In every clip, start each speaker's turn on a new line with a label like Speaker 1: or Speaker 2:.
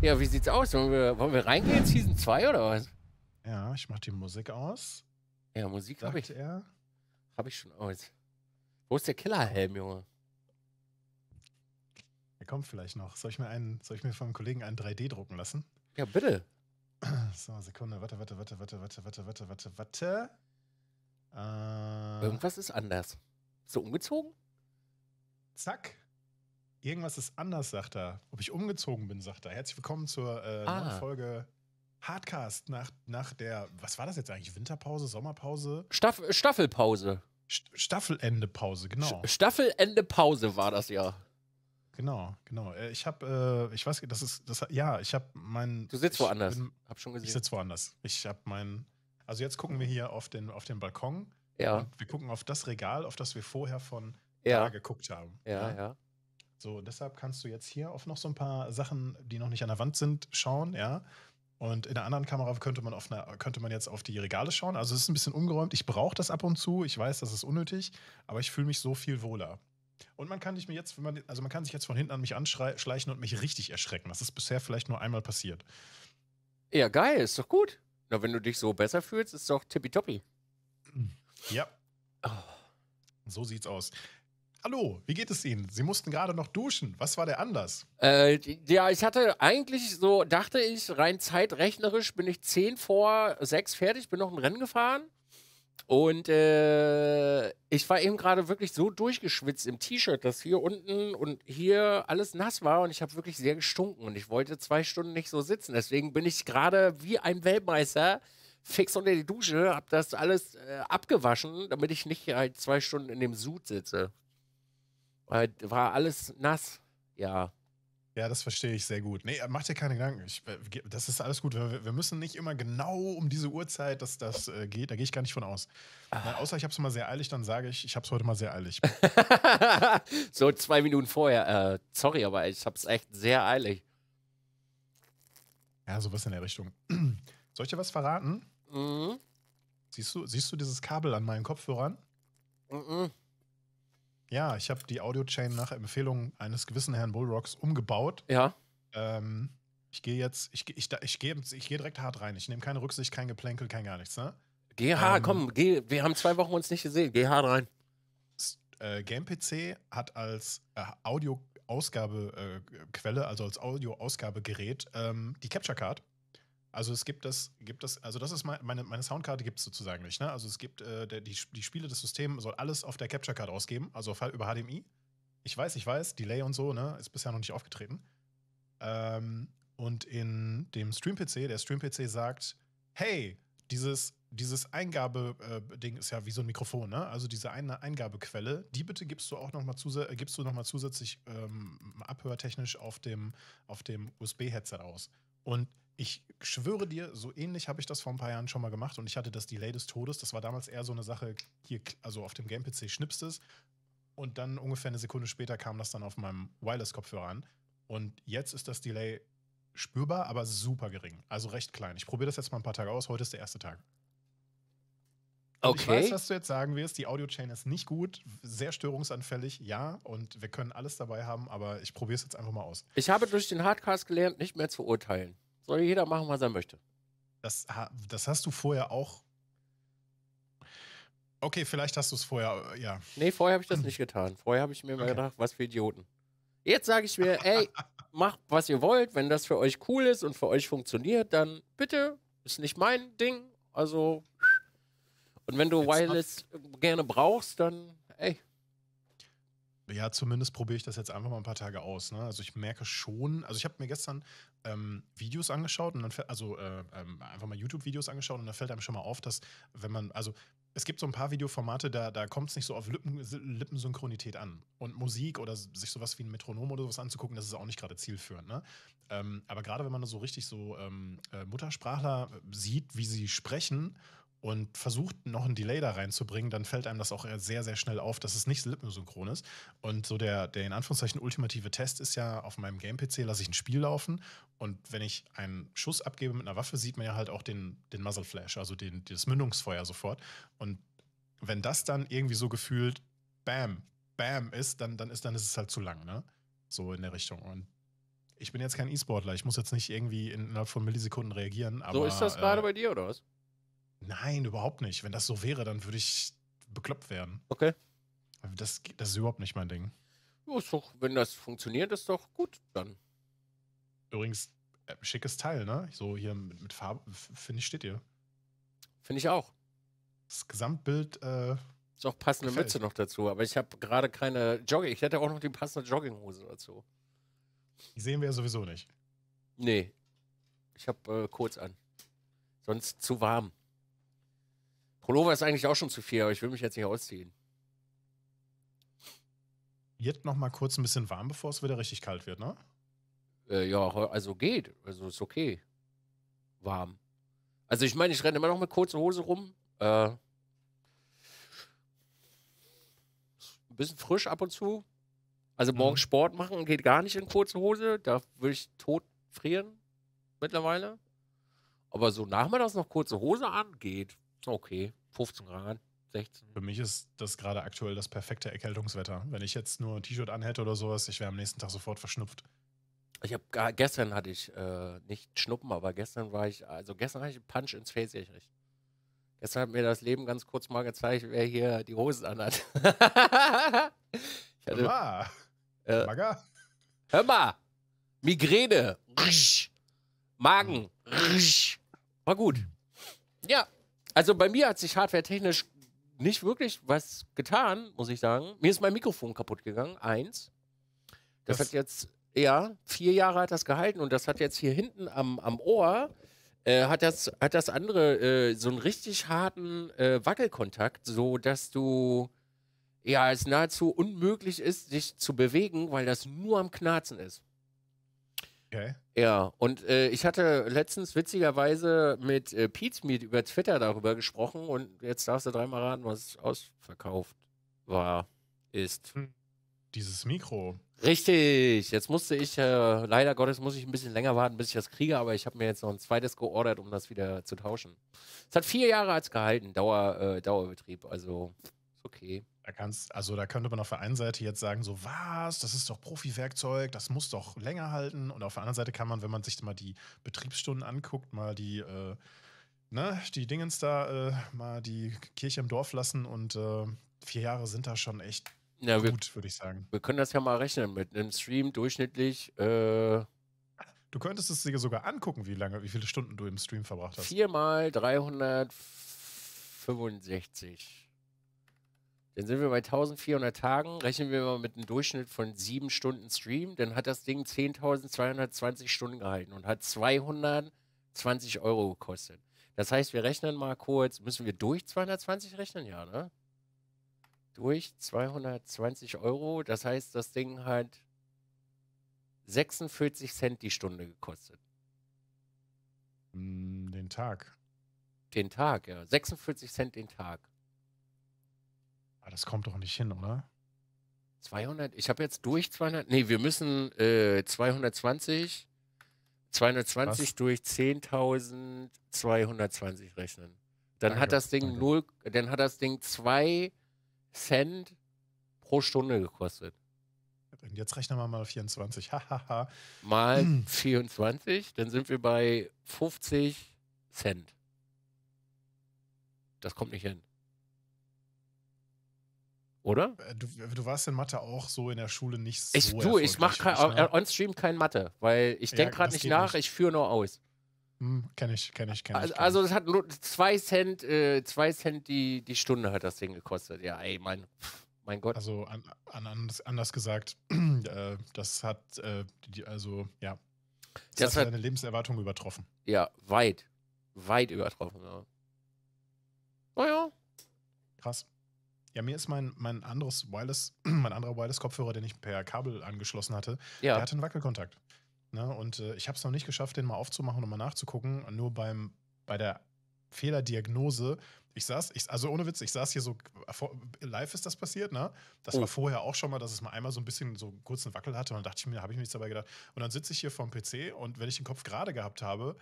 Speaker 1: Ja, wie sieht's aus? Wollen wir, wollen wir reingehen? Season 2 oder was? Ja, ich mach die Musik aus. Ja, Musik habe ich. Er. Hab ich schon aus. Wo ist der Killerhelm, Junge?
Speaker 2: Er kommt vielleicht noch. Soll ich mir einen, soll ich mir vom Kollegen einen 3D drucken lassen? Ja, bitte. So, Sekunde, warte, warte, warte, warte, warte, warte, warte, warte, warte. Äh, Irgendwas ist
Speaker 1: anders. So umgezogen?
Speaker 2: Zack. Irgendwas ist anders, sagt er. Ob ich umgezogen bin, sagt er. Herzlich willkommen zur äh, neuen ah. Folge Hardcast nach, nach der, was war das jetzt eigentlich? Winterpause, Sommerpause? Staff,
Speaker 1: Staffelpause. St
Speaker 2: Staffelende Pause, genau. St Staffelende Pause war das ja. Genau, genau. Äh, ich habe, äh, ich weiß, das ist, das, ja, ich habe mein. Du sitzt woanders. Bin, hab schon gesehen. Ich sitze woanders. Ich habe mein. Also jetzt gucken wir hier auf den, auf den Balkon. Ja. Und wir gucken auf das Regal, auf das wir vorher von ja. da geguckt haben. Ja, ja. ja. So, deshalb kannst du jetzt hier auf noch so ein paar Sachen, die noch nicht an der Wand sind, schauen, ja. Und in der anderen Kamera könnte man, auf eine, könnte man jetzt auf die Regale schauen. Also es ist ein bisschen umgeräumt. Ich brauche das ab und zu. Ich weiß, das ist unnötig, aber ich fühle mich so viel wohler. Und man kann sich mir jetzt, man, also man kann sich jetzt von hinten an mich anschleichen und mich richtig erschrecken. Das ist bisher vielleicht nur einmal passiert.
Speaker 1: Ja, geil, ist doch gut. Na, wenn du dich so besser fühlst, ist doch tippitoppi. Ja. Oh.
Speaker 2: So sieht's aus. Hallo, wie geht es Ihnen? Sie mussten gerade noch duschen. Was war der Anlass?
Speaker 1: Äh, ja, ich hatte eigentlich so, dachte ich, rein zeitrechnerisch bin ich zehn vor sechs fertig, bin noch ein Rennen gefahren. Und äh, ich war eben gerade wirklich so durchgeschwitzt im T-Shirt, dass hier unten und hier alles nass war und ich habe wirklich sehr gestunken und ich wollte zwei Stunden nicht so sitzen. Deswegen bin ich gerade wie ein Weltmeister fix unter die Dusche, habe das alles äh, abgewaschen, damit ich nicht halt zwei Stunden in dem Sud sitze. Äh, war alles nass. Ja.
Speaker 2: Ja, das verstehe ich sehr gut. Nee, äh, mach dir keine Gedanken. Ich, äh, das ist alles gut. Wir, wir, müssen nicht immer genau um diese Uhrzeit, dass das äh, geht. Da gehe ich gar nicht von aus. Na, ah. außer ich habe es mal sehr eilig, dann sage ich, ich habe es heute mal sehr eilig.
Speaker 1: so zwei Minuten vorher. Äh, sorry, aber ich habe es echt sehr eilig. Ja, sowas in der Richtung.
Speaker 2: Soll ich dir was verraten? Mhm. Siehst, du, siehst du dieses Kabel an meinen Kopfhörern? Mhm. Ja, ich habe die Audio-Chain nach Empfehlung eines gewissen Herrn Bullrocks umgebaut. Ja. Ähm, ich gehe jetzt, ich, ich, ich, geh, ich gehe direkt hart rein. Ich nehme keine Rücksicht, kein Geplänkel, kein gar nichts. Ne?
Speaker 1: GH, ähm, komm, geh, wir haben zwei Wochen uns nicht gesehen. GH rein.
Speaker 2: Äh, GamePC hat als äh, Audio-Ausgabequelle, äh, also als Audio-Ausgabegerät ähm, die Capture Card. Also es gibt das, gibt das, also das ist meine, meine Soundkarte gibt es sozusagen nicht. Ne? Also es gibt äh, der, die, die Spiele, das System soll alles auf der Capture Card ausgeben, also auf, über HDMI. Ich weiß, ich weiß, Delay und so, ne, ist bisher noch nicht aufgetreten. Ähm, und in dem Stream PC, der Stream PC sagt, hey, dieses dieses Eingabeding äh, ist ja wie so ein Mikrofon, ne? Also diese eine Eingabequelle, die bitte gibst du auch nochmal zusa äh, gibst du noch zusätzlich ähm, abhörtechnisch auf dem, auf dem USB-Headset aus. Und ich schwöre dir, so ähnlich habe ich das vor ein paar Jahren schon mal gemacht und ich hatte das Delay des Todes. Das war damals eher so eine Sache, hier, also auf dem Game-PC schnippst es und dann ungefähr eine Sekunde später kam das dann auf meinem Wireless-Kopfhörer an. Und jetzt ist das Delay spürbar, aber super gering. Also recht klein. Ich probiere das jetzt mal ein paar Tage aus. Heute ist der erste Tag. Und okay. Ich weiß, was du jetzt sagen wirst. Die Audio-Chain ist nicht gut, sehr störungsanfällig, ja. Und wir können alles dabei haben, aber ich probiere es jetzt einfach mal aus.
Speaker 1: Ich habe durch den Hardcast gelernt, nicht mehr zu urteilen. Soll jeder machen, was er möchte. Das,
Speaker 2: das hast du vorher auch. Okay, vielleicht hast du es vorher, äh, ja.
Speaker 1: Nee, vorher habe ich das nicht getan. Vorher habe ich mir okay. mal gedacht, was für Idioten. Jetzt sage ich mir, ey, macht was ihr wollt. Wenn das für euch cool ist und für euch funktioniert, dann bitte. Ist nicht mein Ding. Also. Und wenn du Wireless äh, gerne brauchst, dann, ey,
Speaker 2: ja, zumindest probiere ich das jetzt einfach mal ein paar Tage aus. Ne? Also ich merke schon, also ich habe mir gestern ähm, Videos angeschaut und dann, also äh, ähm, einfach mal YouTube-Videos angeschaut und da fällt einem schon mal auf, dass wenn man, also es gibt so ein paar Videoformate, da, da kommt es nicht so auf Lippen, Lippensynchronität an. Und Musik oder sich sowas wie ein Metronom oder sowas anzugucken, das ist auch nicht gerade zielführend. Ne? Ähm, aber gerade wenn man so richtig so ähm, äh, Muttersprachler äh, sieht, wie sie sprechen und versucht noch einen Delay da reinzubringen, dann fällt einem das auch sehr, sehr schnell auf, dass es nicht lippensynchron ist. Und so der, der in Anführungszeichen ultimative Test ist ja, auf meinem Game-PC lasse ich ein Spiel laufen und wenn ich einen Schuss abgebe mit einer Waffe, sieht man ja halt auch den, den Muzzle Flash, also den, das Mündungsfeuer sofort. Und wenn das dann irgendwie so gefühlt Bam, Bam ist, dann, dann ist, dann ist es halt zu lang, ne? So in der Richtung. Und ich bin jetzt kein E-Sportler, ich muss jetzt nicht irgendwie innerhalb von Millisekunden reagieren. Aber, so ist das gerade äh, bei dir, oder was? Nein, überhaupt nicht. Wenn das so wäre, dann würde ich bekloppt werden. Okay. Das, das ist überhaupt nicht mein Ding.
Speaker 1: Ja, ist doch, wenn das funktioniert, ist doch gut dann.
Speaker 2: Übrigens, äh, schickes Teil, ne? So hier mit, mit Farbe, finde ich, steht ihr. Finde ich auch. Das Gesamtbild. Äh, ist auch passende gefällt. Mütze noch
Speaker 1: dazu, aber ich habe gerade keine Jogging. Ich hätte auch noch die passende Jogginghose dazu.
Speaker 2: Die sehen wir ja sowieso nicht.
Speaker 1: Nee. Ich habe äh, kurz an. Sonst zu warm. Pullover ist eigentlich auch schon zu viel, aber ich will mich jetzt nicht ausziehen.
Speaker 2: Jetzt noch mal kurz ein bisschen warm, bevor es wieder richtig kalt wird, ne?
Speaker 1: Äh, ja, also geht. Also ist okay. Warm. Also ich meine, ich renne immer noch mit kurzer Hose rum. Äh, ein bisschen frisch ab und zu. Also morgen mhm. Sport machen geht gar nicht in kurze Hose. Da würde ich tot frieren mittlerweile. Aber so nachmittags noch kurze Hose an geht. Okay. 15 Grad, 16. Für mich ist das gerade aktuell
Speaker 2: das perfekte Erkältungswetter. Wenn ich jetzt nur ein T-Shirt anhätte oder sowas, ich wäre am nächsten Tag sofort verschnupft.
Speaker 1: Ich habe gestern hatte ich äh, nicht Schnuppen, aber gestern war ich, also gestern hatte ich einen Punch ins Face richtig. Gestern hat mir das Leben ganz kurz mal gezeigt, wer hier die Hosen anhat. ich hatte, Hör mal. Äh, hör mal. Migräne. Magen. War gut. Ja. Also bei mir hat sich hardware-technisch nicht wirklich was getan, muss ich sagen. Mir ist mein Mikrofon kaputt gegangen, eins. Das, das hat jetzt, ja, vier Jahre hat das gehalten und das hat jetzt hier hinten am, am Ohr, äh, hat, das, hat das andere äh, so einen richtig harten äh, Wackelkontakt, so dass du, ja, es nahezu unmöglich ist, dich zu bewegen, weil das nur am Knarzen ist. Okay. Ja, und äh, ich hatte letztens witzigerweise mit äh, Meat über Twitter darüber gesprochen und jetzt darfst du dreimal raten, was ausverkauft war, ist. Hm.
Speaker 2: Dieses Mikro.
Speaker 1: Richtig, jetzt musste ich, äh, leider Gottes, muss ich ein bisschen länger warten, bis ich das kriege, aber ich habe mir jetzt noch ein zweites geordert, um das wieder zu tauschen. Es hat vier Jahre als gehalten, Dauer, äh, Dauerbetrieb, also ist okay. Da kannst,
Speaker 2: also da könnte man auf der einen Seite jetzt sagen, so was, das ist doch Profi-Werkzeug, das muss doch länger halten. Und auf der anderen Seite kann man, wenn man sich mal die Betriebsstunden anguckt, mal die, äh, ne, die Dingens da, äh, mal die Kirche im Dorf lassen und äh, vier Jahre sind da schon echt
Speaker 1: ja, gut, würde ich sagen. Wir können das ja mal rechnen mit einem Stream durchschnittlich. Äh, du
Speaker 2: könntest es dir sogar angucken, wie lange, wie viele Stunden du im Stream verbracht hast.
Speaker 1: Viermal 365. Dann sind wir bei 1400 Tagen, rechnen wir mal mit einem Durchschnitt von sieben Stunden Stream, dann hat das Ding 10.220 Stunden gehalten und hat 220 Euro gekostet. Das heißt, wir rechnen mal kurz, müssen wir durch 220 rechnen? Ja, ne? Durch 220 Euro, das heißt, das Ding hat 46 Cent die Stunde gekostet.
Speaker 2: Hm, den Tag.
Speaker 1: Den Tag, ja. 46 Cent den Tag. Aber ah, das kommt doch nicht hin, oder? 200, ich habe jetzt durch 200, nee, wir müssen äh, 220, 220 Was? durch 10.220 rechnen. Dann danke, hat das Ding danke. 0, dann hat das Ding 2 Cent pro Stunde gekostet.
Speaker 2: Und jetzt rechnen wir mal 24.
Speaker 1: mal 24, dann sind wir bei 50 Cent. Das kommt nicht hin oder?
Speaker 2: Äh, du, du, warst in Mathe auch so in der Schule nicht so. Ich, du, ich mache ne?
Speaker 1: on-stream kein Mathe, weil ich denke ja, gerade nicht nach, nicht. ich führe nur aus.
Speaker 2: Hm, kenne ich, kenne ich, kenne also, also,
Speaker 1: ich. also, das hat nur zwei Cent, 2 äh, Cent die, die Stunde hat das Ding gekostet. Ja, ey, mein, mein Gott.
Speaker 2: Also, an, an, anders, gesagt, äh, das hat, äh, die, also,
Speaker 1: ja. Das, das hat seine Lebenserwartung übertroffen. Ja, weit. Weit übertroffen, ja.
Speaker 2: Naja. Krass ja, mir ist mein, mein anderes Wireless, mein anderer Wireless-Kopfhörer, den ich per Kabel angeschlossen hatte, ja. der hatte einen Wackelkontakt. Ne? Und äh, ich habe es noch nicht geschafft, den mal aufzumachen und mal nachzugucken. Nur beim, bei der Fehlerdiagnose. Ich saß, ich, also ohne Witz, ich saß hier so, live ist das passiert, ne? Das oh. war vorher auch schon mal, dass es mal einmal so ein bisschen so kurzen Wackel hatte. Und dann dachte ich mir, habe ich mir nichts dabei gedacht. Und dann sitze ich hier vorm PC und wenn ich den Kopf gerade gehabt habe,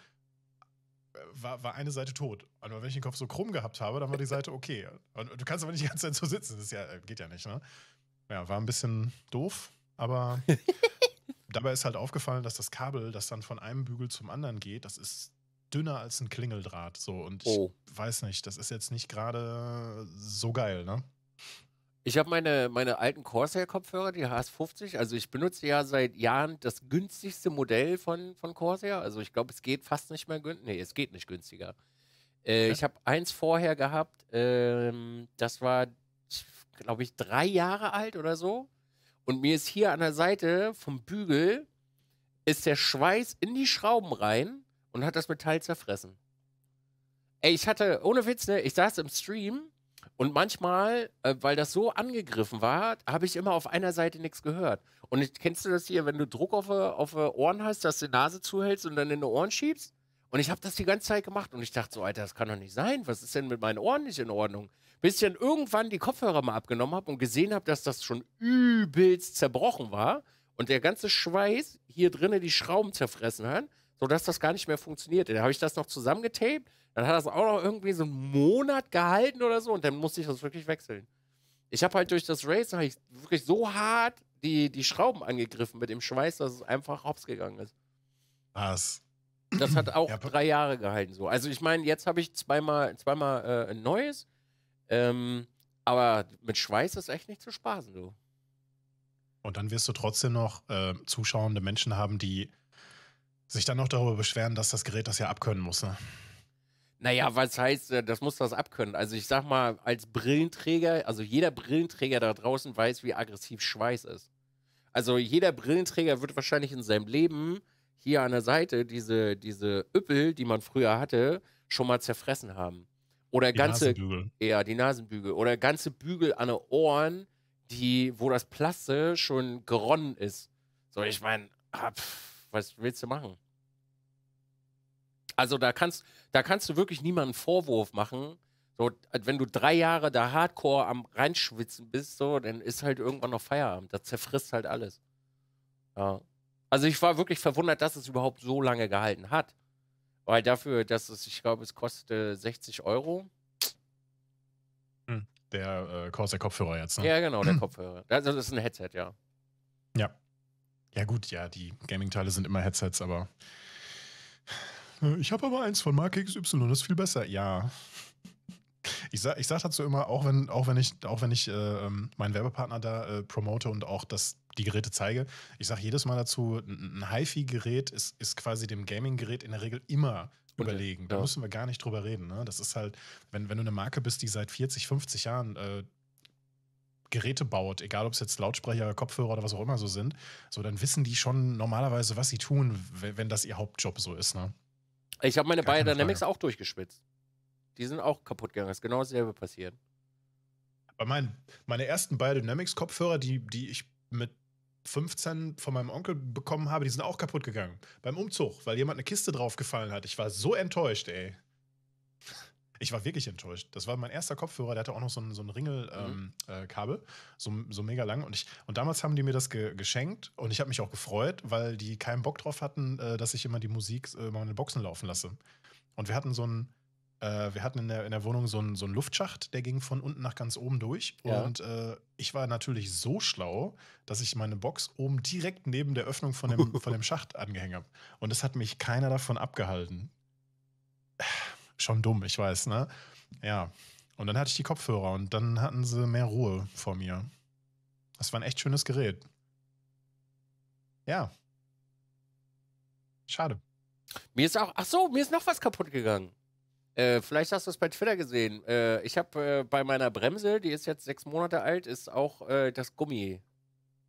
Speaker 2: war, war eine Seite tot. Und wenn ich den Kopf so krumm gehabt habe, dann war die Seite okay. Und du kannst aber nicht die ganze Zeit so sitzen. Das ja, äh, geht ja nicht, ne? Ja, war ein bisschen doof, aber dabei ist halt aufgefallen, dass das Kabel, das dann von einem Bügel zum anderen geht, das ist dünner als ein Klingeldraht. So, und oh. ich weiß nicht, das ist jetzt nicht gerade so geil, ne?
Speaker 1: Ich habe meine, meine alten Corsair-Kopfhörer, die HS50. Also ich benutze ja seit Jahren das günstigste Modell von, von Corsair. Also ich glaube, es geht fast nicht mehr günstiger. Nee, es geht nicht günstiger. Äh, ja. Ich habe eins vorher gehabt, ähm, das war, glaube ich, drei Jahre alt oder so. Und mir ist hier an der Seite vom Bügel ist der Schweiß in die Schrauben rein und hat das Metall zerfressen. Ey, ich hatte, ohne Witz, ne, ich saß im Stream und manchmal, äh, weil das so angegriffen war, habe ich immer auf einer Seite nichts gehört. Und ich, kennst du das hier, wenn du Druck auf, äh, auf äh, Ohren hast, dass du die Nase zuhältst und dann in die Ohren schiebst? Und ich habe das die ganze Zeit gemacht und ich dachte so, Alter, das kann doch nicht sein. Was ist denn mit meinen Ohren nicht in Ordnung? Bis ich dann irgendwann die Kopfhörer mal abgenommen habe und gesehen habe, dass das schon übelst zerbrochen war und der ganze Schweiß hier drinnen die Schrauben zerfressen hat, sodass das gar nicht mehr funktionierte. Da habe ich das noch zusammengetaped, dann hat das auch noch irgendwie so einen Monat gehalten oder so und dann musste ich das wirklich wechseln. Ich habe halt durch das Race ich wirklich so hart die, die Schrauben angegriffen mit dem Schweiß, dass es einfach hops gegangen ist. Was? Das hat auch ja, drei Jahre gehalten so. Also ich meine, jetzt habe ich zweimal, zweimal äh, ein neues. Ähm, aber mit Schweiß ist echt nicht zu spaßen, du.
Speaker 2: Und dann wirst du trotzdem noch äh, zuschauende Menschen haben, die sich dann noch darüber beschweren, dass das Gerät das ja abkönnen muss, ne?
Speaker 1: Naja, was heißt, äh, das muss das abkönnen. Also ich sag mal, als Brillenträger, also jeder Brillenträger da draußen weiß, wie aggressiv Schweiß ist. Also jeder Brillenträger wird wahrscheinlich in seinem Leben hier an der Seite diese, diese Üppel, die man früher hatte, schon mal zerfressen haben. Oder die ganze Nasenbügel. Ja, die Nasenbügel. Oder ganze Bügel an den Ohren, die, wo das Plaste schon geronnen ist. So, ich meine, ah, was willst du machen? Also da kannst, da kannst du wirklich niemanden Vorwurf machen. So, wenn du drei Jahre da hardcore am Reinschwitzen bist, so, dann ist halt irgendwann noch Feierabend. Das zerfrisst halt alles. Ja. Also ich war wirklich verwundert, dass es überhaupt so lange gehalten hat. Weil dafür, dass es, ich glaube, es kostete 60 Euro. Hm, der äh, Corsair Kopfhörer jetzt, ne? Ja, genau, der Kopfhörer. Also das ist ein Headset, ja. Ja. Ja, gut, ja, die Gaming-Teile sind immer Headsets, aber
Speaker 2: äh, ich habe aber eins von Marke XY, das ist viel besser. Ja. Ich sage ich sag dazu immer, auch wenn, auch wenn ich, auch wenn ich äh, ähm, meinen Werbepartner da äh, promote und auch das, die Geräte zeige, ich sage jedes Mal dazu, ein HiFi-Gerät ist, ist quasi dem Gaming-Gerät in der Regel immer überlegen. da ja. müssen wir gar nicht drüber reden. Ne? Das ist halt, wenn, wenn du eine Marke bist, die seit 40, 50 Jahren äh, Geräte baut, egal ob es jetzt Lautsprecher, Kopfhörer oder was auch immer so sind, so dann wissen die schon normalerweise, was sie tun, wenn das ihr Hauptjob so ist. Ne?
Speaker 1: Ich habe meine Gar Biodynamics auch durchgeschwitzt. Die sind auch kaputt gegangen. Das ist genau dasselbe passiert.
Speaker 2: Aber meinen, meine ersten Biodynamics-Kopfhörer, die, die ich mit 15 von meinem Onkel bekommen habe, die sind auch kaputt gegangen. Beim Umzug, weil jemand eine Kiste draufgefallen hat. Ich war so enttäuscht, ey. Ich war wirklich enttäuscht. Das war mein erster Kopfhörer, der hatte auch noch so ein, so ein Ringelkabel, mhm. ähm, äh, so, so mega lang. Und, ich, und damals haben die mir das ge geschenkt und ich habe mich auch gefreut, weil die keinen Bock drauf hatten, äh, dass ich immer die Musik äh, meine Boxen laufen lasse. Und wir hatten so ein, äh, wir hatten in der, in der Wohnung so einen, so Luftschacht, der ging von unten nach ganz oben durch. Ja. Und äh, ich war natürlich so schlau, dass ich meine Box oben direkt neben der Öffnung von dem, von dem Schacht angehängt habe. Und das hat mich keiner davon abgehalten. Schon dumm, ich weiß, ne? Ja. Und dann hatte ich die Kopfhörer und dann hatten sie mehr Ruhe vor mir. Das war ein echt schönes Gerät. Ja.
Speaker 1: Schade. Mir ist auch, ach so, mir ist noch was kaputt gegangen. Äh, vielleicht hast du es bei Twitter gesehen. Äh, ich habe äh, bei meiner Bremse, die ist jetzt sechs Monate alt, ist auch äh, das Gummi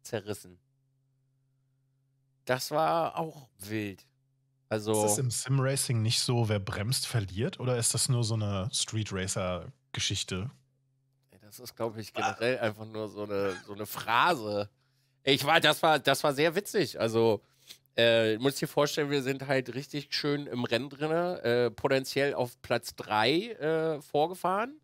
Speaker 1: zerrissen. Das war auch wild. Also, ist das im
Speaker 2: Sim Racing nicht so, wer bremst, verliert? Oder ist das nur so eine Street Racer-Geschichte?
Speaker 1: Das ist, glaube ich, generell einfach nur so eine, so eine Phrase. Ich war, das war, das war sehr witzig. Also, äh, muss dir vorstellen, wir sind halt richtig schön im Rennen drin, äh, potenziell auf Platz 3 äh, vorgefahren.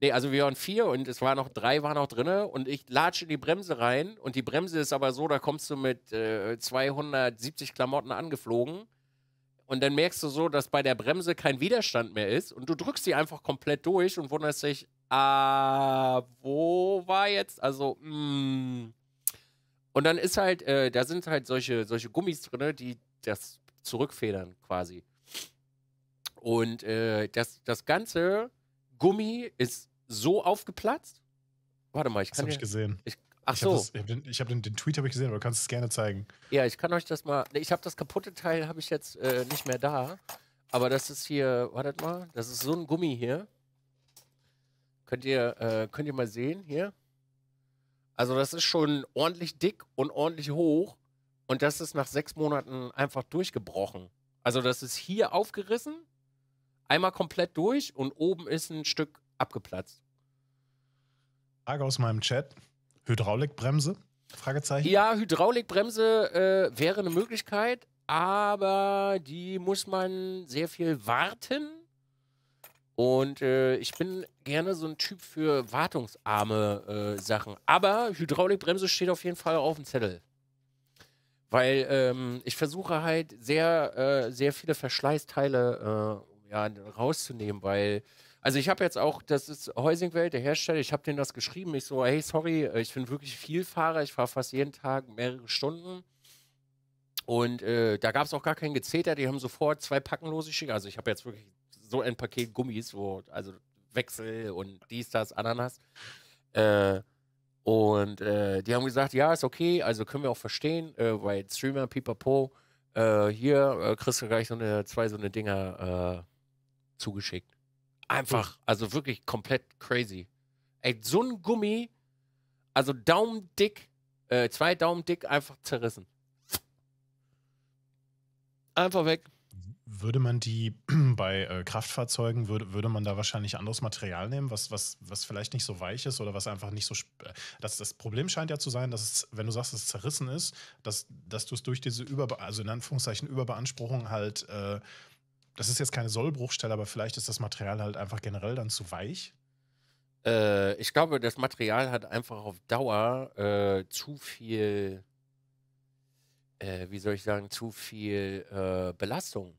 Speaker 1: Ne, also wir waren vier und es waren noch drei, waren noch drin und ich latsche in die Bremse rein und die Bremse ist aber so, da kommst du mit äh, 270 Klamotten angeflogen und dann merkst du so, dass bei der Bremse kein Widerstand mehr ist und du drückst sie einfach komplett durch und wunderst dich, ah, wo war jetzt? Also, mh. Mm. Und dann ist halt, äh, da sind halt solche, solche Gummis drin, die das zurückfedern quasi. Und äh, das, das ganze Gummi ist so aufgeplatzt. Warte mal, ich kann. Das habe ich gesehen. Ich, Ach so.
Speaker 2: ich habe den, hab den, den, Tweet habe ich gesehen, aber du kannst es gerne zeigen.
Speaker 1: Ja, ich kann euch das mal. Ich habe das kaputte Teil habe ich jetzt äh, nicht mehr da. Aber das ist hier, wartet mal, das ist so ein Gummi hier. Könnt ihr, äh, könnt ihr mal sehen hier? Also das ist schon ordentlich dick und ordentlich hoch. Und das ist nach sechs Monaten einfach durchgebrochen. Also das ist hier aufgerissen, einmal komplett durch und oben ist ein Stück abgeplatzt.
Speaker 2: Frage aus meinem Chat. Hydraulikbremse? Fragezeichen?
Speaker 1: Ja, Hydraulikbremse äh, wäre eine Möglichkeit, aber die muss man sehr viel warten. Und äh, ich bin gerne so ein Typ für wartungsarme äh, Sachen. Aber Hydraulikbremse steht auf jeden Fall auf dem Zettel. Weil ähm, ich versuche halt sehr, äh, sehr viele Verschleißteile äh, ja, rauszunehmen, weil also ich habe jetzt auch, das ist Heusingwelt, der Hersteller, ich habe denen das geschrieben. Ich so, hey, sorry, äh, ich bin wirklich Vielfahrer, ich fahre fast jeden Tag mehrere Stunden. Und äh, da gab es auch gar keinen Gezeter, die haben sofort zwei Packen losgeschickt. Also ich habe jetzt wirklich so ein Paket Gummis, wo, also Wechsel und dies, das, Ananas. Äh, und äh, die haben gesagt, ja, ist okay, also können wir auch verstehen, äh, weil Streamer, pipapo, äh, hier kriegst du gleich so eine, zwei so eine Dinger zugeschickt. Einfach, also wirklich komplett crazy. Ey, so ein Gummi, also Daumen dick, äh, zwei Daumen dick, einfach zerrissen. Einfach weg.
Speaker 2: Würde man die bei äh, Kraftfahrzeugen, würde, würde man da wahrscheinlich anderes Material nehmen, was, was, was vielleicht nicht so weich ist oder was einfach nicht so. Äh, das, das Problem scheint ja zu sein, dass es, wenn du sagst, dass es zerrissen ist, dass, dass du es durch diese Über, also in Anführungszeichen Überbeanspruchung halt äh, das ist jetzt keine Sollbruchstelle, aber vielleicht ist das Material halt einfach generell dann zu weich.
Speaker 1: Äh, ich glaube, das Material hat einfach auf Dauer äh, zu viel, äh, wie soll ich sagen, zu viel äh, Belastung.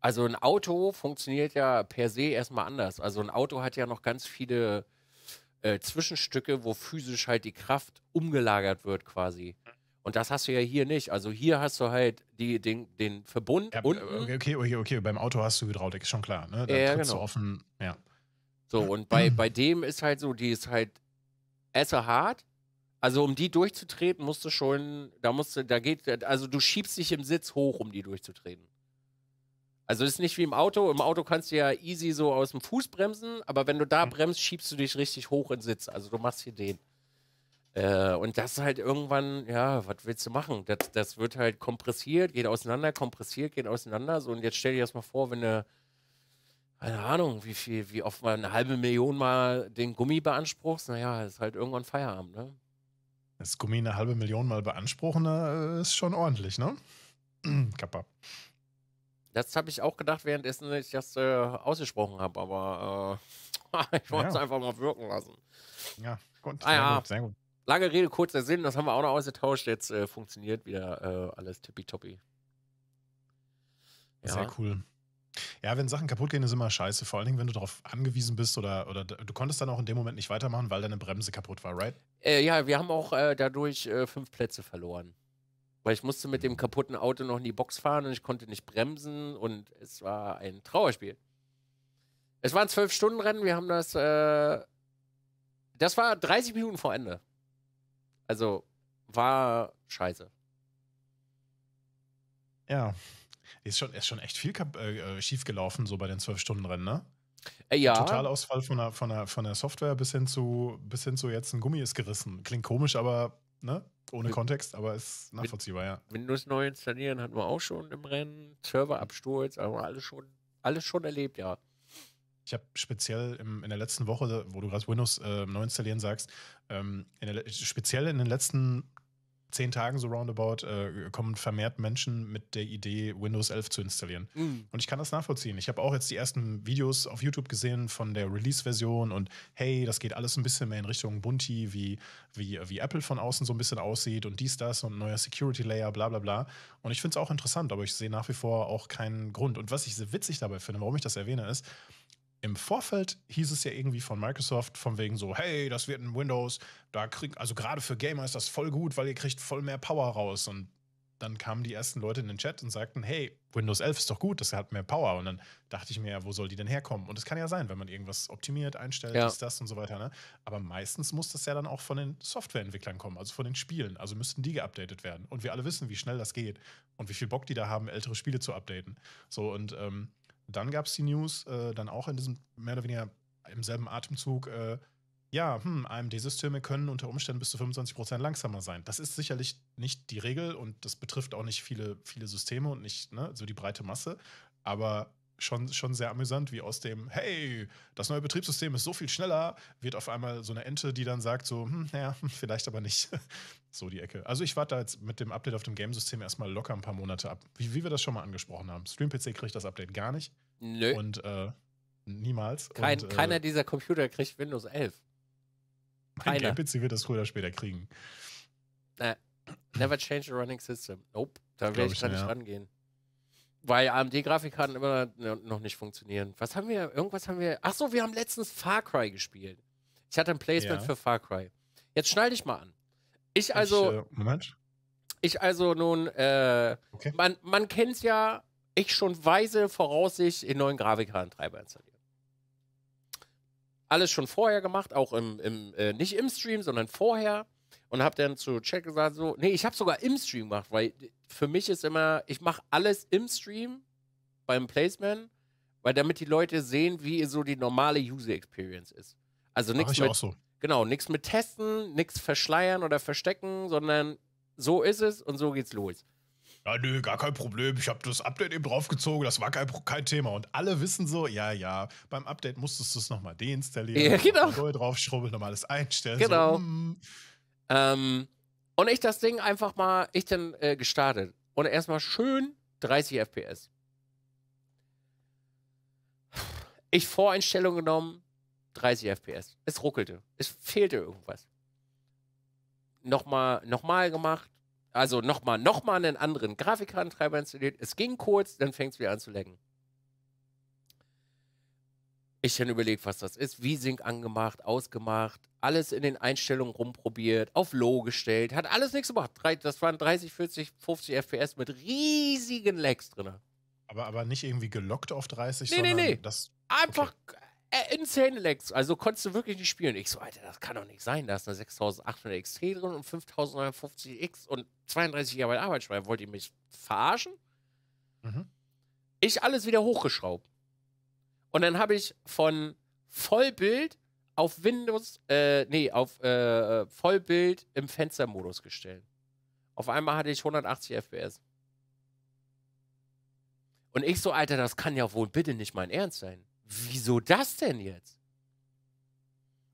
Speaker 1: Also ein Auto funktioniert ja per se erstmal anders. Also ein Auto hat ja noch ganz viele äh, Zwischenstücke, wo physisch halt die Kraft umgelagert wird quasi. Mhm. Und das hast du ja hier nicht. Also hier hast du halt die, den, den Verbund ja, unten.
Speaker 2: Okay, okay, okay. Beim Auto hast du Hydraulik, ist schon klar. Ne? Da ja, genau. du offen,
Speaker 1: ja. So, und bei, bei dem ist halt so, die ist halt esse hart. Also um die durchzutreten, musst du schon, da musst du, da geht, also du schiebst dich im Sitz hoch, um die durchzutreten. Also ist nicht wie im Auto. Im Auto kannst du ja easy so aus dem Fuß bremsen, aber wenn du da mhm. bremst, schiebst du dich richtig hoch in den Sitz. Also du machst hier den. Äh, und das halt irgendwann, ja, was willst du machen? Das, das wird halt kompressiert, geht auseinander, kompressiert, geht auseinander. So, und jetzt stell dir das mal vor, wenn du, keine Ahnung, wie viel, wie oft man eine halbe Million mal den Gummi beanspruchst, naja, ist halt irgendwann Feierabend, ne?
Speaker 2: Das Gummi eine halbe Million mal beanspruchen, äh, ist schon ordentlich, ne?
Speaker 1: Kappa. Das habe ich auch gedacht, währenddessen ich das äh, ausgesprochen habe, aber äh, ich wollte es ja. einfach mal wirken lassen. Ja, gut. Ah, ja. Gut, sehr gut. Lange Rede, kurzer Sinn, das haben wir auch noch ausgetauscht. Jetzt äh, funktioniert wieder äh, alles tippitoppi.
Speaker 2: Ja. Sehr cool. Ja, wenn Sachen kaputt gehen, ist immer scheiße. Vor allen Dingen, wenn du darauf angewiesen bist oder, oder du konntest dann auch in dem Moment nicht weitermachen, weil deine Bremse kaputt war, right?
Speaker 1: Äh, ja, wir haben auch äh, dadurch äh, fünf Plätze verloren. Weil ich musste mit dem mhm. kaputten Auto noch in die Box fahren und ich konnte nicht bremsen und es war ein Trauerspiel. Es war ein Zwölf-Stunden-Rennen, wir haben das. Äh, das war 30 Minuten vor Ende. Also war scheiße.
Speaker 2: Ja. Ist schon, ist schon echt viel äh, äh, schiefgelaufen, so bei den 12-Stunden-Rennen, ne?
Speaker 1: Äh, ja. Totalausfall
Speaker 2: von der, von, der, von der Software bis hin, zu, bis hin zu jetzt ein Gummi ist gerissen. Klingt komisch, aber ne? ohne mit, Kontext, aber ist
Speaker 1: nachvollziehbar, ja. Windows neu installieren hatten wir auch schon im Rennen. Serverabsturz, aber alles schon, alles schon erlebt, ja.
Speaker 2: Ich habe speziell im, in der letzten Woche, wo du gerade Windows äh, neu installieren sagst, ähm, in der, speziell in den letzten zehn Tagen so roundabout äh, kommen vermehrt Menschen mit der Idee, Windows 11 zu installieren. Mm. Und ich kann das nachvollziehen. Ich habe auch jetzt die ersten Videos auf YouTube gesehen von der Release-Version und hey, das geht alles ein bisschen mehr in Richtung Bunti, wie, wie, wie Apple von außen so ein bisschen aussieht und dies, das und neuer Security-Layer, bla bla bla. Und ich finde es auch interessant, aber ich sehe nach wie vor auch keinen Grund. Und was ich so witzig dabei finde, warum ich das erwähne, ist, im Vorfeld hieß es ja irgendwie von Microsoft von wegen so, hey, das wird ein Windows, da kriegt, also gerade für Gamer ist das voll gut, weil ihr kriegt voll mehr Power raus. Und dann kamen die ersten Leute in den Chat und sagten, hey, Windows 11 ist doch gut, das hat mehr Power. Und dann dachte ich mir, ja, wo soll die denn herkommen? Und es kann ja sein, wenn man irgendwas optimiert, einstellt, ja. ist das und so weiter. Ne? Aber meistens muss das ja dann auch von den Softwareentwicklern kommen, also von den Spielen. Also müssten die geupdatet werden. Und wir alle wissen, wie schnell das geht und wie viel Bock die da haben, ältere Spiele zu updaten. So und ähm, dann gab es die News, äh, dann auch in diesem mehr oder weniger im selben Atemzug, äh, ja, hm, AMD-Systeme können unter Umständen bis zu 25% langsamer sein. Das ist sicherlich nicht die Regel und das betrifft auch nicht viele, viele Systeme und nicht ne, so die breite Masse. Aber schon, schon sehr amüsant, wie aus dem, hey, das neue Betriebssystem ist so viel schneller, wird auf einmal so eine Ente, die dann sagt, so, hm, naja, vielleicht aber nicht. so die Ecke. Also ich warte da jetzt mit dem Update auf dem Game-System erstmal locker ein paar Monate ab. Wie, wie wir das schon mal angesprochen haben. Stream-PC kriegt das Update gar nicht.
Speaker 1: Nö. Und
Speaker 2: äh, niemals.
Speaker 1: Kein, Und, äh, keiner dieser Computer kriegt Windows 11. Mein Game-PC
Speaker 2: wird das früher oder später
Speaker 1: kriegen. Nah, äh, never change a running system. Nope, da werde ich, ich, nicht ja. rangehen weil AMD-Grafikkarten immer noch nicht funktionieren. Was haben wir? Irgendwas haben wir. Ach so, wir haben letztens Far Cry gespielt. Ich hatte ein Placement ja. für Far Cry. Jetzt schneide ich mal an. Ich also. Ich, äh, Moment. Ich also nun, äh, okay. man, man kennt es ja, ich schon weise Voraussicht in neuen Grafikkartentreiber installieren. Alles schon vorher gemacht, auch im, im äh, nicht im Stream, sondern vorher und habe dann zu Check gesagt, so, nee, ich habe sogar im Stream gemacht, weil für mich ist immer, ich mache alles im Stream beim Placement, weil damit die Leute sehen, wie so die normale User Experience ist. Also nichts mit, so. genau, nichts mit testen, nichts verschleiern oder verstecken, sondern so ist es und so geht's los. Ja, nö, gar kein
Speaker 2: Problem. Ich habe das Update eben draufgezogen, das war kein, kein, Thema. Und alle wissen so, ja, ja, beim Update musstest du es nochmal deinstallieren, ja, genau. neu draufschrubbeln, nochmal alles einstellen. Genau. So, mm,
Speaker 1: ähm, und ich das Ding einfach mal, ich dann äh, gestartet. Und erstmal schön 30 FPS. Ich Voreinstellung genommen, 30 FPS. Es ruckelte. Es fehlte irgendwas. Nochmal, nochmal gemacht. Also nochmal, nochmal einen anderen Grafikkardentreiber installiert. Es ging kurz, dann fängt es wieder an zu lecken. Ich schon überlegt, was das ist. V-Sync angemacht, ausgemacht, alles in den Einstellungen rumprobiert, auf Low gestellt, hat alles nichts gemacht. Das waren 30, 40, 50 FPS mit riesigen Lags drin.
Speaker 2: Aber, aber nicht irgendwie gelockt auf 30, nee, sondern nee, nee. Das,
Speaker 1: Einfach okay. Äh, insane Lags. Also konntest du wirklich nicht spielen. Ich so, Alter, das kann doch nicht sein. Da ist eine 6800 XT drin und 5950X und 32 GB Arbeitsspeicher. Wollt ihr mich verarschen? Mhm. Ich alles wieder hochgeschraubt und dann habe ich von Vollbild auf Windows, äh, nee, auf äh, Vollbild im Fenstermodus gestellt. Auf einmal hatte ich 180 FPS. Und ich so, Alter, das kann ja wohl bitte nicht mein Ernst sein. Wieso das denn jetzt?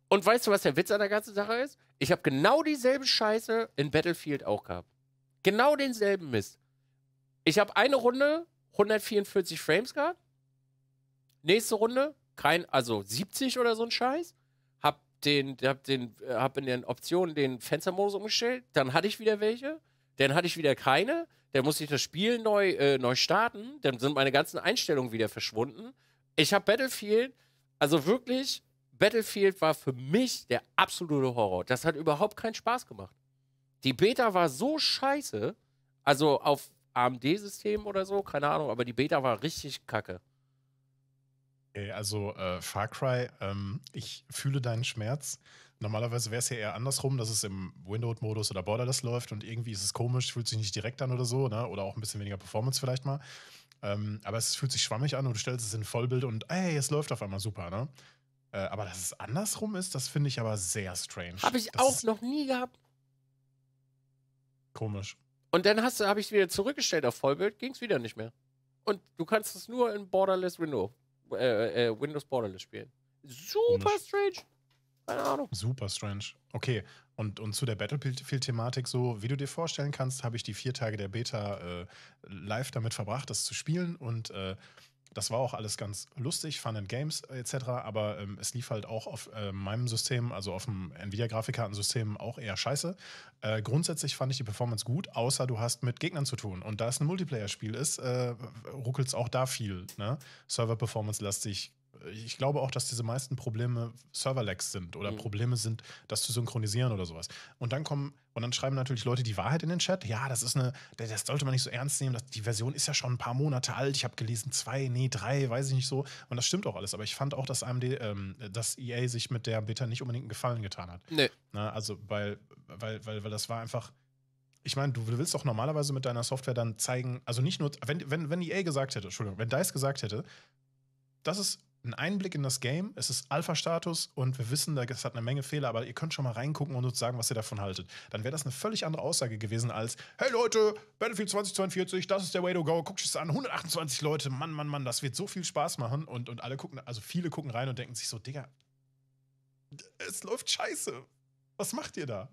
Speaker 1: Und weißt du, was der Witz an der ganzen Sache ist? Ich habe genau dieselbe Scheiße in Battlefield auch gehabt. Genau denselben Mist. Ich habe eine Runde 144 Frames gehabt nächste Runde, kein, also 70 oder so ein Scheiß. Hab den, hab den, äh, hab in den Optionen den Fenstermodus umgestellt, dann hatte ich wieder welche, dann hatte ich wieder keine, dann musste ich das Spiel neu, äh, neu starten, dann sind meine ganzen Einstellungen wieder verschwunden. Ich habe Battlefield, also wirklich, Battlefield war für mich der absolute Horror. Das hat überhaupt keinen Spaß gemacht. Die Beta war so scheiße, also auf AMD-System oder so, keine Ahnung, aber die Beta war richtig kacke.
Speaker 2: Äh, also äh, Far Cry, ähm, ich fühle deinen Schmerz. Normalerweise wäre es ja eher andersrum, dass es im Windowed-Modus oder Borderless läuft und irgendwie ist es komisch, fühlt sich nicht direkt an oder so, ne? oder auch ein bisschen weniger Performance vielleicht mal. Ähm, aber es fühlt sich schwammig an und du stellst es in Vollbild und ey, es läuft auf einmal super. Ne? Äh, aber dass es andersrum ist, das finde ich aber sehr strange. Habe ich das auch
Speaker 1: noch nie gehabt. Komisch. Und dann habe ich es wieder zurückgestellt auf Vollbild, ging es wieder nicht mehr. Und du kannst es nur in Borderless Window äh, äh, Windows Borderless spielen. Super Komisch. strange. Keine Ahnung.
Speaker 2: Super strange. Okay, und, und zu der Battlefield-Thematik so, wie du dir vorstellen kannst, habe ich die vier Tage der Beta äh, live damit verbracht, das zu spielen und äh, das war auch alles ganz lustig, Fun and Games äh, etc., aber ähm, es lief halt auch auf äh, meinem System, also auf dem Nvidia-Grafikkartensystem, auch eher scheiße. Äh, grundsätzlich fand ich die Performance gut, außer du hast mit Gegnern zu tun. Und da es ein Multiplayer-Spiel ist, äh, ruckelt es auch da viel. Ne? Server-Performance lässt sich ich glaube auch, dass diese meisten Probleme Serverlags sind oder mhm. Probleme sind, das zu synchronisieren oder sowas. Und dann kommen, und dann schreiben natürlich Leute die Wahrheit in den Chat. Ja, das ist eine, das sollte man nicht so ernst nehmen. Das, die Version ist ja schon ein paar Monate alt. Ich habe gelesen zwei, nee, drei, weiß ich nicht so. Und das stimmt auch alles. Aber ich fand auch, dass AMD, ähm, dass EA sich mit der Beta nicht unbedingt einen Gefallen getan hat. Nee. Na, also, weil, weil, weil, weil das war einfach ich meine, du willst doch normalerweise mit deiner Software dann zeigen, also nicht nur, wenn, wenn, wenn EA gesagt hätte, Entschuldigung, wenn DICE gesagt hätte, das ist einen Einblick in das Game. Es ist Alpha-Status und wir wissen, es hat eine Menge Fehler, aber ihr könnt schon mal reingucken und uns sagen, was ihr davon haltet. Dann wäre das eine völlig andere Aussage gewesen als: Hey Leute, Battlefield 2042, das ist der Way to Go, guckt euch das an. 128 Leute, Mann, Mann, Mann, das wird so viel Spaß machen. Und, und alle gucken, also viele gucken rein und denken sich so: Digga, es läuft scheiße. Was macht ihr da?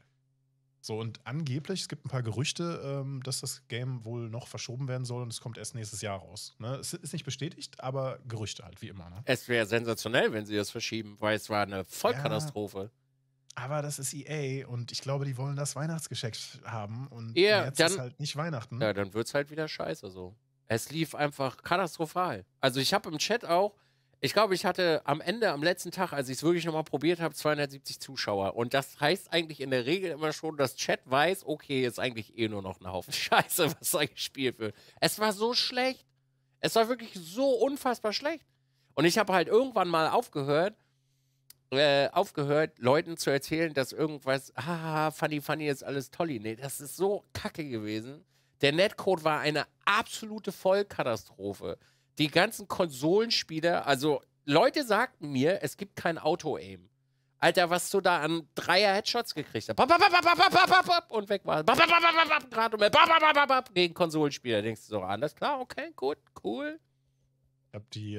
Speaker 2: So, und angeblich, es gibt ein paar Gerüchte, ähm, dass das Game wohl noch verschoben werden soll und es kommt erst nächstes Jahr raus. Ne? Es ist nicht bestätigt, aber Gerüchte halt, wie immer. Ne? Es
Speaker 1: wäre sensationell, wenn sie das verschieben, weil es war eine Vollkatastrophe.
Speaker 2: Ja, aber das ist EA und ich glaube, die wollen das Weihnachtsgeschenk haben und ja, jetzt dann, ist halt nicht Weihnachten. Ja,
Speaker 1: dann wird es halt wieder scheiße so. Es lief einfach katastrophal. Also ich habe im Chat auch ich glaube, ich hatte am Ende, am letzten Tag, als ich es wirklich nochmal probiert habe, 270 Zuschauer. Und das heißt eigentlich in der Regel immer schon, dass Chat weiß, okay, ist eigentlich eh nur noch ein Haufen Scheiße, was da gespielt wird. Es war so schlecht. Es war wirklich so unfassbar schlecht. Und ich habe halt irgendwann mal aufgehört, äh, aufgehört, Leuten zu erzählen, dass irgendwas, haha, funny, funny ist alles tolli. Nee, das ist so kacke gewesen. Der Netcode war eine absolute Vollkatastrophe die ganzen Konsolenspiele, also Leute sagten mir, es gibt kein Auto-Aim. Alter, was du da an Dreier-Headshots gekriegt hast. Bap, und weg war. gegen Konsolenspieler. Denkst du so, alles klar, okay, gut, cool. Ich habe die,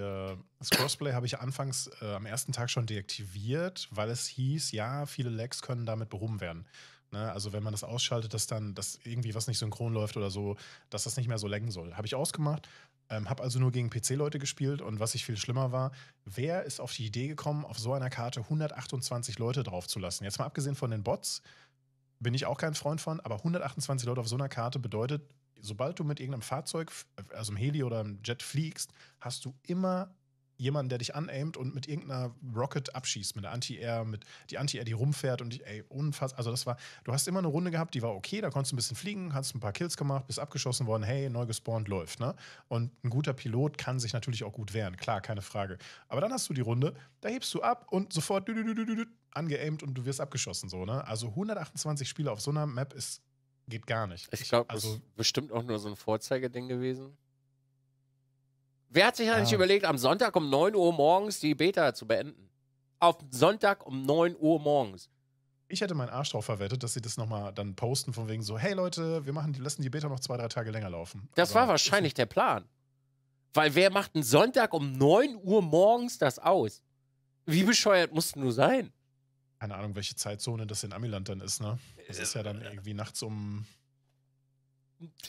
Speaker 1: das Crossplay habe ich anfangs äh,
Speaker 2: am ersten Tag schon deaktiviert, weil es hieß, ja, viele Lags können damit behoben werden. Ne? Also wenn man das ausschaltet, dass dann dass irgendwie was nicht synchron läuft oder so, dass das nicht mehr so laggen soll. Habe ich ausgemacht, ähm, habe also nur gegen PC-Leute gespielt und was ich viel schlimmer war, wer ist auf die Idee gekommen, auf so einer Karte 128 Leute draufzulassen? Jetzt mal abgesehen von den Bots, bin ich auch kein Freund von, aber 128 Leute auf so einer Karte bedeutet, sobald du mit irgendeinem Fahrzeug, also einem Heli oder einem Jet fliegst, hast du immer jemanden, der dich anaimt und mit irgendeiner Rocket abschießt, mit der Anti-Air, mit die Anti-Air, die rumfährt und dich, ey, unfassbar. Also das war, du hast immer eine Runde gehabt, die war okay, da konntest du ein bisschen fliegen, hast ein paar Kills gemacht, bist abgeschossen worden, hey, neu gespawnt, läuft, ne? Und ein guter Pilot kann sich natürlich auch gut wehren, klar, keine Frage. Aber dann hast du die Runde, da hebst du ab und sofort dü -dü angeaimt und du wirst abgeschossen, so, ne? Also 128
Speaker 1: Spiele auf so einer Map ist geht gar nicht. Ich glaube, also bestimmt auch nur so ein Vorzeigeding gewesen. Wer hat sich eigentlich ah. überlegt, am Sonntag um 9 Uhr morgens die Beta zu beenden? Auf Sonntag um 9 Uhr morgens.
Speaker 2: Ich hätte meinen Arsch drauf verwettet, dass sie das nochmal dann posten, von wegen so, hey Leute, wir machen die, lassen die Beta noch zwei, drei Tage länger laufen.
Speaker 1: Das Aber war wahrscheinlich der Plan. Weil wer macht einen Sonntag um 9 Uhr morgens das aus? Wie bescheuert musst du sein? Keine Ahnung, welche Zeitzone das in Amiland dann ist, ne?
Speaker 2: Das ist ja dann äh, äh, irgendwie nachts um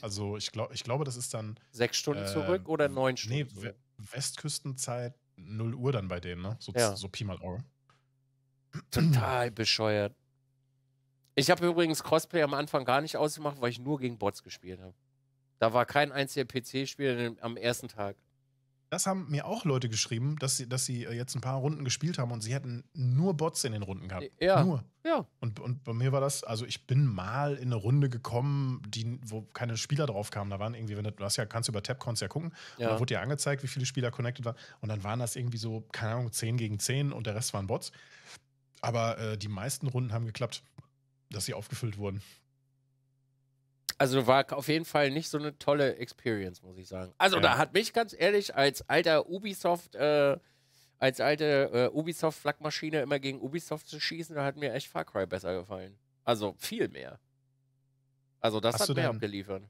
Speaker 2: also ich glaube, ich glaube, das ist dann. Sechs Stunden äh, zurück oder neun Stunden? Nee, zurück? Westküstenzeit 0 Uhr dann bei denen, ne? So, ja. so Pi mal Auge.
Speaker 1: Total bescheuert. Ich habe übrigens Cosplay am Anfang gar nicht ausgemacht, weil ich nur gegen Bots gespielt habe. Da war kein einziger PC-Spieler am ersten Tag.
Speaker 2: Das haben mir auch Leute geschrieben, dass sie, dass sie äh, jetzt ein paar Runden gespielt haben und sie hätten nur Bots in den Runden gehabt. Ja. Nur. Ja. Und, und bei mir war das, also ich bin mal in eine Runde gekommen, die, wo keine Spieler drauf kamen. Da waren irgendwie, wenn du, du hast ja, kannst über Tapcons ja gucken. Ja. Und da wurde dir angezeigt, wie viele Spieler connected waren. Und dann waren das irgendwie so, keine Ahnung, 10 gegen 10 und der Rest waren Bots. Aber äh, die meisten Runden haben geklappt, dass sie aufgefüllt
Speaker 1: wurden also war auf jeden Fall nicht so eine tolle Experience, muss ich sagen. Also ja. da hat mich ganz ehrlich als alter Ubisoft, äh, als alte äh, ubisoft flaggmaschine immer gegen Ubisoft zu schießen, da hat mir echt Far Cry besser gefallen. Also viel mehr. Also das Hast hat mehr abgeliefert.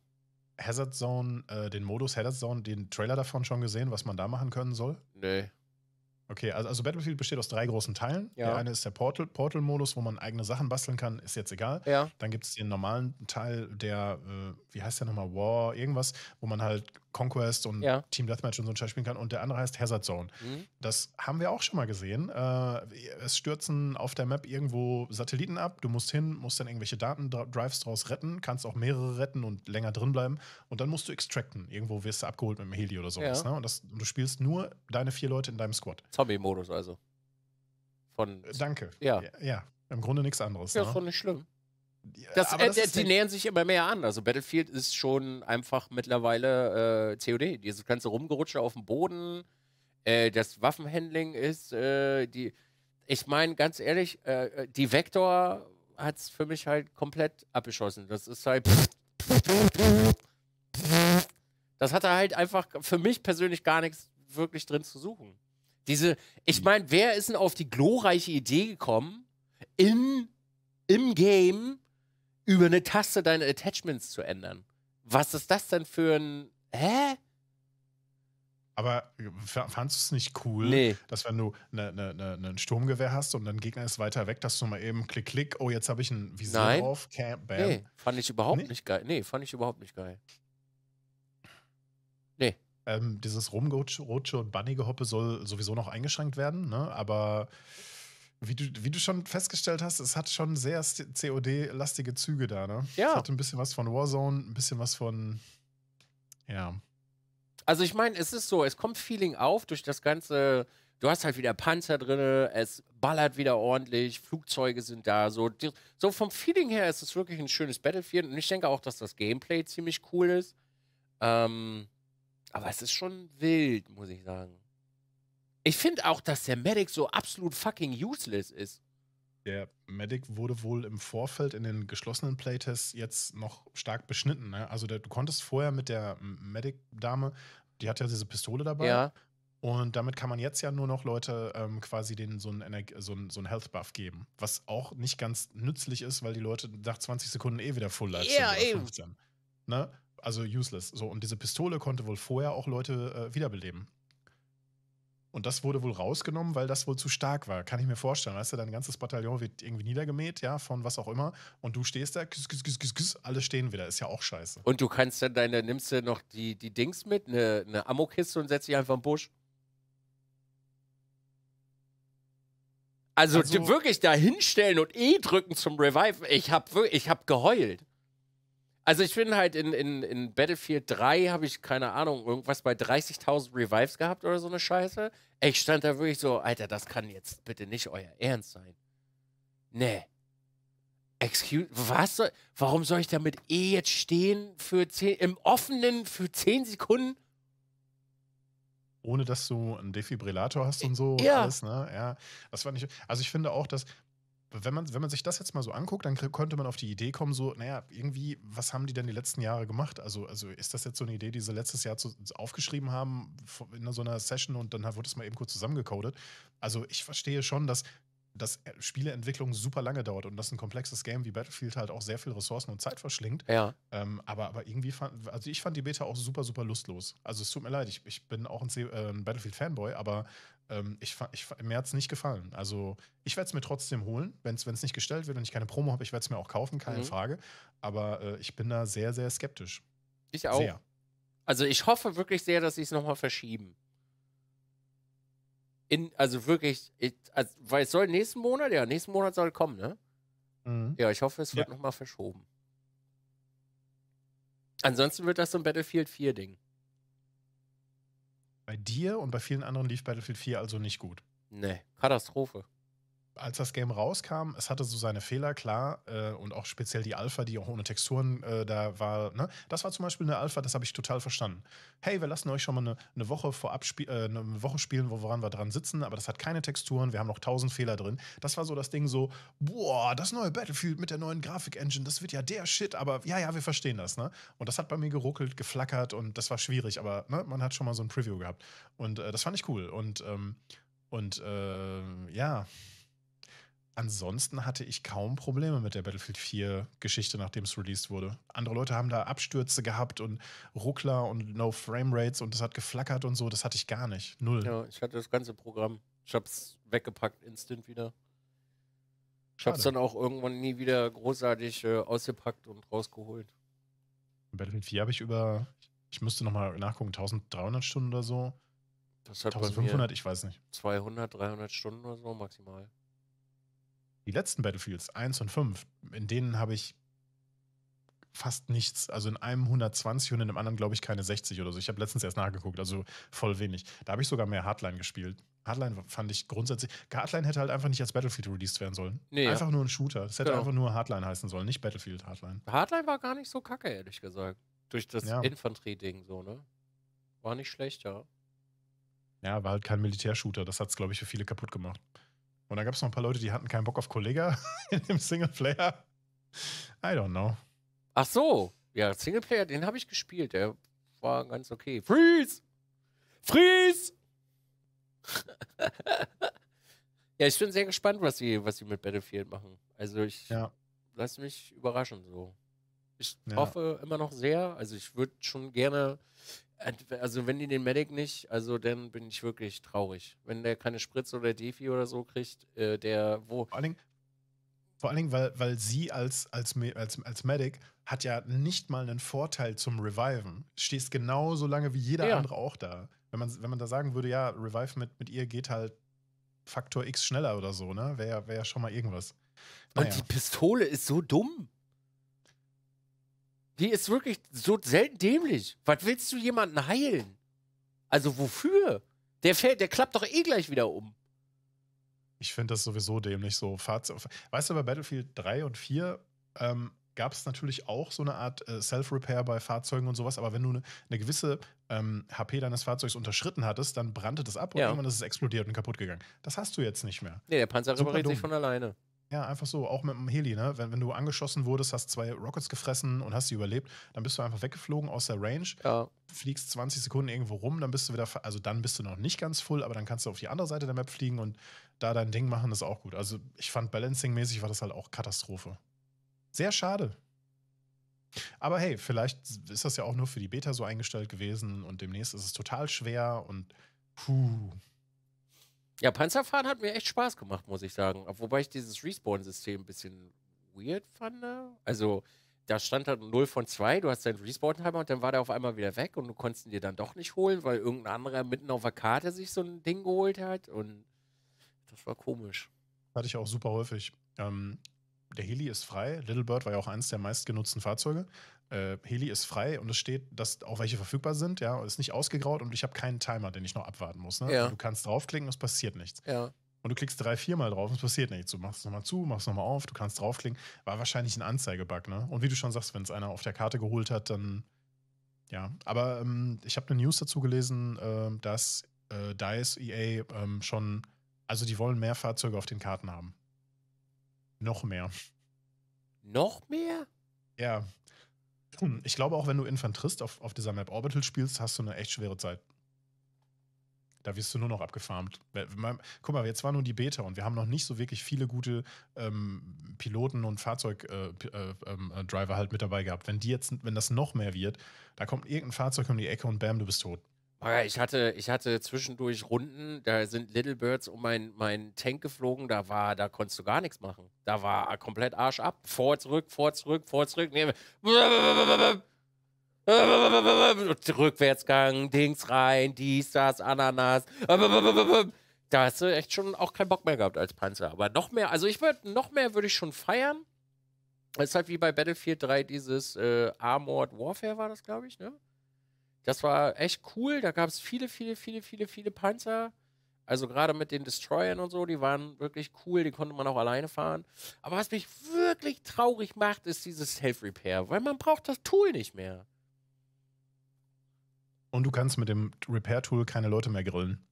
Speaker 2: Hazard Zone, äh, den Modus Hazard Zone, den Trailer davon schon gesehen, was man da machen können soll?
Speaker 1: Nee. Okay, also,
Speaker 2: also, Battlefield besteht aus drei großen Teilen. Ja. Der eine ist der Portal-Modus, Portal wo man eigene Sachen basteln kann, ist jetzt egal. Ja. Dann gibt es den normalen Teil, der, äh, wie heißt der nochmal, War, irgendwas, wo man halt Conquest und ja. Team Deathmatch und so ein Scheiß spielen kann. Und der andere heißt Hazard Zone. Mhm. Das haben wir auch schon mal gesehen. Äh, es stürzen auf der Map irgendwo Satelliten ab. Du musst hin, musst dann irgendwelche Datendrives draus retten, kannst auch mehrere retten und länger drin bleiben. Und dann musst du extracten. Irgendwo wirst du abgeholt mit dem Heli oder sowas. Ja. Ne? Und, das, und du spielst nur deine vier Leute in deinem Squad.
Speaker 1: Zombie-Modus also. Von äh, Danke. Ja. ja. ja. Im Grunde nichts
Speaker 2: anderes. Ja, ne? ist doch
Speaker 1: nicht schlimm. Das, äh, das die nähern sich immer mehr an. Also Battlefield ist schon einfach mittlerweile äh, COD. Dieses ganze Rumgerutsche auf dem Boden, äh, das Waffenhandling ist, äh, die. Ich meine, ganz ehrlich, äh, die Vector hat es für mich halt komplett abgeschossen. Das ist halt. Das hat hatte halt einfach für mich persönlich gar nichts wirklich drin zu suchen. Diese, ich hm. meine, wer ist denn auf die glorreiche Idee gekommen, in, im Game über eine Taste deine Attachments zu ändern. Was ist das denn für ein. Hä?
Speaker 2: Aber äh, fandest du es nicht cool, nee. dass wenn du ne, ne, ne, ne, ein Sturmgewehr hast und dein Gegner ist weiter weg, dass du mal eben klick, klick, oh, jetzt habe ich ein Visier Nein. auf, Camp, bam. Nee, fand
Speaker 1: ich überhaupt nee. nicht geil. Nee, fand ich überhaupt nicht geil. Nee.
Speaker 2: Ähm, dieses Rumrutsche und Bunnygehoppe soll sowieso noch eingeschränkt werden, ne? aber wie du, wie du schon festgestellt hast, es hat schon sehr COD-lastige Züge da, ne? Ja. Es hat ein bisschen was von Warzone, ein bisschen was von. Ja.
Speaker 1: Also, ich meine, es ist so, es kommt Feeling auf durch das ganze. Du hast halt wieder Panzer drin, es ballert wieder ordentlich, Flugzeuge sind da. So, so vom Feeling her ist es wirklich ein schönes Battlefield und ich denke auch, dass das Gameplay ziemlich cool ist. Ähm, aber es ist schon wild, muss ich sagen. Ich finde auch, dass der Medic so absolut fucking useless ist. Der Medic wurde wohl im Vorfeld in den
Speaker 2: geschlossenen Playtests jetzt noch stark beschnitten. Ne? Also der, du konntest vorher mit der Medic-Dame, die hat ja diese Pistole dabei. Ja. Und damit kann man jetzt ja nur noch Leute ähm, quasi denen so einen, so einen, so einen Health-Buff geben. Was auch nicht ganz nützlich ist, weil die Leute nach 20 Sekunden eh wieder full life yeah, sind. Oder 15. Eben. Ne? Also useless. So, und diese Pistole konnte wohl vorher auch Leute äh, wiederbeleben. Und das wurde wohl rausgenommen, weil das wohl zu stark war. Kann ich mir vorstellen. Weißt du, dein ganzes Bataillon wird irgendwie niedergemäht, ja, von was auch immer. Und du stehst da, küss, küss, küss, küss, küss, alle stehen wieder. Ist ja auch scheiße. Und
Speaker 1: du kannst dann deine, nimmst du noch die, die Dings mit, eine, eine Ammo-Kiste und setzt dich einfach im Busch. Also, also wirklich da hinstellen und E drücken zum Revive. Ich hab, ich hab geheult. Also ich bin halt in, in, in Battlefield 3 habe ich, keine Ahnung, irgendwas bei 30.000 Revives gehabt oder so eine Scheiße. Ich stand da wirklich so, Alter, das kann jetzt bitte nicht euer Ernst sein. Nee. Excuse, was soll, warum soll ich da mit E jetzt stehen für 10, im Offenen für 10 Sekunden?
Speaker 2: Ohne dass du einen Defibrillator hast und so ja. alles, ne? Ja. Das war nicht. Also ich finde auch, dass wenn man, wenn man sich das jetzt mal so anguckt, dann könnte man auf die Idee kommen, so, naja, irgendwie, was haben die denn die letzten Jahre gemacht? Also, also ist das jetzt so eine Idee, die sie letztes Jahr zu, aufgeschrieben haben in so einer Session und dann wurde es mal eben kurz zusammengecodet? Also ich verstehe schon, dass dass äh, Spieleentwicklung super lange dauert und dass ein komplexes Game wie Battlefield halt auch sehr viel Ressourcen und Zeit verschlingt. Ja. Ähm, aber, aber irgendwie fand, also ich fand die Beta auch super, super lustlos. Also es tut mir leid, ich, ich bin auch ein äh, Battlefield-Fanboy, aber ähm, ich, ich, mir hat es nicht gefallen. Also ich werde es mir trotzdem holen, wenn es nicht gestellt wird und ich keine Promo habe, ich werde es mir auch kaufen, keine mhm. Frage. Aber äh, ich bin da sehr, sehr skeptisch.
Speaker 1: Ich auch. Sehr. Also ich hoffe wirklich sehr, dass sie es nochmal verschieben in, also wirklich, ich, also, weil es soll nächsten Monat, ja, nächsten Monat soll kommen, ne? Mhm. Ja, ich hoffe, es wird ja. nochmal verschoben. Ansonsten wird das so ein Battlefield 4-Ding.
Speaker 2: Bei dir und bei vielen anderen lief Battlefield 4 also nicht gut.
Speaker 1: Nee, Katastrophe
Speaker 2: als das Game rauskam, es hatte so seine Fehler, klar, äh, und auch speziell die Alpha, die auch ohne Texturen äh, da war. Ne? Das war zum Beispiel eine Alpha, das habe ich total verstanden. Hey, wir lassen euch schon mal eine, eine Woche vorab äh, eine Woche spielen, woran wir dran sitzen, aber das hat keine Texturen, wir haben noch tausend Fehler drin. Das war so das Ding so, boah, das neue Battlefield mit der neuen Grafikengine, das wird ja der Shit, aber ja, ja, wir verstehen das. Ne? Und das hat bei mir geruckelt, geflackert und das war schwierig, aber ne, man hat schon mal so ein Preview gehabt. Und äh, das fand ich cool. Und, ähm, und äh, ja ansonsten hatte ich kaum Probleme mit der Battlefield 4 Geschichte, nachdem es released wurde. Andere Leute haben da Abstürze gehabt und Ruckler und No Frame Rates und es hat geflackert und so. Das hatte ich gar nicht. Null.
Speaker 1: Ja, ich hatte das ganze Programm. Ich hab's weggepackt, instant wieder. Ich Schade. hab's dann auch irgendwann nie wieder großartig äh, ausgepackt und rausgeholt.
Speaker 2: Battlefield 4 habe ich über, ich müsste nochmal nachgucken, 1300 Stunden oder so. 1500, ich weiß
Speaker 1: nicht. 200, 300 Stunden
Speaker 2: oder so maximal die letzten Battlefields 1 und 5, in denen habe ich fast nichts. Also in einem 120 und in dem anderen, glaube ich, keine 60 oder so. Ich habe letztens erst nachgeguckt, also voll wenig. Da habe ich sogar mehr Hardline gespielt. Hardline fand ich grundsätzlich. Hardline hätte halt einfach nicht als Battlefield released werden sollen. Nee, einfach ja. nur ein Shooter. Es hätte genau. einfach nur Hardline heißen sollen, nicht Battlefield Hardline.
Speaker 1: Hardline war gar nicht so kacke, ehrlich gesagt. Durch das ja. Infanterie-Ding so, ne? War nicht schlecht, ja.
Speaker 2: Ja, war halt kein Militärshooter. Das hat es, glaube ich, für viele kaputt gemacht. Und da gab es noch ein paar Leute, die hatten keinen Bock auf Kollega in dem Singleplayer. I
Speaker 1: don't know. Ach so, ja, Singleplayer, den habe ich gespielt. Der war ganz okay. Freeze! Freeze! ja, ich bin sehr gespannt, was sie, was sie mit Battlefield machen. Also ich ja. lasse mich überraschen so. Ich ja. hoffe immer noch sehr. Also ich würde schon gerne also wenn die den Medic nicht, also dann bin ich wirklich traurig. Wenn der keine Spritze oder Defi oder so kriegt, äh, der wo. Vor allen Dingen,
Speaker 2: vor allen Dingen weil, weil sie als, als, als, als Medic hat ja nicht mal einen Vorteil zum Reviven. Stehst genauso lange wie jeder ja. andere auch da. Wenn man, wenn man da sagen würde, ja, Revive mit, mit ihr geht halt Faktor X schneller oder so, ne? Wäre wär ja schon mal irgendwas. Naja. Und die Pistole ist so dumm.
Speaker 1: Die ist wirklich so selten dämlich. Was willst du jemanden heilen? Also wofür? Der fällt, der klappt doch eh gleich wieder um.
Speaker 2: Ich finde das sowieso dämlich so. Weißt du, bei Battlefield 3 und 4 ähm, gab es natürlich auch so eine Art äh, Self-Repair bei Fahrzeugen und sowas, aber wenn du ne, eine ne gewisse ähm, HP deines Fahrzeugs unterschritten hattest, dann brannte das ab und irgendwann ist es explodiert und kaputt gegangen. Das hast du jetzt nicht
Speaker 1: mehr. Nee, der Panzer Super repariert sich von alleine.
Speaker 2: Ja, einfach so, auch mit dem Heli, ne? Wenn, wenn du angeschossen wurdest, hast zwei Rockets gefressen und hast sie überlebt, dann bist du einfach weggeflogen aus der Range, ja. fliegst 20 Sekunden irgendwo rum, dann bist du wieder, also dann bist du noch nicht ganz voll, aber dann kannst du auf die andere Seite der Map fliegen und da dein Ding machen, ist auch gut. Also ich fand Balancing-mäßig war das halt auch Katastrophe. Sehr schade. Aber hey, vielleicht ist das ja auch nur für die Beta so eingestellt gewesen und demnächst ist es total schwer und
Speaker 1: puh. Ja, Panzerfahren hat mir echt Spaß gemacht, muss ich sagen. Wobei ich dieses Respawn-System ein bisschen weird fand. Ne? Also, da stand halt 0 von 2, du hast deinen Respawn-Timer und dann war der auf einmal wieder weg und du konntest ihn dir dann doch nicht holen, weil irgendein anderer mitten auf der Karte sich so ein Ding geholt hat und das war komisch.
Speaker 2: Hatte ich auch super häufig. Ähm, der Heli ist frei. Little Bird war ja auch eines der meistgenutzten Fahrzeuge äh, Heli ist frei und es steht, dass auch welche verfügbar sind, ja, ist nicht ausgegraut und ich habe keinen Timer, den ich noch abwarten muss. Ne? Ja. Du kannst draufklicken, es passiert nichts. Ja. Und du klickst drei, viermal drauf und es passiert nichts. Du machst es nochmal zu, machst es nochmal auf, du kannst draufklicken. War wahrscheinlich ein Anzeigebug, ne? Und wie du schon sagst, wenn es einer auf der Karte geholt hat, dann ja. Aber ähm, ich habe eine News dazu gelesen, äh, dass äh, DICE, EA ähm, schon, also die wollen mehr Fahrzeuge auf den Karten haben. Noch mehr. Noch mehr? Ja. Hm, ich glaube, auch wenn du Infanterist auf, auf dieser Map Orbital spielst, hast du eine echt schwere Zeit. Da wirst du nur noch abgefarmt. Guck mal, jetzt war nur die Beta und wir haben noch nicht so wirklich viele gute ähm, Piloten und Fahrzeugdriver äh, äh, ähm, äh, halt mit dabei gehabt. Wenn die jetzt, wenn das noch mehr wird, da kommt irgendein Fahrzeug um die Ecke und bam, du bist tot.
Speaker 1: Oh ich hatte, ich hatte zwischendurch Runden, da sind Little Birds um meinen mein Tank geflogen, da war, da konntest du gar nichts machen. Da war komplett Arsch ab. Vor, zurück, vor, zurück, vor, zurück. Rückwärtsgang, Dings rein, dies, das, Ananas. Da hast du echt schon auch keinen Bock mehr gehabt als Panzer. Aber noch mehr, also ich würde, noch mehr würde ich schon feiern. Es ist halt wie bei Battlefield 3 dieses äh, Armored Warfare war das, glaube ich, ne? Das war echt cool. Da gab es viele, viele, viele, viele, viele Panzer. Also gerade mit den Destroyern und so, die waren wirklich cool, die konnte man auch alleine fahren. Aber was mich wirklich traurig macht, ist dieses Self-Repair, weil man braucht das Tool nicht mehr.
Speaker 2: Und du kannst mit dem Repair-Tool keine Leute mehr grillen.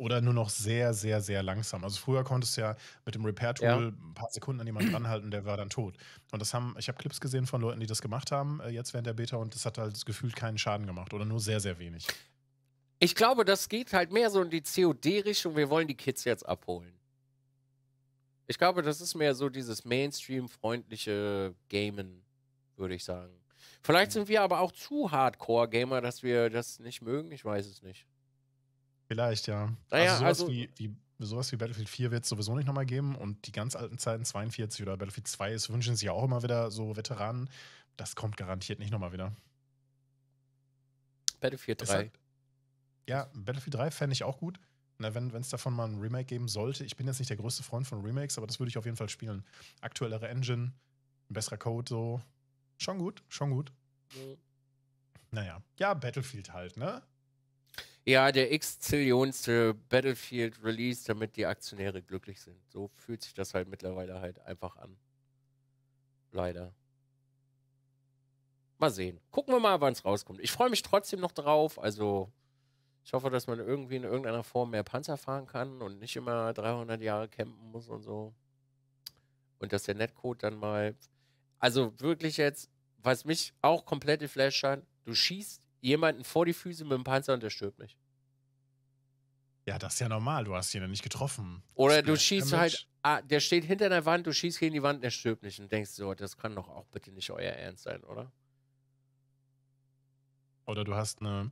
Speaker 2: Oder nur noch sehr, sehr, sehr langsam. Also früher konntest du ja mit dem Repair-Tool ja. ein paar Sekunden an jemanden dranhalten, der war dann tot. Und das haben, ich habe Clips gesehen von Leuten, die das gemacht haben, äh, jetzt während der Beta, und das hat halt gefühlt keinen Schaden gemacht oder nur sehr,
Speaker 1: sehr wenig. Ich glaube, das geht halt mehr so in die COD-Richtung, wir wollen die Kids jetzt abholen. Ich glaube, das ist mehr so dieses Mainstream-freundliche Gamen, würde ich sagen. Vielleicht mhm. sind wir aber auch zu Hardcore-Gamer, dass wir das nicht mögen. Ich weiß es nicht.
Speaker 2: Vielleicht, ja. Naja, also sowas, also, wie, wie, sowas wie Battlefield 4 wird es sowieso nicht nochmal geben und die ganz alten Zeiten 42 oder Battlefield 2 ist, wünschen sich ja auch immer wieder so Veteranen. Das kommt garantiert nicht nochmal wieder.
Speaker 1: Battlefield 3. Halt,
Speaker 2: ja, Battlefield 3 fände ich auch gut. Na, wenn es davon mal ein Remake geben sollte. Ich bin jetzt nicht der größte Freund von Remakes, aber das würde ich auf jeden Fall spielen. Aktuellere Engine, ein besserer Code, so. Schon gut, schon gut. Mhm. Naja, ja, Battlefield halt, ne?
Speaker 1: ja, der x-zillionste Battlefield-Release, damit die Aktionäre glücklich sind. So fühlt sich das halt mittlerweile halt einfach an. Leider. Mal sehen. Gucken wir mal, wann es rauskommt. Ich freue mich trotzdem noch drauf. Also, ich hoffe, dass man irgendwie in irgendeiner Form mehr Panzer fahren kann und nicht immer 300 Jahre campen muss und so. Und dass der Netcode dann mal. Also wirklich jetzt, was mich auch komplett flash hat, du schießt jemanden vor die Füße mit dem Panzer und der stirbt nicht.
Speaker 2: Ja, das ist ja normal. Du hast ihn ja nicht getroffen.
Speaker 1: Oder du schießt halt, ah, der steht hinter der Wand, du schießt gegen die Wand, und der stirbt nicht. Und denkst so, das kann doch auch bitte nicht euer Ernst sein, oder?
Speaker 2: Oder du hast eine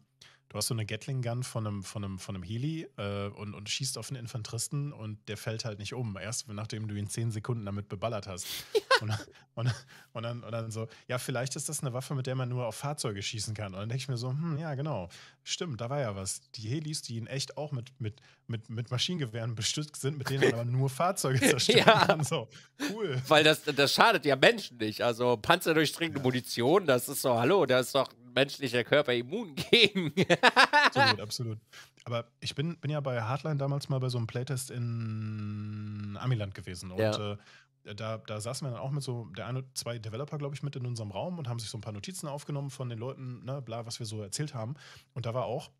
Speaker 2: Du hast so eine Gatling-Gun von einem, von einem, von einem Heli äh, und, und schießt auf einen Infanteristen und der fällt halt nicht um. Erst nachdem du ihn zehn Sekunden damit beballert hast. Ja. Und, und, und, dann, und dann so, ja, vielleicht ist das eine Waffe, mit der man nur auf Fahrzeuge schießen kann. Und dann denke ich mir so, hm, ja, genau. Stimmt, da war ja was. Die Helis, die in echt auch mit, mit, mit, mit Maschinengewehren bestückt sind, mit denen man aber nur Fahrzeuge zerstören ja. kann. So, cool.
Speaker 1: Weil das, das schadet ja Menschen nicht. Also panzerdurchdringende ja. Munition, das ist so, hallo, da ist doch menschlicher Körper immun gegen absolut, absolut.
Speaker 2: Aber ich bin, bin ja bei Hardline damals mal bei so einem Playtest in Amiland gewesen. Und ja. äh, da, da saßen wir dann auch mit so, der eine, zwei Developer, glaube ich, mit in unserem Raum und haben sich so ein paar Notizen aufgenommen von den Leuten, ne, bla, was wir so erzählt haben. Und da war auch,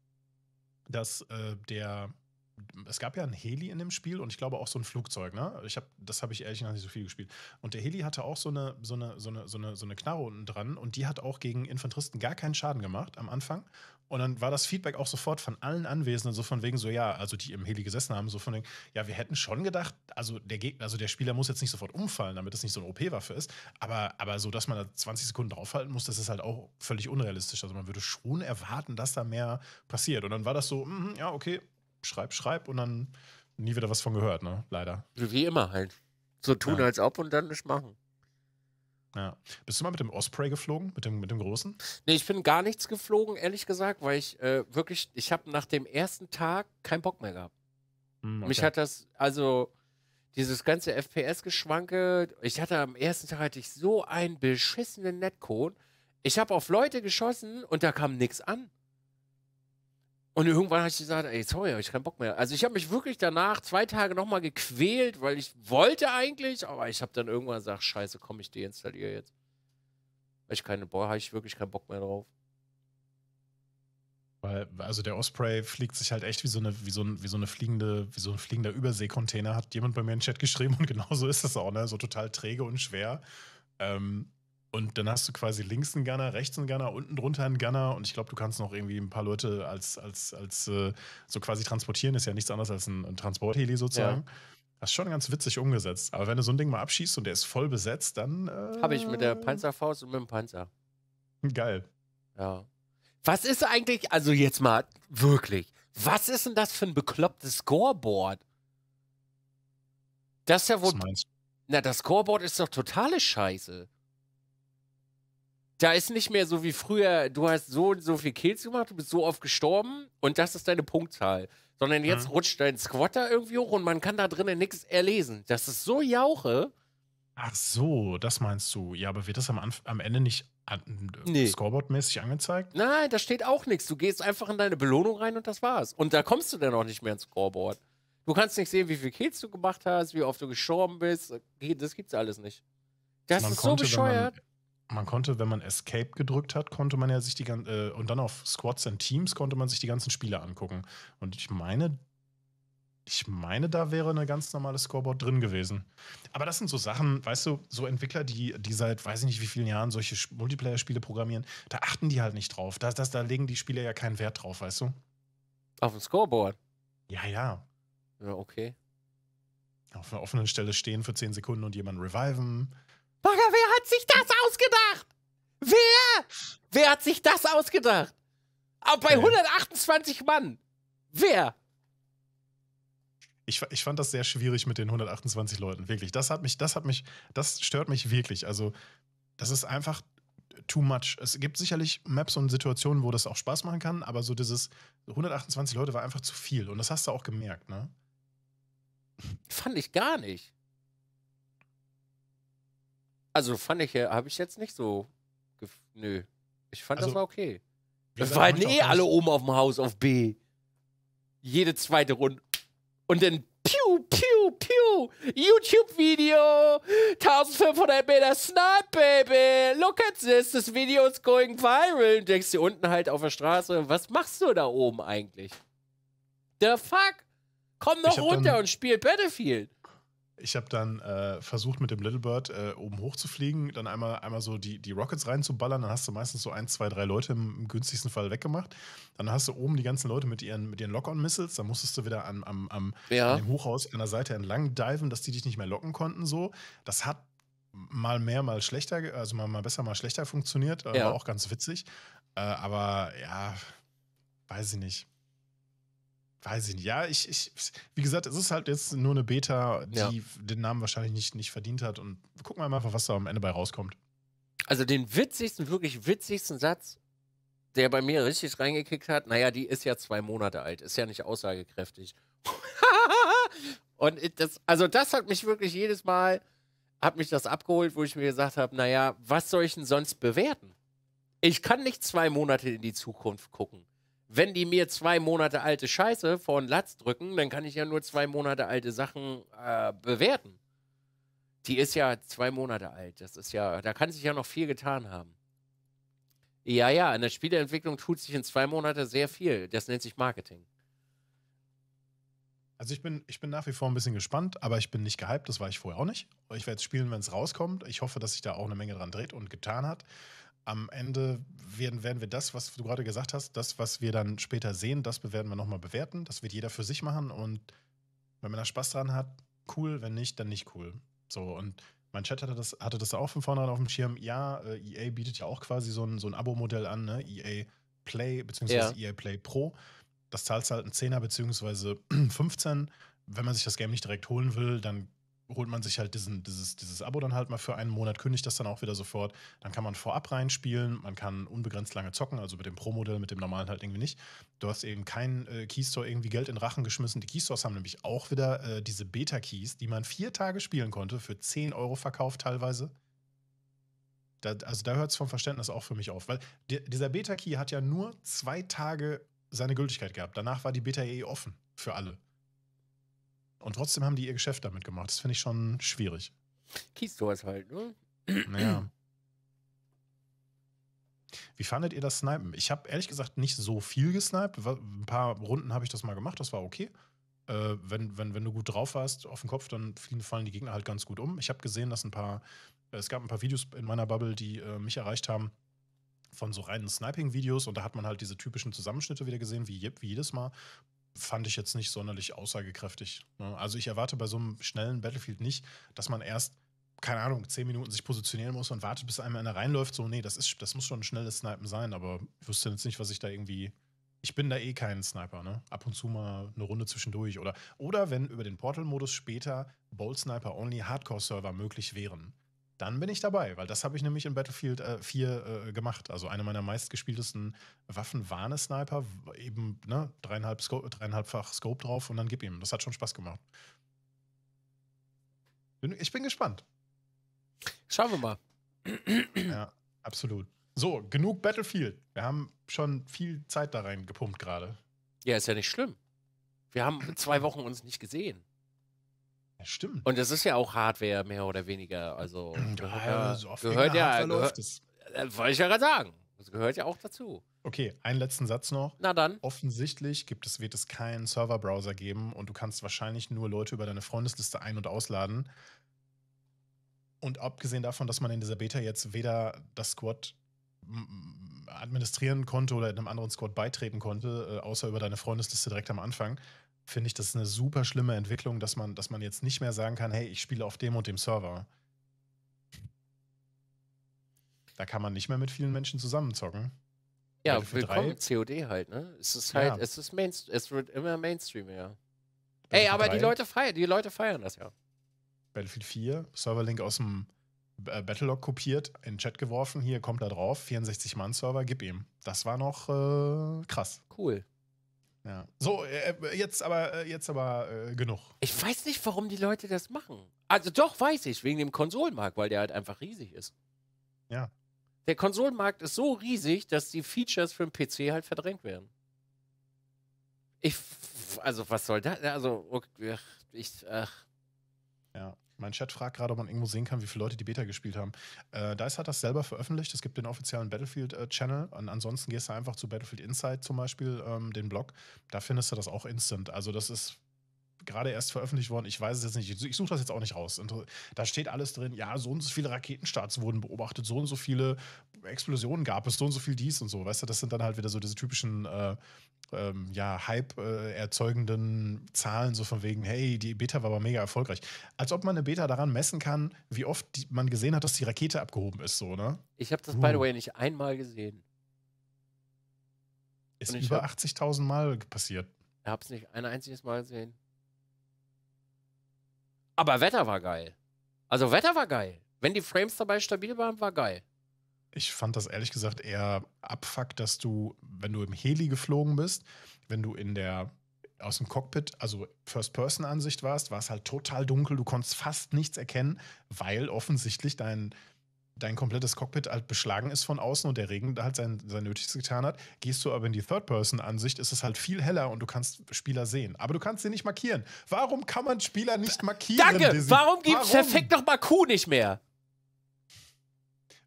Speaker 2: dass äh, der es gab ja einen Heli in dem Spiel und ich glaube auch so ein Flugzeug, ne? Ich hab, das habe ich ehrlich gesagt nicht so viel gespielt. Und der Heli hatte auch so eine, so eine, so eine, so eine, so eine Knarre unten dran und die hat auch gegen Infanteristen gar keinen Schaden gemacht am Anfang. Und dann war das Feedback auch sofort von allen Anwesenden, so von wegen, so ja, also die im Heli gesessen haben, so von wegen, ja, wir hätten schon gedacht, also der Gegner, also der Spieler muss jetzt nicht sofort umfallen, damit das nicht so eine OP-Waffe ist, aber, aber so, dass man da 20 Sekunden draufhalten muss, das ist halt auch völlig unrealistisch. Also man würde schon erwarten, dass da mehr passiert. Und dann war das so, mh, ja, okay, schreib, schreib und dann nie wieder was von gehört, ne? Leider.
Speaker 1: Wie immer halt. So tun ja. als ob und dann nicht machen.
Speaker 2: Ja. Bist du mal mit dem Osprey geflogen, mit dem, mit dem Großen?
Speaker 1: Nee, ich bin gar nichts geflogen, ehrlich gesagt, weil ich äh, wirklich, ich habe nach dem ersten Tag keinen Bock mehr gehabt. Mm, okay. Mich hat das, also dieses ganze FPS-Geschwanke, ich hatte am ersten Tag hatte ich so einen beschissenen Netcode. Ich habe auf Leute geschossen und da kam nichts an. Und irgendwann habe ich gesagt, ey, sorry, hab ich keinen Bock mehr. Also ich habe mich wirklich danach zwei Tage nochmal gequält, weil ich wollte eigentlich, aber ich habe dann irgendwann gesagt, scheiße, komm, ich deinstalliere jetzt. Weil ich keine, boah, habe ich wirklich keinen Bock mehr drauf.
Speaker 2: Weil, also der Osprey fliegt sich halt echt wie so eine, wie so ein, wie so eine fliegende, wie so ein fliegender Überseekontainer, hat jemand bei mir in den Chat geschrieben und genauso ist das auch, ne? So total träge und schwer. Ähm, und dann hast du quasi links einen Gunner, rechts einen Gunner, unten drunter einen Gunner und ich glaube, du kannst noch irgendwie ein paar Leute als, als, als äh, so quasi transportieren, ist ja nichts anderes als ein, ein Transportheli sozusagen. Ja. Das ist schon ganz witzig umgesetzt. Aber wenn du so ein Ding mal abschießt und der ist voll besetzt, dann. Äh, Habe ich mit der Panzerfaust
Speaker 1: und mit dem Panzer. Geil. Ja. Was ist eigentlich, also jetzt mal wirklich, was ist denn das für ein beklopptes Scoreboard? Das ist ja wohl. Na, das Scoreboard ist doch totale Scheiße da ist nicht mehr so wie früher, du hast so und so viel Kills gemacht, du bist so oft gestorben und das ist deine Punktzahl. Sondern jetzt mhm. rutscht dein Squatter irgendwie hoch und man kann da drinnen nichts erlesen. Das ist so jauche.
Speaker 2: Ach so, das meinst du. Ja, aber wird das am, Anf am Ende nicht an äh, nee. Scoreboard-mäßig angezeigt?
Speaker 1: Nein, da steht auch nichts. Du gehst einfach in deine Belohnung rein und das war's. Und da kommst du dann auch nicht mehr ins Scoreboard. Du kannst nicht sehen, wie viel Kills du gemacht hast, wie oft du gestorben bist. Äh, das gibt's alles nicht. Das man ist konnte, so bescheuert. Wenn
Speaker 2: man, man konnte, wenn man Escape gedrückt hat, konnte man ja sich die ganzen, äh, und dann auf Squads and Teams konnte man sich die ganzen Spiele angucken. Und ich meine, ich meine, da wäre eine ganz normale Scoreboard drin gewesen. Aber das sind so Sachen, weißt du, so Entwickler, die, die seit weiß ich nicht wie vielen Jahren solche Multiplayer-Spiele programmieren, da achten die halt nicht drauf. Da, das, da legen die Spieler ja keinen Wert drauf, weißt du?
Speaker 1: Auf dem Scoreboard? Ja, ja. Ja, okay.
Speaker 2: Auf einer offenen Stelle stehen für 10 Sekunden und jemanden reviven.
Speaker 1: Bagger, wer hat sich das ausgedacht? Wer? Wer hat sich das ausgedacht? Aber bei 128 Mann. Wer?
Speaker 2: Ich, ich, fand das sehr schwierig mit den 128 Leuten, wirklich. Das hat mich, das hat mich, das stört mich wirklich. Also, das ist einfach too much. Es gibt sicherlich Maps und Situationen, wo das auch Spaß machen kann, aber so dieses 128 Leute war einfach zu viel. Und das hast du auch gemerkt, ne?
Speaker 1: Fand ich gar nicht. Also fand ich ja, habe ich jetzt nicht so. Nö. Ich fand also, das war okay. Es waren eh alle oben auf dem Haus auf B. Jede zweite Runde. Und dann piu, piu, piu. YouTube-Video. 1500 Meter Snipe, baby. Look at this. This Video is going viral. Und denkst dir unten halt auf der Straße, was machst du da oben eigentlich? The fuck? Komm doch runter und spiel Battlefield.
Speaker 2: Ich habe dann äh, versucht, mit dem Little Bird äh, oben hochzufliegen, dann einmal, einmal so die, die Rockets reinzuballern. Dann hast du meistens so ein, zwei, drei Leute im, im günstigsten Fall weggemacht. Dann hast du oben die ganzen Leute mit ihren, mit ihren Lock-on-Missiles. Dann musstest du wieder am, am, am, ja. an dem Hochhaus an der Seite entlang diven, dass die dich nicht mehr locken konnten. So. Das hat mal mehr, mal schlechter, also mal, mal besser, mal schlechter funktioniert. Äh, ja. War auch ganz witzig. Äh, aber ja, weiß ich nicht weiß ich nicht. Ja, ich, ich, wie gesagt, es ist halt jetzt nur eine Beta, die ja. den Namen wahrscheinlich nicht, nicht verdient hat. Und gucken wir mal einfach, was da am Ende bei rauskommt.
Speaker 1: Also den witzigsten, wirklich witzigsten Satz, der bei mir richtig reingekickt hat, naja, die ist ja zwei Monate alt, ist ja nicht aussagekräftig. Und das, also das hat mich wirklich jedes Mal, hat mich das abgeholt, wo ich mir gesagt habe, naja, was soll ich denn sonst bewerten? Ich kann nicht zwei Monate in die Zukunft gucken wenn die mir zwei Monate alte Scheiße vor den Latz drücken, dann kann ich ja nur zwei Monate alte Sachen äh, bewerten. Die ist ja zwei Monate alt. Das ist ja, da kann sich ja noch viel getan haben. Ja, ja, in der Spieleentwicklung tut sich in zwei Monaten sehr viel. Das nennt sich Marketing.
Speaker 2: Also ich bin, ich bin nach wie vor ein bisschen gespannt, aber ich bin nicht gehypt, das war ich vorher auch nicht. Ich werde es spielen, wenn es rauskommt. Ich hoffe, dass sich da auch eine Menge dran dreht und getan hat am Ende werden, werden wir das, was du gerade gesagt hast, das, was wir dann später sehen, das werden wir nochmal bewerten. Das wird jeder für sich machen und wenn man da Spaß dran hat, cool, wenn nicht, dann nicht cool. So und mein Chat hatte das, hatte das auch von vornherein auf dem Schirm. Ja, äh, EA bietet ja auch quasi so ein, so ein Abo-Modell an, ne? EA Play bzw. Ja. EA Play Pro. Das zahlst halt einen er bzw. 15. Wenn man sich das Game nicht direkt holen will, dann holt man sich halt diesen, dieses, dieses Abo dann halt mal für einen Monat, kündigt das dann auch wieder sofort. Dann kann man vorab reinspielen, man kann unbegrenzt lange zocken, also mit dem Pro-Modell, mit dem normalen halt irgendwie nicht. Du hast eben keinen äh, Keystore irgendwie Geld in Rachen geschmissen. Die Keystores haben nämlich auch wieder äh, diese Beta-Keys, die man vier Tage spielen konnte, für 10 Euro verkauft teilweise. Da, also da hört es vom Verständnis auch für mich auf, weil die, dieser Beta-Key hat ja nur zwei Tage seine Gültigkeit gehabt. Danach war die Beta eh offen für alle. Und trotzdem haben die ihr Geschäft damit gemacht. Das finde ich schon schwierig.
Speaker 1: Kiest sowas halt, ne? Naja.
Speaker 2: Wie fandet ihr das Snipen? Ich habe ehrlich gesagt nicht so viel gesniped. Ein paar Runden habe ich das mal gemacht, das war okay. Äh, wenn, wenn, wenn du gut drauf warst auf dem Kopf, dann fallen die Gegner halt ganz gut um. Ich habe gesehen, dass ein paar, es gab ein paar Videos in meiner Bubble, die äh, mich erreicht haben von so reinen Sniping-Videos und da hat man halt diese typischen Zusammenschnitte wieder gesehen, wie, wie jedes Mal fand ich jetzt nicht sonderlich aussagekräftig. Ne? Also ich erwarte bei so einem schnellen Battlefield nicht, dass man erst, keine Ahnung, zehn Minuten sich positionieren muss und wartet, bis einem einer reinläuft. So, nee, das, ist, das muss schon ein schnelles Snipen sein, aber ich wüsste jetzt nicht, was ich da irgendwie. Ich bin da eh kein Sniper, ne? Ab und zu mal eine Runde zwischendurch oder oder wenn über den Portal-Modus später Bolt Sniper Only Hardcore-Server möglich wären, dann bin ich dabei, weil das habe ich nämlich in Battlefield äh, 4 äh, gemacht. Also eine meiner meistgespieltesten Waffen war eine Sniper, eben ne, dreieinhalb Scope, dreieinhalbfach Scope drauf und dann gib ihm. Das hat schon Spaß gemacht. Ich bin gespannt. Schauen wir mal. ja, absolut. So, genug Battlefield. Wir haben schon viel Zeit da reingepumpt
Speaker 1: gerade. Ja, ist ja nicht schlimm. Wir haben zwei Wochen uns nicht gesehen stimmt. Und es ist ja auch Hardware, mehr oder weniger. Also ja, ja, so gehört ja. Gehör, äh, wollte ich ja gerade sagen. Das gehört ja auch dazu.
Speaker 2: Okay, einen letzten Satz noch. Na dann. Offensichtlich gibt es, wird es keinen Serverbrowser geben und du kannst wahrscheinlich nur Leute über deine Freundesliste ein- und ausladen. Und abgesehen davon, dass man in dieser Beta jetzt weder das Squad administrieren konnte oder in einem anderen Squad beitreten konnte, äh, außer über deine Freundesliste direkt am Anfang, finde ich das eine super schlimme Entwicklung, dass man, dass man jetzt nicht mehr sagen kann, hey, ich spiele auf dem und dem Server. Da kann man nicht mehr mit vielen Menschen zusammenzocken.
Speaker 1: Ja, Weil willkommen COD halt, ne? Es ist halt, ja. es ist Mainstream, es wird immer Mainstream, ja.
Speaker 2: Ey, aber 3. die Leute
Speaker 1: feiern, die Leute feiern das ja.
Speaker 2: Battlefield 4, Serverlink aus dem äh, Battlelog kopiert, in den Chat geworfen, hier kommt da drauf, 64 Mann Server, gib ihm. Das war noch äh, krass. Cool. Ja. So, äh, jetzt aber, äh, jetzt aber äh, genug. Ich weiß nicht, warum
Speaker 1: die Leute das machen. Also doch, weiß ich, wegen dem Konsolenmarkt, weil der halt einfach riesig ist. Ja. Der Konsolenmarkt ist so riesig, dass die Features für den PC halt verdrängt werden. Ich, also was soll das? Also, ich, ach.
Speaker 2: Ja. Mein Chat fragt gerade, ob man irgendwo sehen kann, wie viele Leute die Beta gespielt haben. Äh, DICE hat das selber veröffentlicht. Es gibt den offiziellen Battlefield-Channel. Äh, Und ansonsten gehst du einfach zu Battlefield Insight zum Beispiel, ähm, den Blog. Da findest du das auch instant. Also das ist gerade erst veröffentlicht worden. Ich weiß es jetzt nicht. Ich suche das jetzt auch nicht raus. Und da steht alles drin. Ja, so und so viele Raketenstarts wurden beobachtet, so und so viele Explosionen gab es, so und so viel dies und so. Weißt du, das sind dann halt wieder so diese typischen äh, ähm, ja, Hype-erzeugenden äh, Zahlen, so von wegen, hey, die Beta war aber mega erfolgreich. Als ob man eine Beta daran messen kann, wie oft die, man gesehen hat, dass die Rakete abgehoben ist, so, ne?
Speaker 1: Ich habe das, uh. by the way, nicht einmal gesehen. Ist über 80.000 Mal passiert. Ich habe es nicht ein einziges Mal gesehen. Aber Wetter war geil. Also Wetter war geil. Wenn die Frames dabei stabil waren, war geil.
Speaker 2: Ich fand das ehrlich gesagt eher abfuck, dass du, wenn du im Heli geflogen bist, wenn du in der aus dem Cockpit, also First-Person-Ansicht warst, war es halt total dunkel, du konntest fast nichts erkennen, weil offensichtlich dein dein komplettes Cockpit halt beschlagen ist von außen und der Regen halt sein, sein Nötiges getan hat, gehst du aber in die Third-Person-Ansicht, ist es halt viel heller und du kannst Spieler sehen. Aber du kannst sie nicht markieren. Warum kann man Spieler nicht markieren? Danke! Dizzy? Warum gibt es perfekt
Speaker 1: nochmal Q nicht mehr?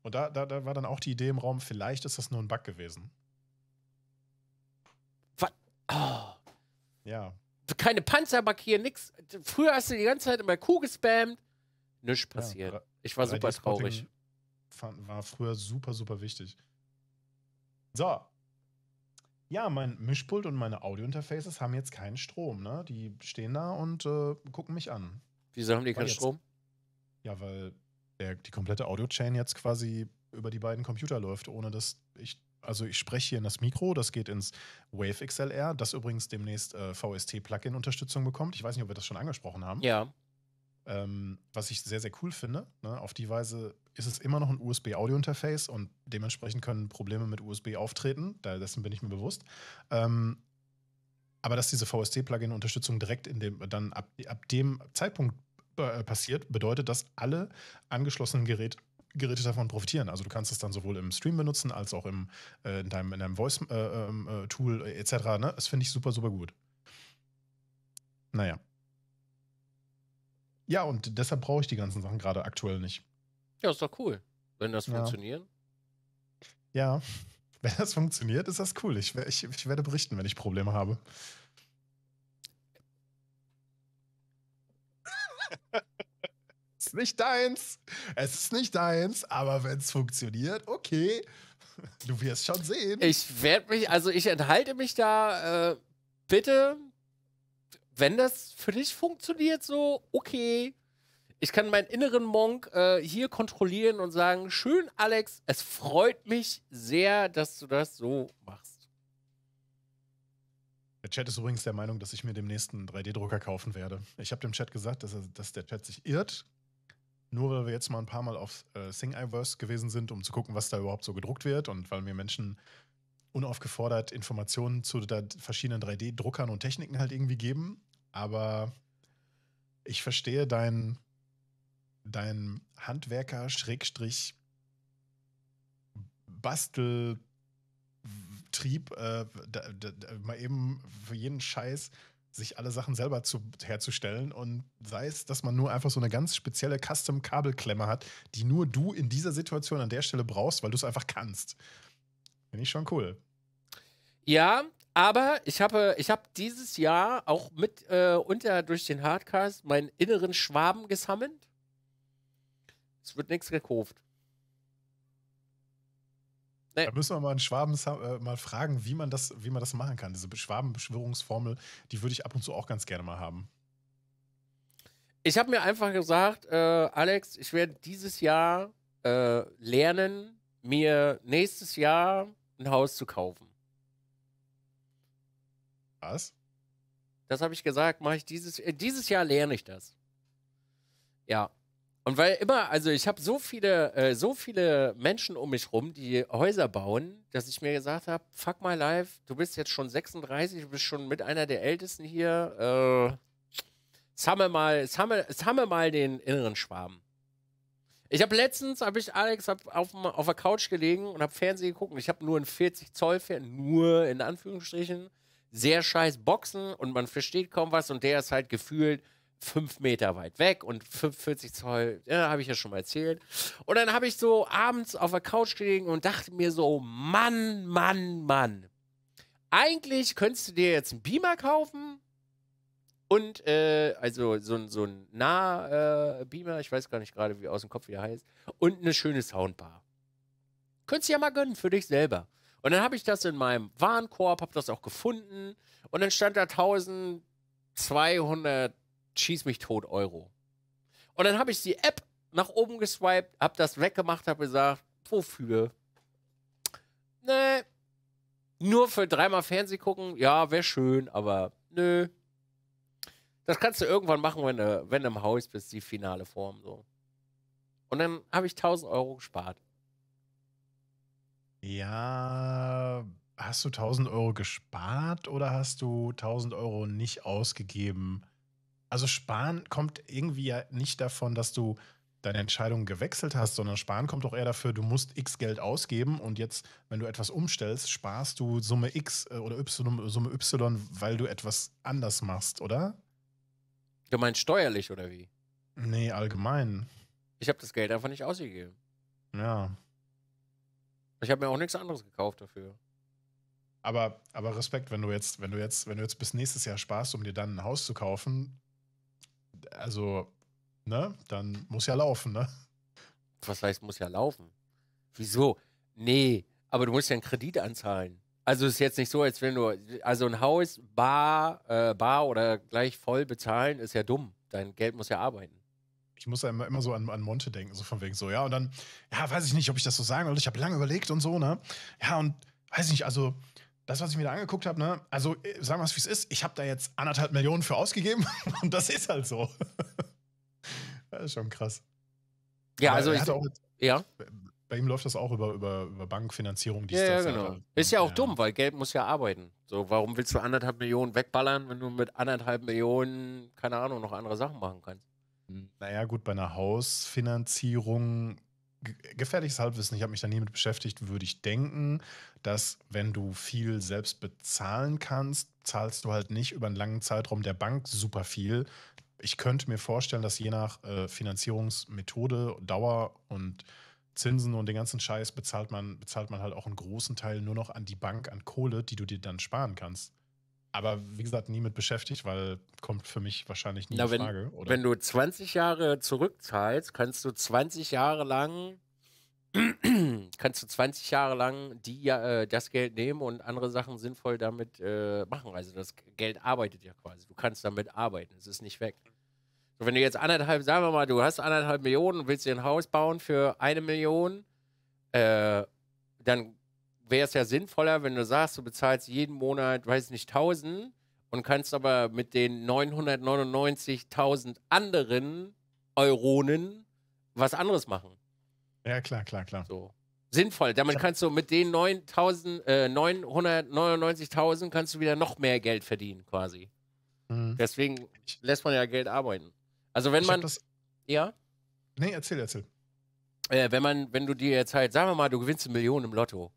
Speaker 1: Und
Speaker 2: da, da, da war dann auch die Idee im Raum, vielleicht ist das nur ein Bug gewesen.
Speaker 1: Was? Oh. Ja. Keine Panzer markieren, nix. Früher hast du die ganze Zeit immer Q gespammt. Nichts passiert. Ja, ich war super traurig
Speaker 2: fand, war früher super, super wichtig. So. Ja, mein Mischpult und meine Audiointerfaces haben jetzt keinen Strom, ne? Die stehen da und äh, gucken mich an.
Speaker 1: Wieso haben die keinen Strom?
Speaker 2: Ja, weil der, die komplette Audio-Chain jetzt quasi über die beiden Computer läuft, ohne dass ich also ich spreche hier in das Mikro, das geht ins Wave XLR, das übrigens demnächst äh, VST-Plugin-Unterstützung bekommt. Ich weiß nicht, ob wir das schon angesprochen haben. Ja. Ähm, was ich sehr, sehr cool finde. Ne? Auf die Weise ist es immer noch ein USB-Audio-Interface und dementsprechend können Probleme mit USB auftreten. Dessen bin ich mir bewusst. Ähm, aber dass diese VST-Plugin-Unterstützung direkt in dem, dann ab, ab dem Zeitpunkt äh, passiert, bedeutet, dass alle angeschlossenen Gerät, Geräte davon profitieren. Also du kannst es dann sowohl im Stream benutzen als auch im, äh, in deinem, in deinem Voice-Tool äh, ähm, äh, äh etc. Ne? Das finde ich super, super gut. Naja ja, und deshalb brauche ich die ganzen Sachen gerade aktuell nicht.
Speaker 1: Ja, ist doch cool. Wenn das ja. funktioniert.
Speaker 2: Ja, wenn das funktioniert, ist das cool. Ich, ich, ich werde berichten, wenn ich Probleme habe. es ist nicht deins. Es ist nicht deins, aber wenn es funktioniert, okay. Du
Speaker 1: wirst schon sehen. Ich werde mich, also ich enthalte mich da. Äh, bitte wenn das für dich funktioniert, so, okay. Ich kann meinen inneren Monk äh, hier kontrollieren und sagen: Schön, Alex, es freut mich sehr, dass du das so machst.
Speaker 2: Der Chat ist übrigens der Meinung, dass ich mir demnächst einen 3D-Drucker kaufen werde. Ich habe dem Chat gesagt, dass, er, dass der Chat sich irrt. Nur weil wir jetzt mal ein paar Mal auf äh, Singiverse gewesen sind, um zu gucken, was da überhaupt so gedruckt wird und weil mir Menschen unaufgefordert Informationen zu verschiedenen 3D-Druckern und Techniken halt irgendwie geben. Aber ich verstehe dein, dein Handwerker, Schrägstrich, Basteltrieb, äh, mal eben für jeden Scheiß sich alle Sachen selber zu, herzustellen und sei es, dass man nur einfach so eine ganz spezielle Custom-Kabelklemme hat, die nur du in dieser Situation an der Stelle brauchst, weil du es einfach kannst. Finde ich schon cool.
Speaker 1: Ja, aber ich habe ich hab dieses Jahr auch mit äh, unter durch den Hardcast meinen inneren Schwaben gesammelt. Es wird nichts gekauft.
Speaker 2: Nee. Da müssen wir mal einen Schwaben äh, mal fragen, wie man, das, wie man das machen kann. Diese Schwabenbeschwörungsformel, die würde ich ab und zu auch ganz gerne mal haben.
Speaker 1: Ich habe mir einfach gesagt, äh, Alex, ich werde dieses Jahr äh, lernen, mir nächstes Jahr ein Haus zu kaufen. Was? Das habe ich gesagt, mache ich dieses äh, dieses Jahr lerne ich das. Ja. Und weil immer, also ich habe so viele, äh, so viele Menschen um mich rum, die Häuser bauen, dass ich mir gesagt habe, fuck my life, du bist jetzt schon 36, du bist schon mit einer der Ältesten hier. Äh, sammel mal, sammel, sammel mal den inneren Schwaben. Ich habe letztens, habe ich Alex hab auf, auf der Couch gelegen und habe Fernsehen geguckt. ich habe nur ein 40 Zoll Fernsehen, nur in Anführungsstrichen, sehr scheiß Boxen und man versteht kaum was und der ist halt gefühlt fünf Meter weit weg und 45 Zoll, ja, habe ich ja schon mal erzählt. Und dann habe ich so abends auf der Couch gelegen und dachte mir so, Mann, Mann, Mann. Eigentlich könntest du dir jetzt einen Beamer kaufen und äh, also so, ein so ein Nah-Beamer, äh, ich weiß gar nicht gerade, wie aus dem Kopf wie er heißt. Und eine schöne Soundbar. Könntest du ja mal gönnen für dich selber. Und dann habe ich das in meinem Warenkorb, habe das auch gefunden. Und dann stand da 1200, schieß mich tot, Euro. Und dann habe ich die App nach oben geswiped, habe das weggemacht, habe gesagt, wofür? Nee, nur für dreimal Fernseh gucken, ja, wäre schön, aber nö, das kannst du irgendwann machen, wenn du, wenn du im Haus bist, die finale Form. So. Und dann habe ich 1000 Euro gespart.
Speaker 2: Ja, hast du 1000 Euro gespart oder hast du 1000 Euro nicht ausgegeben? Also sparen kommt irgendwie ja nicht davon, dass du deine Entscheidung gewechselt hast, sondern sparen kommt doch eher dafür, du musst x Geld ausgeben und jetzt, wenn du etwas umstellst, sparst du Summe x äh, oder y, Summe y, weil du etwas anders machst, oder?
Speaker 1: Du meinst steuerlich oder wie?
Speaker 2: Nee, allgemein.
Speaker 1: Ich habe das Geld einfach nicht ausgegeben. Ja. Ich habe mir auch nichts anderes gekauft dafür. Aber, aber Respekt, wenn du
Speaker 2: jetzt, wenn du jetzt, wenn du jetzt bis nächstes Jahr sparst, um dir dann ein Haus zu kaufen, also, ne, dann muss ja laufen, ne?
Speaker 1: Was heißt, muss ja laufen? Wieso? Nee, aber du musst ja einen Kredit anzahlen. Also es ist jetzt nicht so, als wenn du, also ein Haus bar, äh, bar oder gleich voll bezahlen, ist ja dumm. Dein Geld muss ja arbeiten.
Speaker 2: Ich muss ja immer, immer so an, an Monte denken, so von wegen so, ja, und dann, ja, weiß ich nicht, ob ich das so sagen will. Ich habe lange überlegt und so, ne? Ja, und weiß ich nicht, also das, was ich mir da angeguckt habe, ne, also äh, sagen wir es, wie es ist, ich habe da jetzt anderthalb Millionen für ausgegeben und das ist halt so. das ist schon krass. Ja, Aber also ich. Auch, ja bei ihm läuft das auch über, über, über Bankfinanzierung. Die ja, ja, genau.
Speaker 1: Hat. Ist ja auch ja. dumm, weil Geld muss ja arbeiten. So, warum willst du anderthalb Millionen wegballern, wenn du mit anderthalb Millionen, keine Ahnung, noch andere Sachen machen kannst?
Speaker 2: Naja, gut, bei einer Hausfinanzierung, gefährliches Halbwissen, ich habe mich da nie mit beschäftigt, würde ich denken, dass wenn du viel selbst bezahlen kannst, zahlst du halt nicht über einen langen Zeitraum der Bank super viel. Ich könnte mir vorstellen, dass je nach äh, Finanzierungsmethode, Dauer und Zinsen und den ganzen Scheiß bezahlt man, bezahlt man halt auch einen großen Teil nur noch an die Bank, an Kohle, die du dir dann sparen kannst. Aber wie gesagt, nie mit beschäftigt, weil kommt für mich wahrscheinlich nie Na, in Frage. Wenn, wenn
Speaker 1: du 20 Jahre zurückzahlst, kannst du 20 Jahre lang kannst du 20 Jahre lang die, äh, das Geld nehmen und andere Sachen sinnvoll damit äh, machen. Also das Geld arbeitet ja quasi. Du kannst damit arbeiten. Es ist nicht weg wenn du jetzt anderthalb, sagen wir mal, du hast anderthalb Millionen und willst dir ein Haus bauen für eine Million, äh, dann wäre es ja sinnvoller, wenn du sagst, du bezahlst jeden Monat, weiß nicht, 1000 und kannst aber mit den 999.000 anderen Euronen was anderes machen.
Speaker 2: Ja, klar, klar, klar. So.
Speaker 1: Sinnvoll. Damit kannst du mit den 9.000, äh, 999.000 kannst du wieder noch mehr Geld verdienen, quasi. Mhm. Deswegen lässt man ja Geld arbeiten. Also wenn ich man. Das, ja?
Speaker 2: Nee, erzähl, erzähl.
Speaker 1: Äh, wenn man, wenn du dir jetzt halt, sagen wir mal, du gewinnst eine Million im Lotto,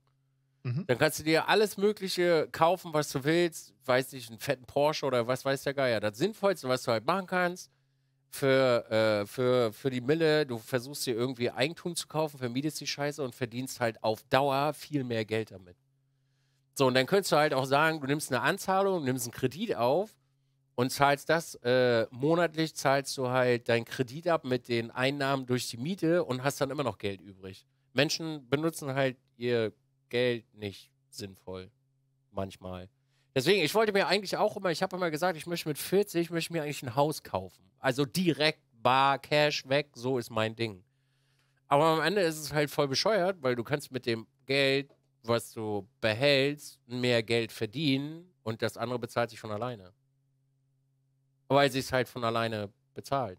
Speaker 1: mhm. dann kannst du dir alles Mögliche kaufen, was du willst, weiß nicht, einen fetten Porsche oder was weiß der Geier. Das Sinnvollste, was du halt machen kannst, für, äh, für, für die Mille, du versuchst dir irgendwie Eigentum zu kaufen, vermietest die Scheiße und verdienst halt auf Dauer viel mehr Geld damit. So, und dann könntest du halt auch sagen, du nimmst eine Anzahlung, nimmst einen Kredit auf und zahlst das äh, monatlich, zahlst du halt deinen Kredit ab mit den Einnahmen durch die Miete und hast dann immer noch Geld übrig. Menschen benutzen halt ihr Geld nicht sinnvoll. Manchmal. Deswegen, ich wollte mir eigentlich auch immer, ich habe immer gesagt, ich möchte mit 40, ich möchte mir eigentlich ein Haus kaufen. Also direkt bar, Cash weg, so ist mein Ding. Aber am Ende ist es halt voll bescheuert, weil du kannst mit dem Geld, was du behältst, mehr Geld verdienen und das andere bezahlt sich von alleine weil sie es halt von alleine bezahlt.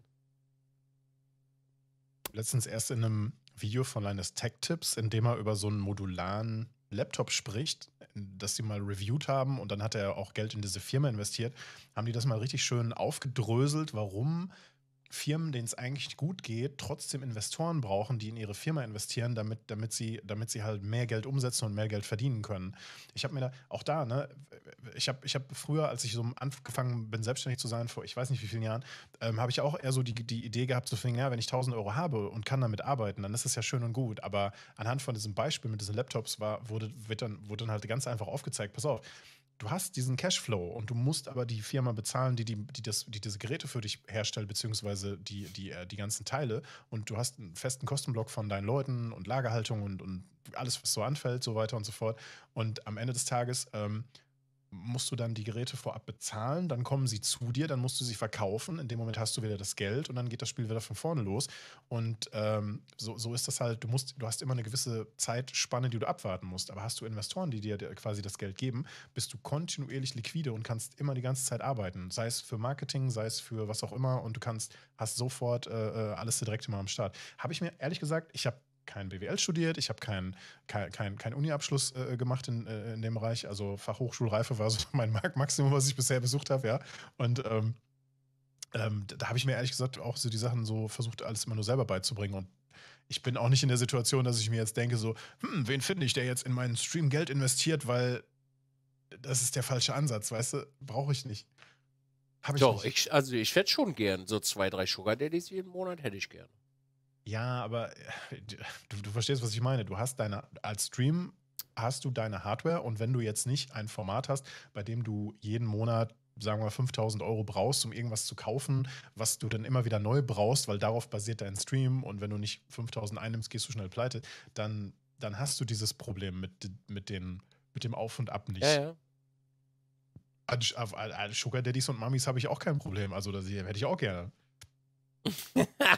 Speaker 2: Letztens erst in einem Video von eines tech Tips, in dem er über so einen modularen Laptop spricht, dass sie mal reviewed haben und dann hat er auch Geld in diese Firma investiert, haben die das mal richtig schön aufgedröselt, warum Firmen, denen es eigentlich gut geht, trotzdem Investoren brauchen, die in ihre Firma investieren, damit, damit, sie, damit sie halt mehr Geld umsetzen und mehr Geld verdienen können. Ich habe mir da, auch da, ne, ich habe ich hab früher, als ich so angefangen bin, selbstständig zu sein, vor ich weiß nicht wie vielen Jahren, ähm, habe ich auch eher so die, die Idee gehabt, zu so, finden, ja, wenn ich 1000 Euro habe und kann damit arbeiten, dann ist das ja schön und gut. Aber anhand von diesem Beispiel mit diesen Laptops war, wurde, wird dann, wurde dann halt ganz einfach aufgezeigt, pass auf, du hast diesen Cashflow und du musst aber die Firma bezahlen, die, die, die, das, die diese Geräte für dich herstellt, beziehungsweise die, die, äh, die ganzen Teile. Und du hast einen festen Kostenblock von deinen Leuten und Lagerhaltung und, und alles, was so anfällt, so weiter und so fort. Und am Ende des Tages ähm, musst du dann die Geräte vorab bezahlen, dann kommen sie zu dir, dann musst du sie verkaufen. In dem Moment hast du wieder das Geld und dann geht das Spiel wieder von vorne los. Und ähm, so, so ist das halt, du musst, du hast immer eine gewisse Zeitspanne, die du abwarten musst. Aber hast du Investoren, die dir quasi das Geld geben, bist du kontinuierlich liquide und kannst immer die ganze Zeit arbeiten. Sei es für Marketing, sei es für was auch immer und du kannst, hast sofort äh, äh alles direkt immer am Start. Habe ich mir ehrlich gesagt, ich habe kein BWL studiert, ich habe keinen kein, kein, kein Uni-Abschluss äh, gemacht in, äh, in dem Bereich. Also Fachhochschulreife war so mein Maximum, was ich bisher besucht habe, ja. Und ähm, ähm, da habe ich mir ehrlich gesagt auch so die Sachen so versucht, alles immer nur selber beizubringen. Und ich bin auch nicht in der Situation, dass ich mir jetzt denke, so, hm, wen finde ich, der jetzt in meinen Stream Geld investiert, weil das ist der falsche Ansatz, weißt du? Brauche ich nicht. Hab ich Doch, nicht.
Speaker 1: Ich, also ich hätte schon gern so zwei, drei Sugar Daddies jeden Monat, hätte ich gern.
Speaker 2: Ja, aber äh, du, du verstehst, was ich meine. Du hast deine, als Stream hast du deine Hardware und wenn du jetzt nicht ein Format hast, bei dem du jeden Monat sagen wir 5000 Euro brauchst, um irgendwas zu kaufen, was du dann immer wieder neu brauchst, weil darauf basiert dein Stream und wenn du nicht 5000 einnimmst, gehst du schnell pleite, dann, dann hast du dieses Problem mit, mit, den, mit dem Auf und Ab nicht. Ja, ja. Sugar Daddies und Mamis habe ich auch kein Problem, also das hätte ich auch gerne.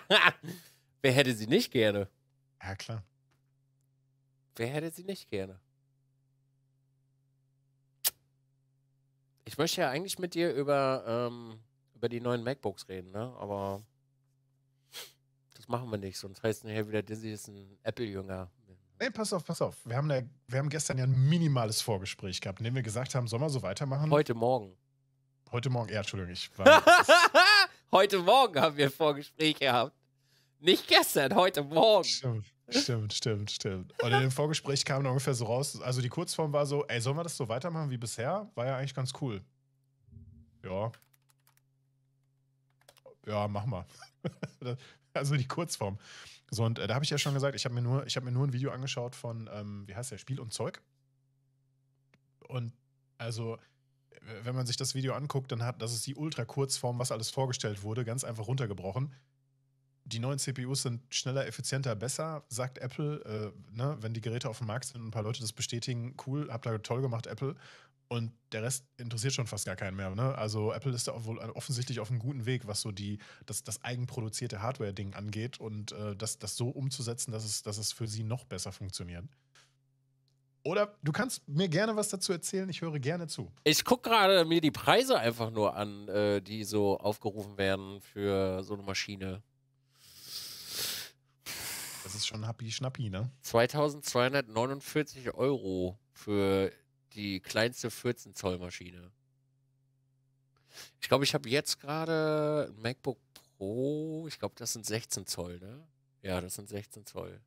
Speaker 1: Wer hätte sie nicht gerne? Ja, klar. Wer hätte sie nicht gerne? Ich möchte ja eigentlich mit dir über, ähm, über die neuen MacBooks reden, ne? Aber das machen wir nicht, sonst heißt nachher wieder, Dizzy ist ein Apple-Jünger.
Speaker 2: Nee, pass auf, pass auf. Wir haben, ja, wir haben gestern ja ein minimales Vorgespräch gehabt, in dem wir gesagt haben, sollen wir so weitermachen? Heute Morgen. Heute Morgen, ja, Entschuldigung, ich war.
Speaker 1: Heute Morgen haben wir ein Vorgespräch gehabt. Nicht gestern, heute Morgen. Stimmt,
Speaker 2: stimmt, stimmt, stimmt. Und in dem Vorgespräch kam ungefähr so raus, also die Kurzform war so, ey, sollen wir das so weitermachen wie bisher? War ja eigentlich ganz cool. Ja. Ja, mach mal. also die Kurzform. So, und äh, da habe ich ja schon gesagt, ich habe mir, nur, hab mir nur ein Video angeschaut von, ähm, wie heißt der, Spiel und Zeug. Und also, wenn man sich das Video anguckt, dann hat, das ist die ultra Kurzform, was alles vorgestellt wurde, ganz einfach runtergebrochen die neuen CPUs sind schneller, effizienter, besser, sagt Apple. Äh, ne? Wenn die Geräte auf dem Markt sind und ein paar Leute das bestätigen, cool, habt ihr toll gemacht, Apple. Und der Rest interessiert schon fast gar keinen mehr. Ne? Also Apple ist da wohl offensichtlich auf einem guten Weg, was so die, das, das eigenproduzierte Hardware-Ding angeht und äh, das, das so umzusetzen, dass es, dass es für sie noch besser funktioniert. Oder du kannst mir gerne was dazu erzählen, ich höre gerne zu.
Speaker 1: Ich gucke gerade mir die Preise einfach nur an, äh, die so aufgerufen werden für so eine Maschine
Speaker 2: ist schon happy schnappi, ne?
Speaker 1: 2249 Euro für die kleinste 14 Zoll Maschine. Ich glaube, ich habe jetzt gerade ein MacBook Pro. Ich glaube, das sind 16 Zoll, ne? Ja, das sind 16 Zoll.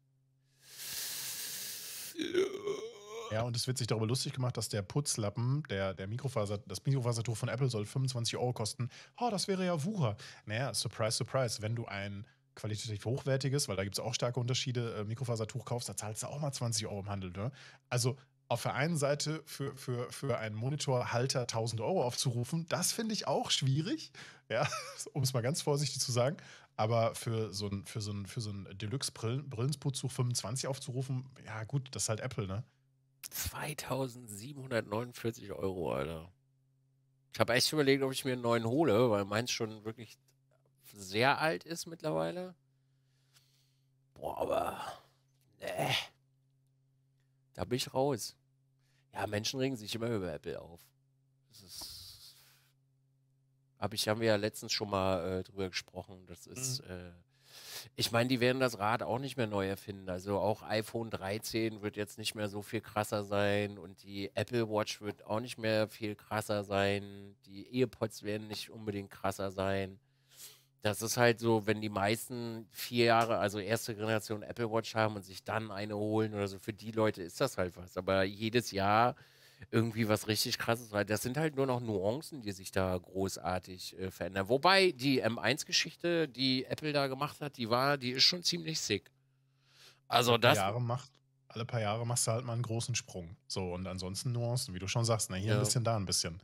Speaker 2: Ja, und es wird sich darüber lustig gemacht, dass der Putzlappen,
Speaker 1: der, der Mikrofaser, das
Speaker 2: Mikrofasertuch von Apple soll 25 Euro kosten. Oh, das wäre ja Wucher. Naja, surprise, surprise. Wenn du ein qualitativ hochwertiges, weil da gibt es auch starke Unterschiede, äh, Mikrofasertuch kaufst, da zahlst du auch mal 20 Euro im Handel. Ne? Also auf der einen Seite für, für, für einen Monitorhalter 1000 Euro aufzurufen, das finde ich auch schwierig, ja, um es mal ganz vorsichtig zu sagen. Aber für so ein, für so ein, für so ein Deluxe-Brillenputztuch 25 aufzurufen, ja, gut, das ist halt
Speaker 1: Apple, ne? 2749 Euro, Alter. Ich habe echt überlegt, ob ich mir einen neuen hole, weil meins schon wirklich sehr alt ist mittlerweile. Boah, aber. Nee. Äh, da bin ich raus. Ja, Menschen regen sich immer über Apple auf. Das ist. Hab ich, haben wir ja letztens schon mal äh, drüber gesprochen. Das ist. Mhm. Äh, ich meine, die werden das Rad auch nicht mehr neu erfinden. Also auch iPhone 13 wird jetzt nicht mehr so viel krasser sein und die Apple Watch wird auch nicht mehr viel krasser sein. Die EarPods werden nicht unbedingt krasser sein das ist halt so, wenn die meisten vier Jahre, also erste Generation Apple Watch haben und sich dann eine holen oder so, für die Leute ist das halt was. Aber jedes Jahr irgendwie was richtig krasses rein. Das sind halt nur noch Nuancen, die sich da großartig äh, verändern. Wobei die M1-Geschichte, die Apple da gemacht hat, die war, die ist schon ziemlich sick. Also das. Jahre
Speaker 2: macht, alle paar Jahre machst du halt mal einen großen Sprung. So, und ansonsten Nuancen, wie du schon sagst, ne, hier ja. ein bisschen, da ein bisschen.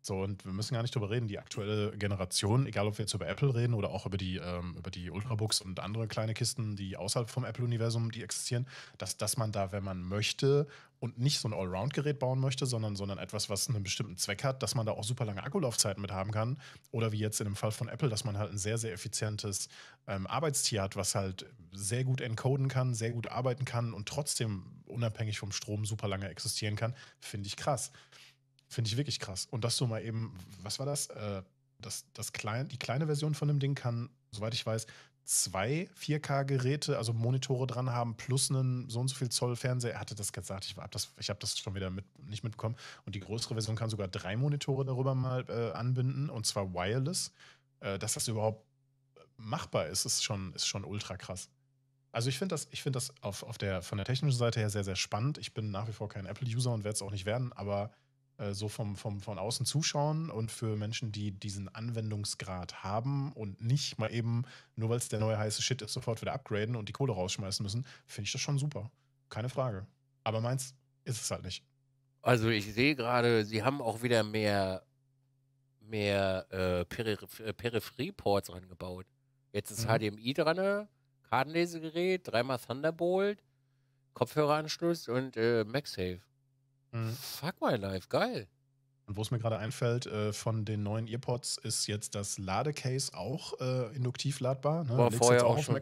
Speaker 2: So, und wir müssen gar nicht drüber reden. Die aktuelle Generation, egal ob wir jetzt über Apple reden oder auch über die, ähm, über die Ultrabooks und andere kleine Kisten, die außerhalb vom Apple-Universum, die existieren, dass, dass man da, wenn man möchte und nicht so ein Allround-Gerät bauen möchte, sondern, sondern etwas, was einen bestimmten Zweck hat, dass man da auch super lange Akkulaufzeiten mit haben kann. Oder wie jetzt in dem Fall von Apple, dass man halt ein sehr, sehr effizientes ähm, Arbeitstier hat, was halt sehr gut encoden kann, sehr gut arbeiten kann und trotzdem unabhängig vom Strom super lange existieren kann, finde ich krass. Finde ich wirklich krass. Und das so mal eben, was war das? Äh, das, das klein, die kleine Version von dem Ding kann, soweit ich weiß, zwei 4K-Geräte, also Monitore dran haben, plus einen so und so viel Zoll Fernseher. Er hatte das gesagt, ich habe das, hab das schon wieder mit, nicht mitbekommen. Und die größere Version kann sogar drei Monitore darüber mal äh, anbinden, und zwar wireless. Äh, dass das überhaupt äh, machbar ist, ist schon, ist schon ultra krass. Also ich finde das, ich find das auf, auf der, von der technischen Seite her sehr, sehr spannend. Ich bin nach wie vor kein Apple-User und werde es auch nicht werden, aber äh, so vom, vom, von außen zuschauen und für Menschen, die diesen Anwendungsgrad haben und nicht mal eben, nur weil es der neue heiße Shit ist, sofort wieder upgraden und die Kohle rausschmeißen müssen, finde ich das schon super. Keine Frage. Aber meins ist es halt nicht.
Speaker 1: Also ich sehe gerade, sie haben auch wieder mehr, mehr äh, äh Peripherie-Ports angebaut. Jetzt ist mhm. HDMI dran, Kartenlesegerät, dreimal Thunderbolt, Kopfhöreranschluss und äh, MagSafe. Mhm. Fuck my life, geil.
Speaker 2: Und wo es mir gerade einfällt, äh, von den neuen Earpods ist jetzt das Ladecase auch äh, induktiv ladbar. Ne? War vorher auch, auch schon.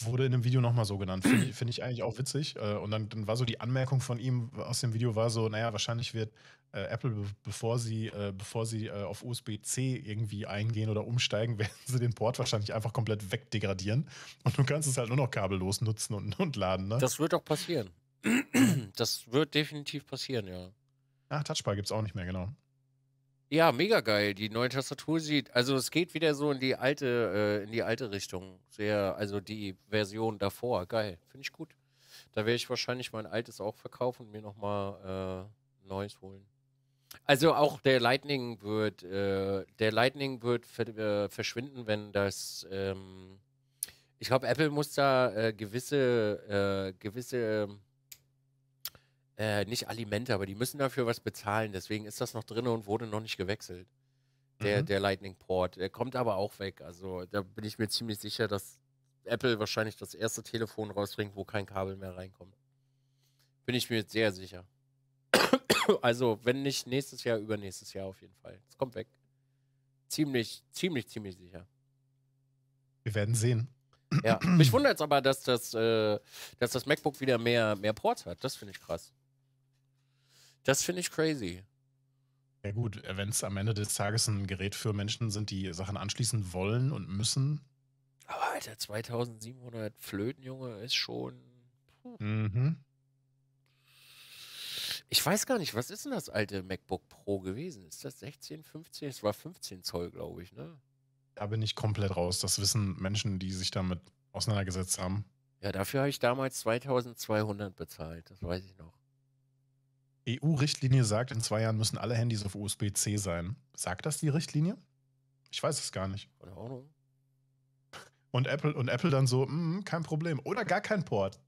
Speaker 2: Wurde in dem Video nochmal so genannt. Finde ich, find ich, eigentlich auch witzig. Äh, und dann, dann, war so die Anmerkung von ihm aus dem Video war so, naja, wahrscheinlich wird äh, Apple, bevor sie, äh, bevor sie äh, auf USB-C irgendwie eingehen oder umsteigen, werden sie den Port wahrscheinlich einfach komplett wegdegradieren. Und du kannst es halt nur noch kabellos nutzen und, und laden. Ne? Das wird doch
Speaker 1: passieren. Das wird definitiv passieren, ja. Ach, Touchbar es auch nicht mehr, genau. Ja, mega geil. Die neue Tastatur sieht, also es geht wieder so in die alte, äh, in die alte Richtung. Sehr, also die Version davor. Geil. Finde ich gut. Da werde ich wahrscheinlich mein altes auch verkaufen und mir nochmal äh, neues holen. Also auch der Lightning wird, äh, der Lightning wird äh, verschwinden, wenn das, ähm, ich glaube, Apple muss da äh, gewisse, äh, gewisse äh, nicht Alimente, aber die müssen dafür was bezahlen. Deswegen ist das noch drin und wurde noch nicht gewechselt. Der, mhm. der Lightning Port. Der kommt aber auch weg. Also da bin ich mir ziemlich sicher, dass Apple wahrscheinlich das erste Telefon rausbringt, wo kein Kabel mehr reinkommt. Bin ich mir sehr sicher. also, wenn nicht nächstes Jahr, übernächstes Jahr auf jeden Fall. Es kommt weg. Ziemlich, ziemlich, ziemlich sicher.
Speaker 2: Wir werden sehen.
Speaker 1: Ja, mich wundert es aber, dass das, äh, dass das MacBook wieder mehr, mehr Ports hat. Das finde ich krass. Das finde ich crazy.
Speaker 2: Ja gut, äh, wenn es am Ende des Tages ein Gerät für Menschen sind, die Sachen anschließen wollen und müssen.
Speaker 1: Aber Alter, 2700 Flöten, Junge, ist schon... Mhm. Ich weiß gar nicht, was ist denn das alte MacBook Pro gewesen? Ist das 16, 15? Es war 15 Zoll, glaube ich, ne? Da bin ich komplett raus.
Speaker 2: Das wissen Menschen, die sich damit auseinandergesetzt haben.
Speaker 1: Ja, dafür habe ich damals 2200 bezahlt. Das weiß ich noch. EU-Richtlinie sagt, in zwei Jahren müssen alle Handys
Speaker 2: auf USB-C sein. Sagt das die Richtlinie? Ich weiß es gar nicht. Keine Ahnung. Und Apple, und Apple dann so, mm, kein Problem. Oder gar kein Port.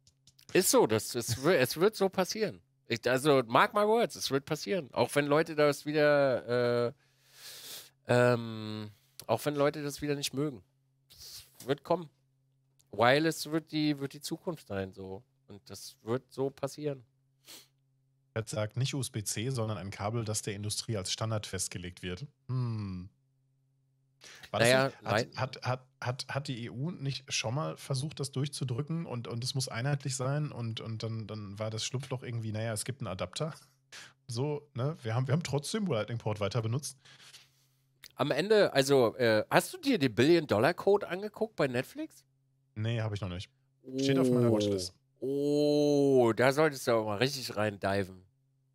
Speaker 1: Ist so, das, das es wird so passieren. Ich, also, mark my words, es wird passieren. Auch wenn Leute das wieder, äh, ähm, auch wenn Leute das wieder nicht mögen. Es wird kommen. Wireless wird die, wird die Zukunft sein, so. Und das wird so passieren.
Speaker 2: Fred sagt nicht USB-C, sondern ein Kabel, das der Industrie als Standard festgelegt wird.
Speaker 1: Hm.
Speaker 2: Naja, hat, hat, hat, hat, hat die EU nicht schon mal versucht, das durchzudrücken und, und es muss einheitlich sein und, und dann, dann war das Schlupfloch irgendwie, naja, es gibt einen Adapter. So, ne? Wir haben, wir haben trotzdem
Speaker 1: Lightning-Port weiter benutzt. Am Ende, also, äh, hast du dir den Billion-Dollar-Code angeguckt bei Netflix?
Speaker 2: Nee, habe ich noch nicht. Steht auf meiner oh. Watchlist.
Speaker 1: Oh, da solltest du auch mal richtig rein diven.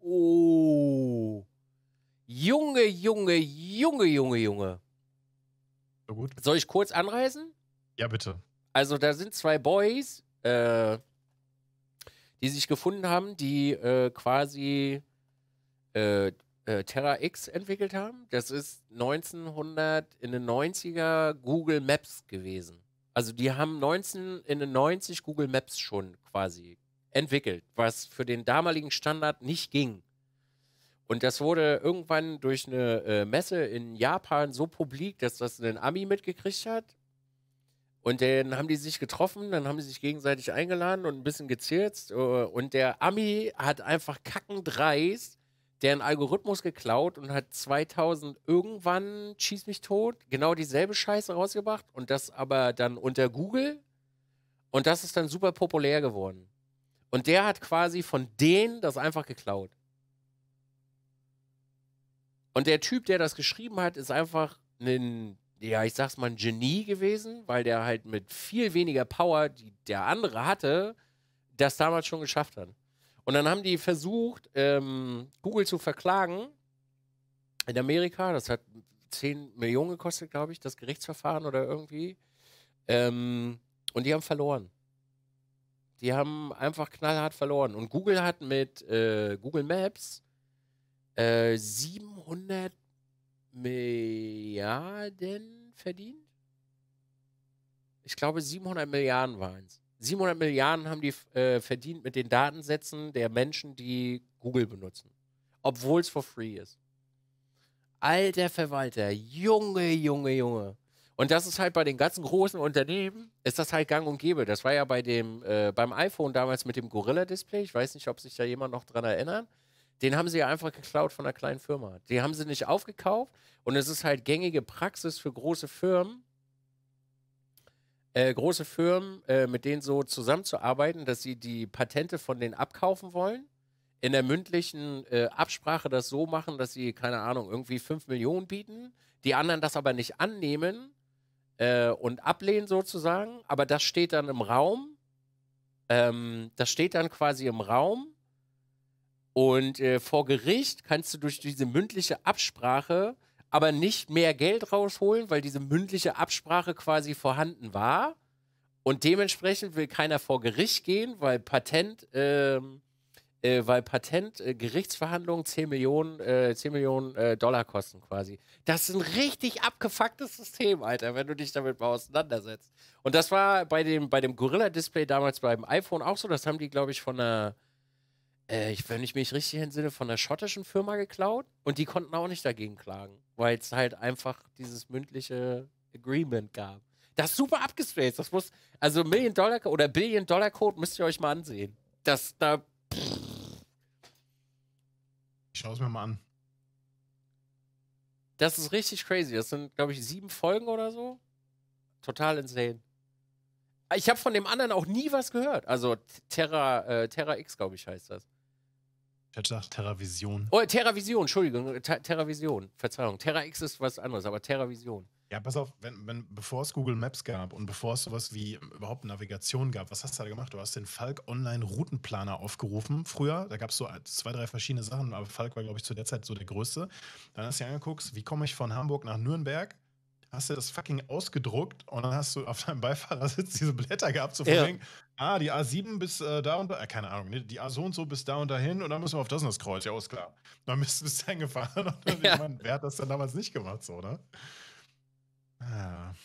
Speaker 1: Oh. Junge, Junge, Junge, Junge, Junge. So gut. Soll ich kurz anreißen? Ja, bitte. Also, da sind zwei Boys, äh, die sich gefunden haben, die äh, quasi äh, äh Terra X entwickelt haben. Das ist 1900 in den 90er Google Maps gewesen. Also die haben 1991 Google Maps schon quasi entwickelt, was für den damaligen Standard nicht ging. Und das wurde irgendwann durch eine äh, Messe in Japan so publik, dass das ein Ami mitgekriegt hat. Und dann haben die sich getroffen, dann haben sie sich gegenseitig eingeladen und ein bisschen gezirzt. Äh, und der Ami hat einfach kackendreist deren Algorithmus geklaut und hat 2000 irgendwann, schieß mich tot, genau dieselbe Scheiße rausgebracht und das aber dann unter Google und das ist dann super populär geworden. Und der hat quasi von denen das einfach geklaut. Und der Typ, der das geschrieben hat, ist einfach ein, ja, ich sag's mal, ein Genie gewesen, weil der halt mit viel weniger Power, die der andere hatte, das damals schon geschafft hat. Und dann haben die versucht, ähm, Google zu verklagen in Amerika. Das hat 10 Millionen gekostet, glaube ich, das Gerichtsverfahren oder irgendwie. Ähm, und die haben verloren. Die haben einfach knallhart verloren. Und Google hat mit äh, Google Maps äh, 700 Milliarden verdient. Ich glaube, 700 Milliarden waren es. 700 Milliarden haben die äh, verdient mit den Datensätzen der Menschen, die Google benutzen. Obwohl es for free ist. Alter Verwalter, Junge, Junge, Junge. Und das ist halt bei den ganzen großen Unternehmen, ist das halt gang und gäbe. Das war ja bei dem, äh, beim iPhone damals mit dem Gorilla-Display. Ich weiß nicht, ob sich da jemand noch dran erinnert. Den haben sie ja einfach geklaut von einer kleinen Firma. Die haben sie nicht aufgekauft. Und es ist halt gängige Praxis für große Firmen, äh, große Firmen, äh, mit denen so zusammenzuarbeiten, dass sie die Patente von denen abkaufen wollen, in der mündlichen äh, Absprache das so machen, dass sie, keine Ahnung, irgendwie 5 Millionen bieten, die anderen das aber nicht annehmen äh, und ablehnen sozusagen, aber das steht dann im Raum, ähm, das steht dann quasi im Raum und äh, vor Gericht kannst du durch diese mündliche Absprache aber nicht mehr Geld rausholen, weil diese mündliche Absprache quasi vorhanden war. Und dementsprechend will keiner vor Gericht gehen, weil Patent, äh, äh, weil Patent, äh, Gerichtsverhandlungen 10 Millionen, äh, 10 Millionen äh, Dollar kosten quasi. Das ist ein richtig abgefucktes System, Alter, wenn du dich damit mal auseinandersetzt. Und das war bei dem, bei dem Gorilla-Display damals beim iPhone auch so. Das haben die, glaube ich, von einer, äh, ich, wenn ich mich richtig entsinne, von einer schottischen Firma geklaut. Und die konnten auch nicht dagegen klagen weil es halt einfach dieses mündliche Agreement gab. Das ist super abgespaced. Das muss, also Million Dollar oder Billion Dollar Code müsst ihr euch mal ansehen. Das da. Pff. Ich schaue es mir mal an. Das ist richtig crazy. Das sind, glaube ich, sieben Folgen oder so. Total insane. Ich habe von dem anderen auch nie was gehört. Also Terra, äh, Terra X, glaube ich, heißt das.
Speaker 2: Ich hätte gesagt Terravision.
Speaker 1: Oh, Terravision, Entschuldigung. Terravision, Verzeihung. TerraX ist was anderes, aber Terravision.
Speaker 2: Ja, pass auf, wenn, wenn, bevor es Google Maps gab und bevor es sowas wie überhaupt Navigation gab, was hast du da gemacht? Du hast den Falk Online Routenplaner aufgerufen früher. Da gab es so zwei, drei verschiedene Sachen, aber Falk war, glaube ich, zu der Zeit so der größte. Dann hast du dir angeguckt, wie komme ich von Hamburg nach Nürnberg? Hast du das fucking ausgedruckt und dann hast du auf deinem Beifahrersitz diese Blätter gehabt so ja ah, die A7 bis äh, da und da, äh, keine Ahnung, ne? die A so und so bis da und dahin und dann müssen wir auf das und das Kreuz, ja, ist klar. Dann bist du bis dahin gefahren und dann, ja. ich mein, wer hat das dann damals nicht gemacht, so, oder? Ne? Ja. Ah.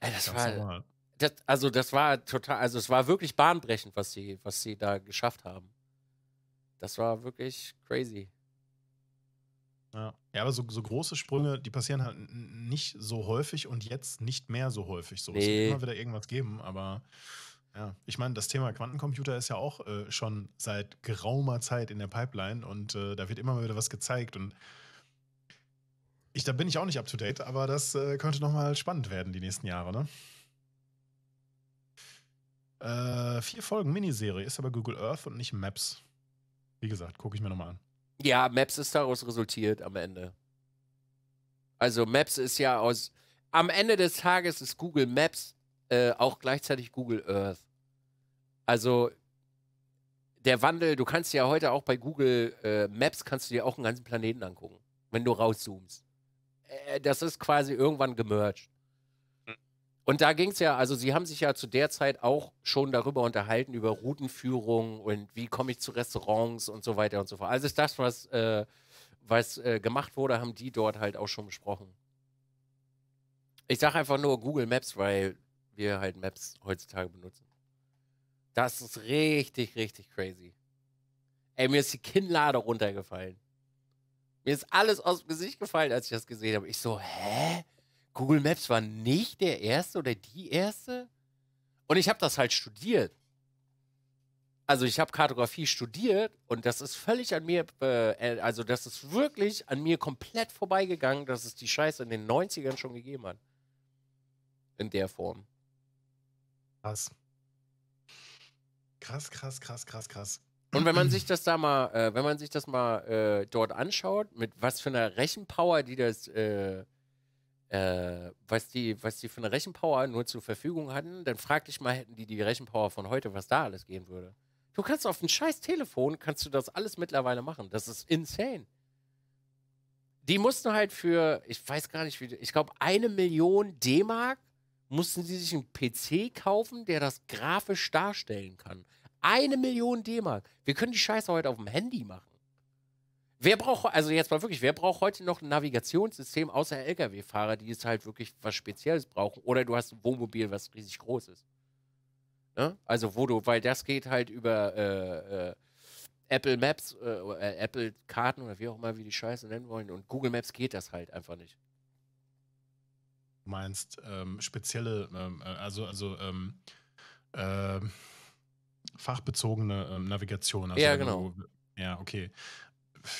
Speaker 1: Ey, das war, das, also das war total, also es war wirklich bahnbrechend, was sie, was sie da geschafft haben. Das war wirklich crazy.
Speaker 2: Ja, ja aber so, so große Sprünge, die passieren halt nicht so häufig und jetzt nicht mehr so häufig. So. Nee. Es wird immer wieder irgendwas geben, aber ja, ich meine, das Thema Quantencomputer ist ja auch äh, schon seit geraumer Zeit in der Pipeline und äh, da wird immer mal wieder was gezeigt und ich, da bin ich auch nicht up to date, aber das äh, könnte nochmal spannend werden die nächsten Jahre, ne? Äh, vier Folgen Miniserie ist aber Google Earth und nicht Maps. Wie gesagt, gucke ich mir nochmal an.
Speaker 1: Ja, Maps ist daraus resultiert am Ende. Also Maps ist ja aus. Am Ende des Tages ist Google Maps äh, auch gleichzeitig Google Earth. Also der Wandel, du kannst ja heute auch bei Google äh, Maps, kannst du dir auch einen ganzen Planeten angucken, wenn du rauszoomst. Äh, das ist quasi irgendwann gemerged. Hm. Und da ging es ja, also sie haben sich ja zu der Zeit auch schon darüber unterhalten, über Routenführung und wie komme ich zu Restaurants und so weiter und so fort. Also ist das, was, äh, was äh, gemacht wurde, haben die dort halt auch schon besprochen. Ich sage einfach nur Google Maps, weil wir halt Maps heutzutage benutzen. Das ist richtig, richtig crazy. Ey, mir ist die Kinnlade runtergefallen. Mir ist alles aus dem Gesicht gefallen, als ich das gesehen habe. Ich so, hä? Google Maps war nicht der erste oder die erste? Und ich habe das halt studiert. Also ich habe Kartografie studiert und das ist völlig an mir, äh, äh also das ist wirklich an mir komplett vorbeigegangen, dass es die Scheiße in den 90ern schon gegeben hat. In der Form. Krass.
Speaker 2: Krass, krass, krass, krass, krass. Und wenn man
Speaker 1: sich das da mal, äh, wenn man sich das mal äh, dort anschaut, mit was für einer Rechenpower die das, äh, äh, was die, was die für eine Rechenpower nur zur Verfügung hatten, dann frag dich mal, hätten die die Rechenpower von heute, was da alles gehen würde. Du kannst auf ein scheiß Telefon, kannst du das alles mittlerweile machen. Das ist insane. Die mussten halt für, ich weiß gar nicht wie, ich glaube eine Million D-Mark mussten sie sich einen PC kaufen, der das grafisch darstellen kann. Eine Million D-Mark. Wir können die Scheiße heute auf dem Handy machen. Wer braucht, also jetzt mal wirklich, wer braucht heute noch ein Navigationssystem außer Lkw-Fahrer, die es halt wirklich was Spezielles brauchen? Oder du hast ein Wohnmobil, was riesig groß ist. Ne? Also, wo du, weil das geht halt über äh, äh, Apple Maps, äh, Apple Karten oder wie auch immer wie die Scheiße nennen wollen. Und Google Maps geht das halt einfach nicht
Speaker 2: meinst, ähm, spezielle, ähm, äh, also, also ähm, äh, fachbezogene ähm, Navigation. Also ja, genau. Wo, ja, okay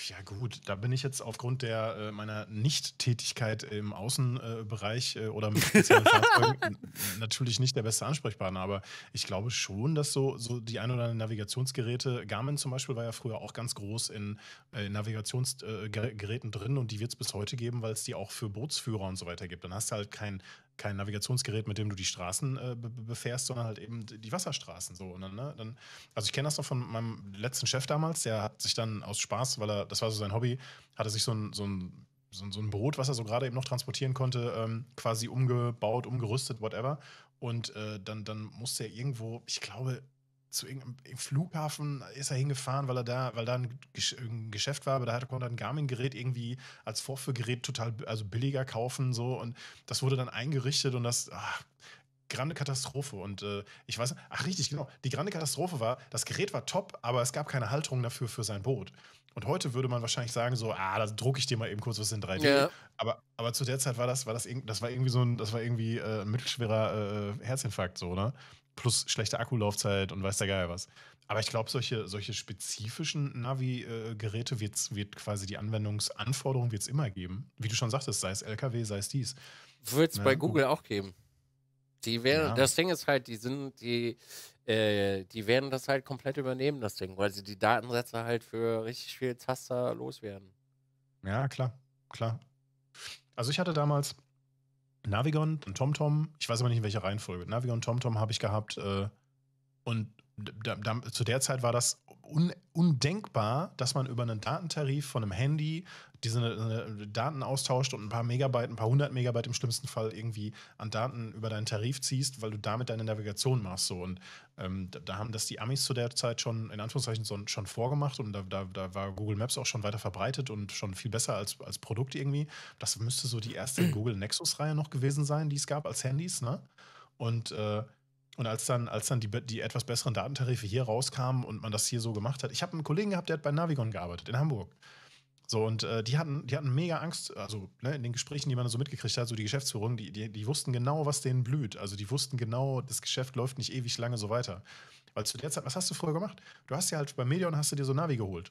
Speaker 2: ja gut, da bin ich jetzt aufgrund der äh, meiner Nichttätigkeit im Außenbereich äh, oder mit speziellen Fahrzeugen natürlich nicht der beste Ansprechpartner, aber ich glaube schon, dass so, so die ein oder anderen Navigationsgeräte, Garmin zum Beispiel war ja früher auch ganz groß in äh, Navigationsgeräten drin und die wird es bis heute geben, weil es die auch für Bootsführer und so weiter gibt. Dann hast du halt kein kein Navigationsgerät, mit dem du die Straßen äh, befährst, sondern halt eben die Wasserstraßen so. Dann, ne, ne? dann, also ich kenne das noch von meinem letzten Chef damals, der hat sich dann aus Spaß, weil er, das war so sein Hobby, hatte sich so ein, so ein so, ein Boot, was er so gerade eben noch transportieren konnte, ähm, quasi umgebaut, umgerüstet, whatever. Und äh, dann, dann musste er irgendwo, ich glaube, zu irgendeinem Flughafen ist er hingefahren, weil er da, weil da ein, Geschäft war, aber da konnte er ein Garmin-Gerät irgendwie als Vorführgerät total, also billiger kaufen, so und das wurde dann eingerichtet und das, ach, grande Katastrophe. Und äh, ich weiß, ach richtig, genau. Die grande Katastrophe war, das Gerät war top, aber es gab keine Halterung dafür für sein Boot. Und heute würde man wahrscheinlich sagen, so, ah, da drucke ich dir mal eben kurz was in 3D. Ja. Aber, aber zu der Zeit war das, war das, das war irgendwie so ein, das war irgendwie äh, ein mittelschwerer äh, Herzinfarkt, so, ne? plus schlechte Akkulaufzeit und weiß der Geier was. Aber ich glaube, solche, solche spezifischen Navi-Geräte wird quasi die Anwendungsanforderung wird immer geben. Wie du schon sagtest, sei es LKW, sei es dies.
Speaker 1: Wird es ja, bei Google auch geben. Die werden, ja. das Ding ist halt, die sind, die, äh, die werden das halt komplett übernehmen, das Ding, weil sie die Datensätze halt für richtig viel Taster loswerden. Ja,
Speaker 2: klar, klar. Also ich hatte damals, Navigon und TomTom, ich weiß aber nicht in welcher Reihenfolge, Navigon und TomTom habe ich gehabt äh, und da, da, zu der Zeit war das un, undenkbar, dass man über einen Datentarif von einem Handy diese Daten austauscht und ein paar Megabyte, ein paar hundert Megabyte im schlimmsten Fall irgendwie an Daten über deinen Tarif ziehst, weil du damit deine Navigation machst. So. Und ähm, da haben das die Amis zu der Zeit schon, in Anführungszeichen, so, schon vorgemacht und da, da, da war Google Maps auch schon weiter verbreitet und schon viel besser als, als Produkt irgendwie. Das müsste so die erste Google Nexus-Reihe noch gewesen sein, die es gab als Handys, ne? Und äh, und als dann, als dann die, die etwas besseren Datentarife hier rauskamen und man das hier so gemacht hat, ich habe einen Kollegen gehabt, der hat bei Navigon gearbeitet in Hamburg. So, und äh, die, hatten, die hatten mega Angst, also ne, in den Gesprächen, die man so mitgekriegt hat, so die Geschäftsführung, die, die, die wussten genau, was denen blüht. Also die wussten genau, das Geschäft läuft nicht ewig lange so weiter. Weil zu der Zeit, was hast du früher gemacht? Du hast ja halt bei Medion hast du dir so Navi geholt.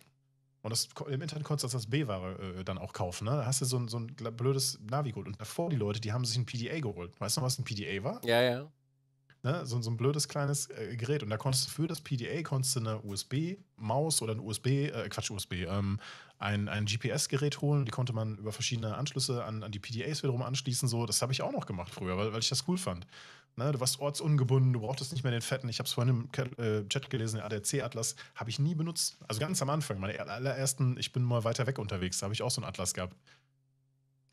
Speaker 2: Und das, im Internet konntest du das als B-Ware äh, dann auch kaufen. Ne? Da hast du so ein, so ein blödes Navi geholt. Und davor die Leute, die haben sich ein PDA geholt. Weißt du noch, was ein PDA war? Ja, ja ne, so, so ein blödes kleines äh, Gerät. Und da konntest du für das PDA konntest du eine USB-Maus oder ein USB, äh, Quatsch, USB, ähm, ein, ein GPS-Gerät holen. Die konnte man über verschiedene Anschlüsse an, an die PDAs wiederum anschließen. So, das habe ich auch noch gemacht früher, weil, weil ich das cool fand. Ne, du warst ortsungebunden, du brauchtest nicht mehr den fetten. Ich habe es vorhin im äh, Chat gelesen, den ADAC-Atlas habe ich nie benutzt. Also ganz am Anfang, meine allerersten, ich bin mal weiter weg unterwegs, da habe ich auch so einen Atlas gehabt.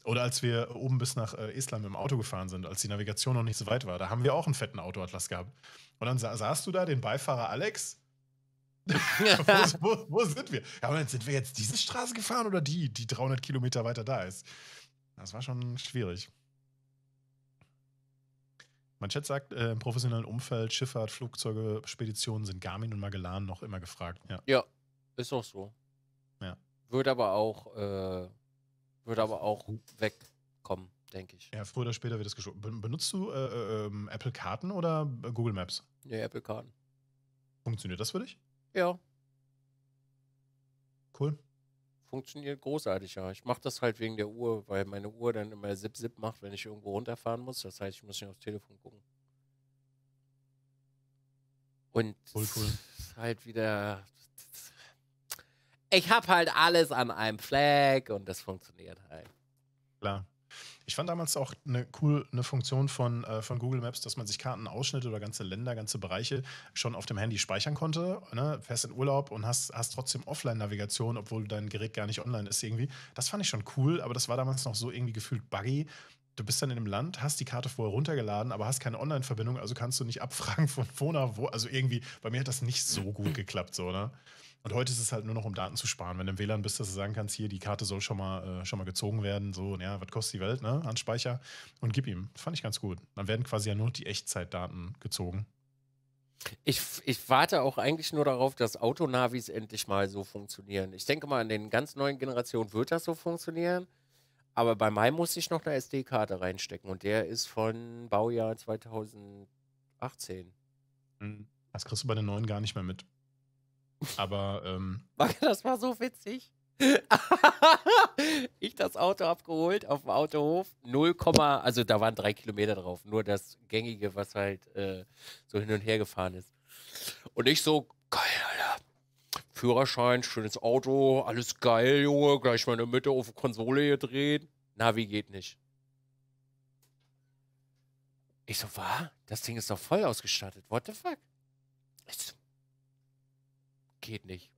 Speaker 2: Oder als wir oben bis nach äh, Island mit dem Auto gefahren sind, als die Navigation noch nicht so weit war, da haben wir auch einen fetten Autoatlas gehabt. Und dann sa saßt du da den Beifahrer Alex. wo, wo, wo, sind wir? Ja, aber sind wir jetzt diese Straße gefahren oder die, die 300 Kilometer weiter da ist? Das war schon schwierig. Mein Chat sagt, äh, im professionellen Umfeld, Schifffahrt, Flugzeuge, Speditionen sind Garmin und Magellan noch
Speaker 1: immer gefragt. Ja, ja ist auch so. Ja. Wird aber auch äh, würde aber auch wegkommen, denke ich.
Speaker 2: Ja, früher oder später wird das geschoben. benutzt du äh, äh, ähm, Apple-Karten oder äh, Google Maps?
Speaker 1: Nee, ja, Apple-Karten. Funktioniert das für dich? Ja. Cool. Funktioniert großartig, ja. Ich mache das halt wegen der Uhr, weil meine Uhr dann immer Zip-Zip macht, wenn ich irgendwo runterfahren muss. Das heißt, ich muss nicht aufs Telefon gucken. Und cool, cool. halt wieder ich habe halt alles an einem Flag und das funktioniert halt. Klar.
Speaker 2: Ich fand damals auch eine cool eine Funktion von, äh, von Google Maps, dass man sich Kartenausschnitte oder ganze Länder, ganze Bereiche schon auf dem Handy speichern konnte. Ne? Fährst in Urlaub und hast, hast trotzdem Offline-Navigation, obwohl dein Gerät gar nicht online ist irgendwie. Das fand ich schon cool, aber das war damals noch so irgendwie gefühlt buggy. Du bist dann in einem Land, hast die Karte vorher runtergeladen, aber hast keine Online-Verbindung, also kannst du nicht abfragen von wo nach wo. Also irgendwie, bei mir hat das nicht so gut geklappt, so, ne? Und heute ist es halt nur noch, um Daten zu sparen. Wenn du im WLAN bist, dass du sagen kannst, hier, die Karte soll schon mal, äh, schon mal gezogen werden, so, und ja, was kostet die Welt, ne, an Speicher? Und gib ihm. fand ich ganz gut. Dann werden quasi ja nur die Echtzeitdaten gezogen.
Speaker 1: Ich, ich, warte auch eigentlich nur darauf, dass Autonavis endlich mal so funktionieren. Ich denke mal, in den ganz neuen Generationen wird das so funktionieren. Aber bei meinem muss ich noch eine SD-Karte reinstecken und der ist von Baujahr 2018. Hm.
Speaker 2: Das kriegst du bei den neuen gar nicht mehr mit.
Speaker 1: Aber. Ähm, das war so witzig. ich das Auto abgeholt auf dem Autohof. 0, also da waren drei Kilometer drauf. Nur das gängige, was halt äh, so hin und her gefahren ist. Und ich so, geil, Alter. Führerschein, schönes Auto, alles geil, Junge. Gleich mal in der Mitte auf die Konsole gedreht. Navi geht nicht. Ich so, war? Das Ding ist doch voll ausgestattet. What the fuck? Ich so, geht nicht.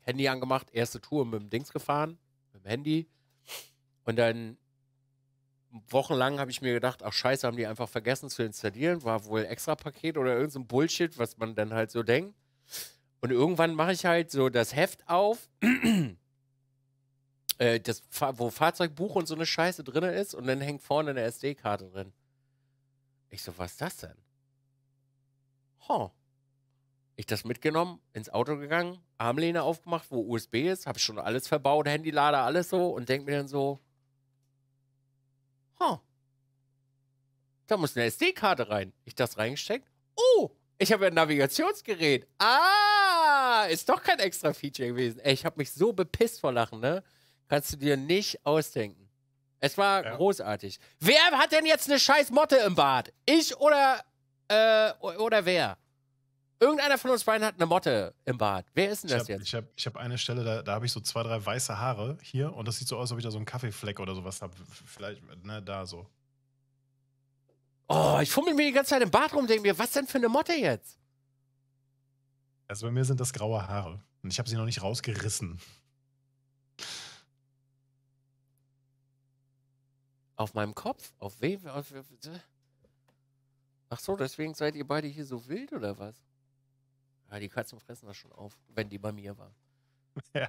Speaker 1: Handy angemacht, erste Tour mit dem Dings gefahren, mit dem Handy. Und dann wochenlang habe ich mir gedacht, ach scheiße, haben die einfach vergessen zu installieren. War wohl extra Paket oder irgendein so Bullshit, was man dann halt so denkt. Und irgendwann mache ich halt so das Heft auf, äh, das, wo Fahrzeugbuch und so eine Scheiße drin ist und dann hängt vorne eine SD-Karte drin. Ich so, was ist das denn? Huh ich das mitgenommen, ins Auto gegangen, Armlehne aufgemacht, wo USB ist, habe schon alles verbaut, Handylader, alles so und denke mir dann so, huh, da muss eine SD-Karte rein. Ich das reingesteckt, oh, ich habe ja ein Navigationsgerät. Ah, ist doch kein extra Feature gewesen. Ey, ich habe mich so bepisst vor Lachen, ne? Kannst du dir nicht ausdenken. Es war ja. großartig. Wer hat denn jetzt eine scheiß Motte im Bad? Ich oder, äh, oder wer? Irgendeiner von uns beiden hat eine Motte im Bart. Wer ist denn das ich hab, jetzt?
Speaker 2: Ich habe ich hab eine Stelle, da, da habe ich so zwei, drei weiße Haare hier und das sieht so aus, als ob ich da so einen Kaffeefleck oder sowas habe. Vielleicht, ne, da so.
Speaker 1: Oh, ich fummel mir die ganze Zeit im Bart rum, denke mir, was denn für eine Motte jetzt?
Speaker 2: Also bei mir sind das graue Haare und ich habe sie noch nicht rausgerissen.
Speaker 1: Auf meinem Kopf? Auf wem? Auf, äh? Ach so, deswegen seid ihr beide hier so wild oder was? Ja, die Katzen fressen das schon auf, wenn die bei mir war. Ja.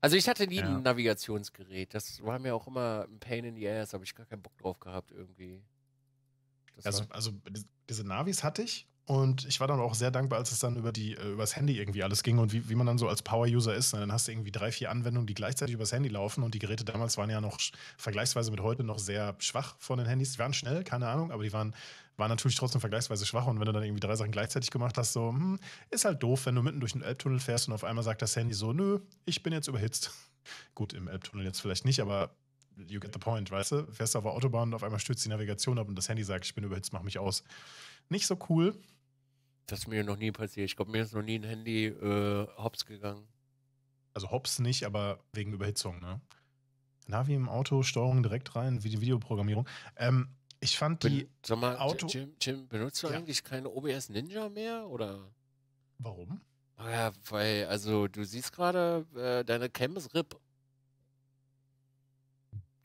Speaker 1: Also ich hatte nie ja. ein Navigationsgerät. Das war mir auch immer ein Pain in the Ass, habe ich gar keinen Bock drauf gehabt irgendwie. also, also
Speaker 2: diese Navis hatte ich und ich war dann auch sehr dankbar, als es dann über die, äh, übers Handy irgendwie alles ging und wie, wie man dann so als Power-User ist. Ne? dann hast du irgendwie drei, vier Anwendungen, die gleichzeitig übers Handy laufen und die Geräte damals waren ja noch vergleichsweise mit heute noch sehr schwach von den Handys. Die waren schnell, keine Ahnung, aber die waren, waren natürlich trotzdem vergleichsweise schwach. Und wenn du dann irgendwie drei Sachen gleichzeitig gemacht hast, so, hm, ist halt doof, wenn du mitten durch einen Elbtunnel fährst und auf einmal sagt das Handy so, nö, ich bin jetzt überhitzt. Gut, im Elbtunnel jetzt vielleicht nicht, aber you get the point, weißt du? Fährst du auf der Autobahn und auf einmal stürzt die Navigation ab und das Handy sagt, ich bin überhitzt, mach mich aus. Nicht so cool.
Speaker 1: Das ist mir noch nie passiert. Ich glaube, mir ist noch nie ein
Speaker 2: Handy äh, hops gegangen. Also hops nicht, aber wegen Überhitzung, ne? Navi im Auto, Steuerung direkt rein, wie die Videoprogrammierung. Ähm, ich fand die Bin,
Speaker 1: sag mal, Auto. Jim, Jim benutzt du ja. eigentlich keine OBS Ninja mehr? Oder? Warum? Ah ja, weil, also du siehst gerade, äh, deine Cam ist RIP.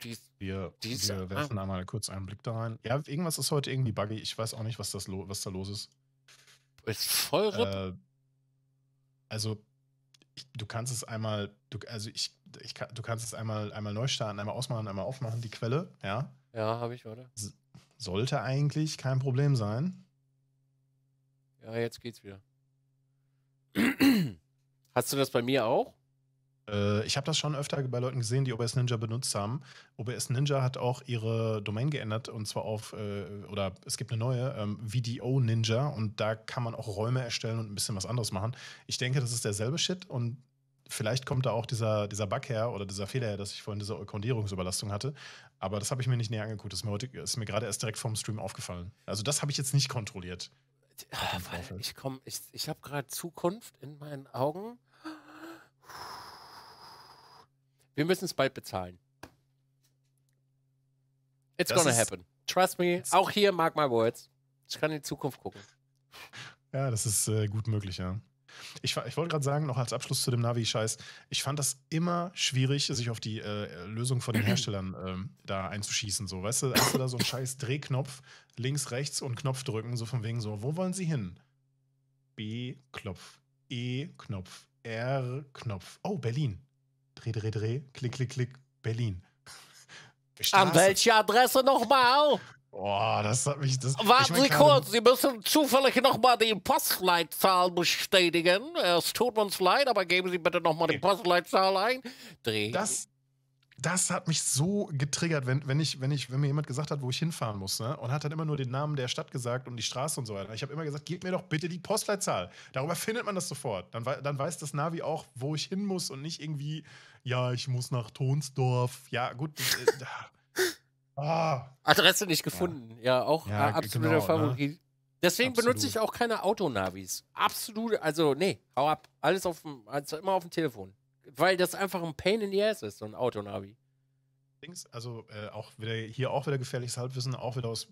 Speaker 1: Dies, wir, dies, wir werfen
Speaker 2: ah. da mal kurz einen Blick da rein. Ja, irgendwas ist heute irgendwie buggy. Ich weiß auch nicht, was, das was da los ist. Ist voll äh, Also, ich, du kannst es einmal, du, also ich, ich, du kannst es einmal, einmal neu starten, einmal ausmachen, einmal aufmachen, die Quelle, ja.
Speaker 1: Ja, habe ich, warte.
Speaker 2: sollte eigentlich kein Problem sein.
Speaker 1: Ja, jetzt geht's wieder.
Speaker 2: Hast du das bei mir auch? Äh, ich habe das schon öfter bei Leuten gesehen, die OBS Ninja benutzt haben. OBS Ninja hat auch ihre Domain geändert und zwar auf, äh, oder es gibt eine neue, ähm, VDO Ninja und da kann man auch Räume erstellen und ein bisschen was anderes machen. Ich denke, das ist derselbe Shit und vielleicht kommt da auch dieser, dieser Bug her oder dieser Fehler her, dass ich vorhin diese Kodierungsüberlastung hatte. Aber das habe ich mir nicht näher angeguckt. Das ist mir, mir gerade erst direkt vom Stream aufgefallen. Also das habe ich jetzt nicht kontrolliert.
Speaker 1: Ach, äh, ich komme, ich, ich habe gerade Zukunft in meinen Augen wir müssen es bald bezahlen. It's das gonna happen. Trust me. Auch hier, mark my words. Ich kann in die Zukunft gucken.
Speaker 2: Ja, das ist äh, gut möglich, ja. Ich, ich wollte gerade sagen, noch als Abschluss zu dem Navi-Scheiß, ich fand das immer schwierig, sich auf die äh, Lösung von den Herstellern ähm, da einzuschießen. So, weißt du, hast du da so einen scheiß Drehknopf, links, rechts und Knopf drücken, so von wegen so, wo wollen sie hin? B-Knopf, E-Knopf, R-Knopf. Oh, Berlin. Dreh, dreh, dreh, klick, klick, klick, Berlin.
Speaker 1: An welche Adresse nochmal?
Speaker 2: Boah, das hat mich.
Speaker 1: Das, Warten ich mein, Sie kurz, Sie müssen zufällig nochmal die Postleitzahl bestätigen. Es tut uns leid, aber geben Sie bitte nochmal die Postleitzahl ein. Dreh, das,
Speaker 2: das hat mich so getriggert, wenn, wenn, ich, wenn, ich, wenn mir jemand gesagt hat, wo ich hinfahren muss, ne? und hat dann immer nur den Namen der Stadt gesagt und die Straße und so weiter. Ich habe immer gesagt, gib mir doch bitte die Postleitzahl. Darüber findet man das sofort. Dann, dann weiß das Navi auch, wo ich hin muss und nicht irgendwie, ja, ich muss nach Tonsdorf.
Speaker 1: Ja, gut. Äh, ah. Adresse nicht gefunden. Ja, ja auch ja, äh, absoluter genau, Favorit. Ne? Deswegen Absolut. benutze ich auch keine Autonavis. Absolut, also nee, hau ab. Alles auf dem, also immer auf dem Telefon. Weil das einfach ein Pain in the Ass ist, so ein Autonavi. Also äh, auch wieder
Speaker 2: hier auch wieder gefährliches Halbwissen, auch wieder aus,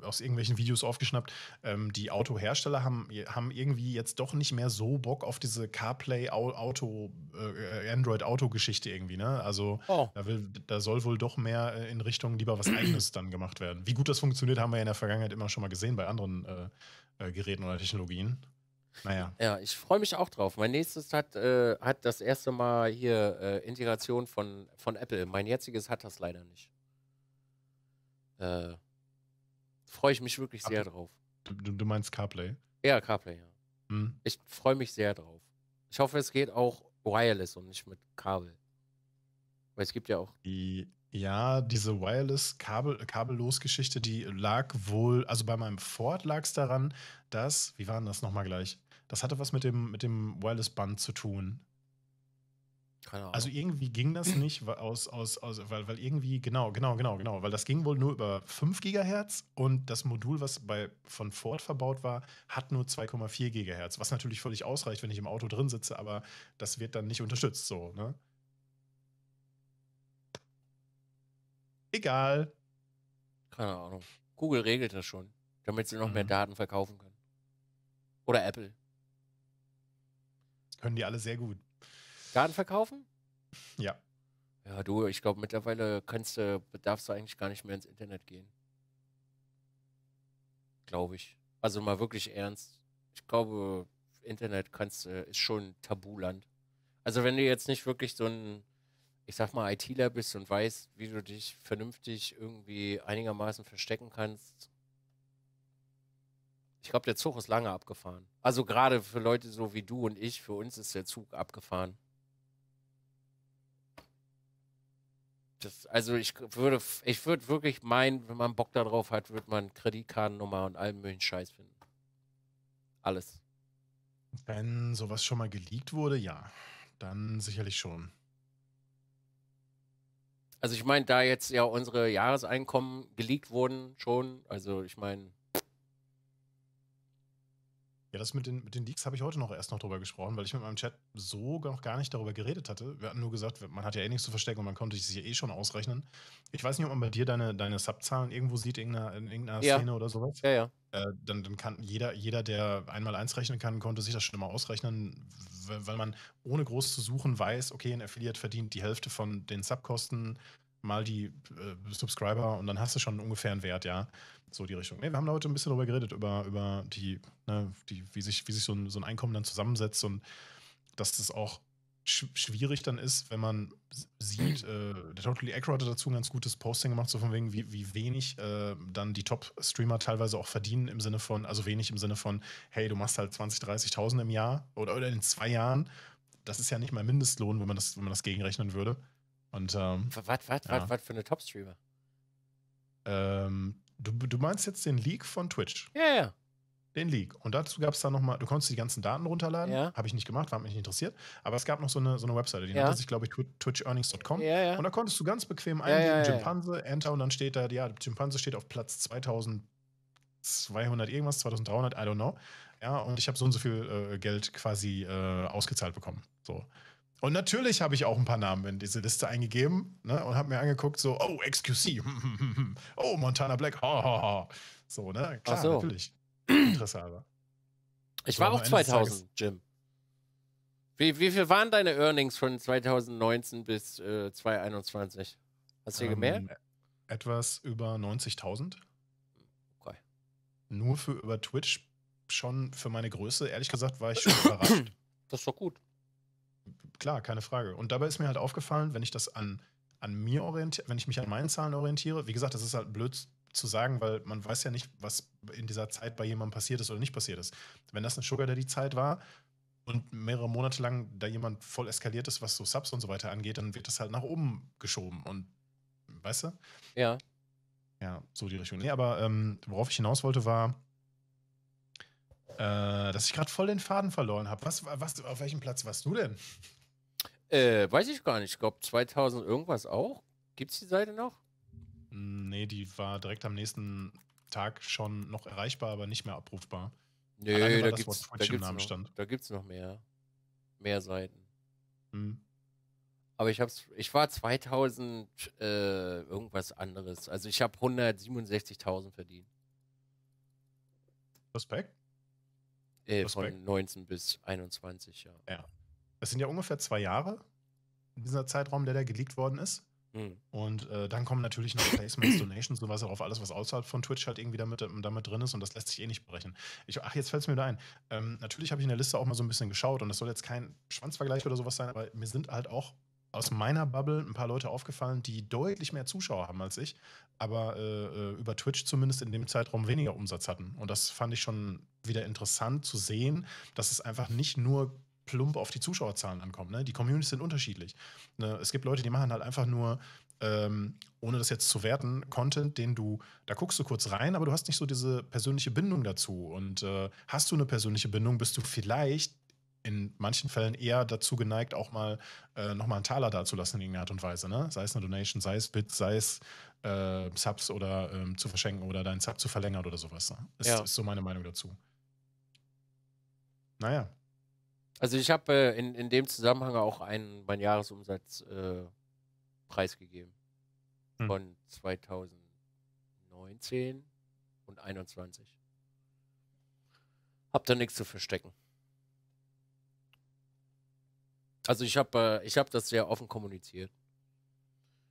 Speaker 2: äh, aus irgendwelchen Videos aufgeschnappt. Ähm, die Autohersteller haben, äh, haben irgendwie jetzt doch nicht mehr so Bock auf diese CarPlay Auto, äh, Android Auto-Geschichte irgendwie, ne? Also oh. da, will, da soll wohl doch mehr äh, in Richtung lieber was eigenes dann gemacht werden. Wie gut das funktioniert, haben wir in der Vergangenheit immer schon mal gesehen bei anderen äh, Geräten oder Technologien. Naja.
Speaker 1: Ja, ich freue mich auch drauf. Mein nächstes hat, äh, hat das erste Mal hier äh, Integration von, von Apple. Mein jetziges hat das leider nicht. Äh, freue ich mich wirklich sehr Apple. drauf.
Speaker 2: Du, du, meinst CarPlay?
Speaker 1: Ja, CarPlay, ja. Hm. Ich freue mich sehr drauf. Ich hoffe, es geht auch wireless und nicht mit Kabel. Weil es gibt ja auch. Die,
Speaker 2: ja, diese wireless -Kabel, kabellos Geschichte, die lag wohl, also bei meinem Ford lag es daran, das, wie war denn das nochmal gleich? Das hatte was mit dem, mit dem Wireless-Band zu tun. Keine Ahnung. Also irgendwie ging das nicht, weil, aus, aus, aus, weil, weil irgendwie, genau, genau, genau, genau, weil das ging wohl nur über 5 Gigahertz und das Modul, was bei, von Ford verbaut war, hat nur 2,4 Gigahertz, was natürlich völlig ausreicht, wenn ich im Auto drin sitze, aber das wird dann nicht unterstützt, so, ne? Egal.
Speaker 1: Keine Ahnung. Google regelt das schon, damit sie noch mhm. mehr Daten verkaufen können. Oder Apple. Können die alle sehr gut. Garten verkaufen? Ja. Ja, du, ich glaube, mittlerweile kannst du, darfst du eigentlich gar nicht mehr ins Internet gehen. Glaube ich. Also mal wirklich ernst. Ich glaube, Internet kannst du, äh, ist schon Tabuland. Also wenn du jetzt nicht wirklich so ein, ich sag mal, ITler bist und weißt, wie du dich vernünftig irgendwie einigermaßen verstecken kannst, ich glaube, der Zug ist lange abgefahren. Also gerade für Leute so wie du und ich, für uns ist der Zug abgefahren. Das, also ich würde, ich würde wirklich meinen, wenn man Bock darauf hat, würde man Kreditkartennummer und allem möglichen Scheiß finden. Alles.
Speaker 2: Wenn sowas schon mal geleakt wurde, ja. Dann sicherlich schon.
Speaker 1: Also ich meine, da jetzt ja unsere Jahreseinkommen geleakt wurden, schon, also ich meine,
Speaker 2: ja, das mit den, mit den Leaks habe ich heute noch erst noch drüber gesprochen, weil ich mit meinem Chat so noch gar nicht darüber geredet hatte. Wir hatten nur gesagt, man hat ja eh nichts zu verstecken und man konnte sich ja eh schon ausrechnen. Ich weiß nicht, ob man bei dir deine, deine Subzahlen irgendwo sieht, in irgendeiner, in irgendeiner ja. Szene oder sowas. Ja, ja. Äh, dann, dann kann jeder, jeder, der einmal eins rechnen kann, konnte sich das schon immer ausrechnen, weil man ohne groß zu suchen weiß, okay, ein Affiliate verdient die Hälfte von den Subkosten mal die äh, Subscriber und dann hast du schon ungefähr einen Wert, ja. So die Richtung. Nee, wir haben da heute ein bisschen drüber geredet, über, über die, ne, die, wie sich, wie sich so ein, so ein Einkommen dann zusammensetzt und dass das auch sch schwierig dann ist, wenn man sieht, äh, der Totally Acro hat dazu ein ganz gutes Posting gemacht, so von wegen, wie, wie wenig äh, dann die Top-Streamer teilweise auch verdienen im Sinne von, also wenig im Sinne von, hey, du machst halt 20, 30.000 im Jahr oder, oder in zwei Jahren. Das ist ja nicht mal Mindestlohn, wenn man das, wenn man das gegenrechnen würde. Und, ähm, was, was, ja. was, für eine Top-Streamer? Ähm, du, du meinst jetzt den Leak von Twitch? Ja, ja. Den Leak. Und dazu gab es dann nochmal, du konntest die ganzen Daten runterladen. Ja. Habe ich nicht gemacht, war mich nicht interessiert. Aber es gab noch so eine, so eine Webseite, die ja. nannte sich, glaube ich, twitchearnings.com. Ja, ja. Und da konntest du ganz bequem eingeben, Chimpanse, Enter und dann steht da, ja, Chimpanse steht auf Platz 2200 irgendwas, 2300, I don't know. Ja, und ich habe so und so viel äh, Geld quasi äh, ausgezahlt bekommen. So. Und natürlich habe ich auch ein paar Namen in diese Liste eingegeben ne, und habe mir angeguckt, so, oh, XQC, oh, Montana Black, ha, ha, ha. So, ne? Klar, so. natürlich. Interesse aber. Ich so, war auch 2000, Jim.
Speaker 1: Wie, wie viel waren deine Earnings von 2019 bis äh, 2021? Hast du ähm, gemerkt?
Speaker 2: Etwas über 90.000. Okay. Nur für über Twitch schon für meine Größe. Ehrlich gesagt war ich schon überrascht. Das ist doch gut klar, keine Frage. Und dabei ist mir halt aufgefallen, wenn ich das an, an mir orientiere, wenn ich mich an meinen Zahlen orientiere, wie gesagt, das ist halt blöd zu sagen, weil man weiß ja nicht, was in dieser Zeit bei jemandem passiert ist oder nicht passiert ist. Wenn das ein Sugar Daddy-Zeit war und mehrere Monate lang da jemand voll eskaliert ist, was so Subs und so weiter angeht, dann wird das halt nach oben geschoben und weißt du? Ja. Ja, so die Richtung. Nee, aber ähm, worauf ich hinaus wollte, war, äh, dass ich gerade voll den Faden verloren habe. Was, was, auf welchem Platz warst du denn?
Speaker 1: Äh, weiß ich gar nicht. Ich glaube 2000 irgendwas auch. Gibt es die Seite noch? Nee, die war direkt am nächsten Tag schon
Speaker 2: noch erreichbar, aber nicht mehr abrufbar. Nee, Alleine, da gibt es da gibt's noch,
Speaker 1: da gibt's noch mehr. Mehr Seiten. Hm. Aber ich, hab's, ich war 2000 äh, irgendwas anderes. Also ich habe 167.000 verdient. Respekt? Äh, Respekt. Von 19 bis 21, ja. Ja,
Speaker 2: es sind ja ungefähr zwei Jahre, in dieser Zeitraum, der da geleakt worden ist. Mhm. Und äh, dann kommen natürlich noch Placements, Donations, sowas auf alles, was außerhalb von Twitch halt irgendwie damit, ähm, damit drin ist und das lässt sich eh nicht berechnen. Ich, ach, jetzt fällt es mir wieder ein. Ähm, natürlich habe ich in der Liste auch mal so ein bisschen geschaut und das soll jetzt kein Schwanzvergleich oder sowas sein, aber mir sind halt auch aus meiner Bubble ein paar Leute aufgefallen, die deutlich mehr Zuschauer haben als ich, aber äh, äh über Twitch zumindest in dem Zeitraum weniger Umsatz hatten. Und das fand ich schon wieder interessant zu sehen, dass es einfach nicht nur plump auf die Zuschauerzahlen ankommt. Ne? Die Communities sind unterschiedlich. Ne? Es gibt Leute, die machen halt einfach nur, ähm, ohne das jetzt zu werten, Content, den du, da guckst du kurz rein, aber du hast nicht so diese persönliche Bindung dazu. Und äh, hast du eine persönliche Bindung, bist du vielleicht in manchen Fällen eher dazu geneigt, auch mal äh, nochmal einen Taler dazulassen in irgendeiner Art und Weise. Ne? Sei es eine Donation, sei es Bits, sei es äh, Subs oder ähm, zu verschenken oder deinen Sub zu verlängern oder sowas. Ne? Ist, ja. ist so meine Meinung dazu.
Speaker 1: Naja, also ich habe äh, in, in dem Zusammenhang auch einen, meinen Jahresumsatz äh, preisgegeben hm. von 2019 und 21. Hab da nichts zu verstecken. Also ich habe äh, ich hab das sehr offen kommuniziert.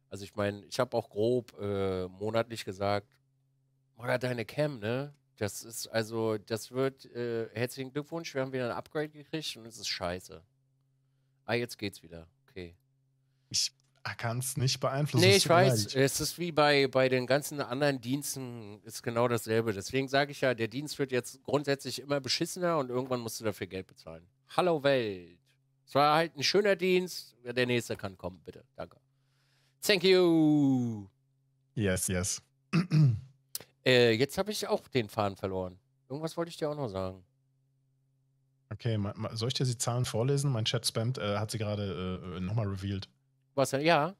Speaker 1: Also ich meine, ich habe auch grob äh, monatlich gesagt, Maga, deine Cam, ne? Das ist also, das wird, äh, herzlichen Glückwunsch, wir haben wieder ein Upgrade gekriegt und es ist scheiße. Ah, jetzt geht's wieder. Okay.
Speaker 2: Ich kann es nicht beeinflussen. Nee, ich weiß.
Speaker 1: Leid. Es ist wie bei, bei den ganzen anderen Diensten, ist genau dasselbe. Deswegen sage ich ja, der Dienst wird jetzt grundsätzlich immer beschissener und irgendwann musst du dafür Geld bezahlen. Hallo Welt. Es war halt ein schöner Dienst. Der nächste kann kommen, bitte. Danke. Thank you. Yes, yes. Äh, jetzt habe ich auch den Faden verloren. Irgendwas wollte ich dir auch noch sagen.
Speaker 2: Okay, soll ich dir die Zahlen vorlesen? Mein Chat spammt, äh, hat sie gerade äh, äh nochmal revealed. Was, ja.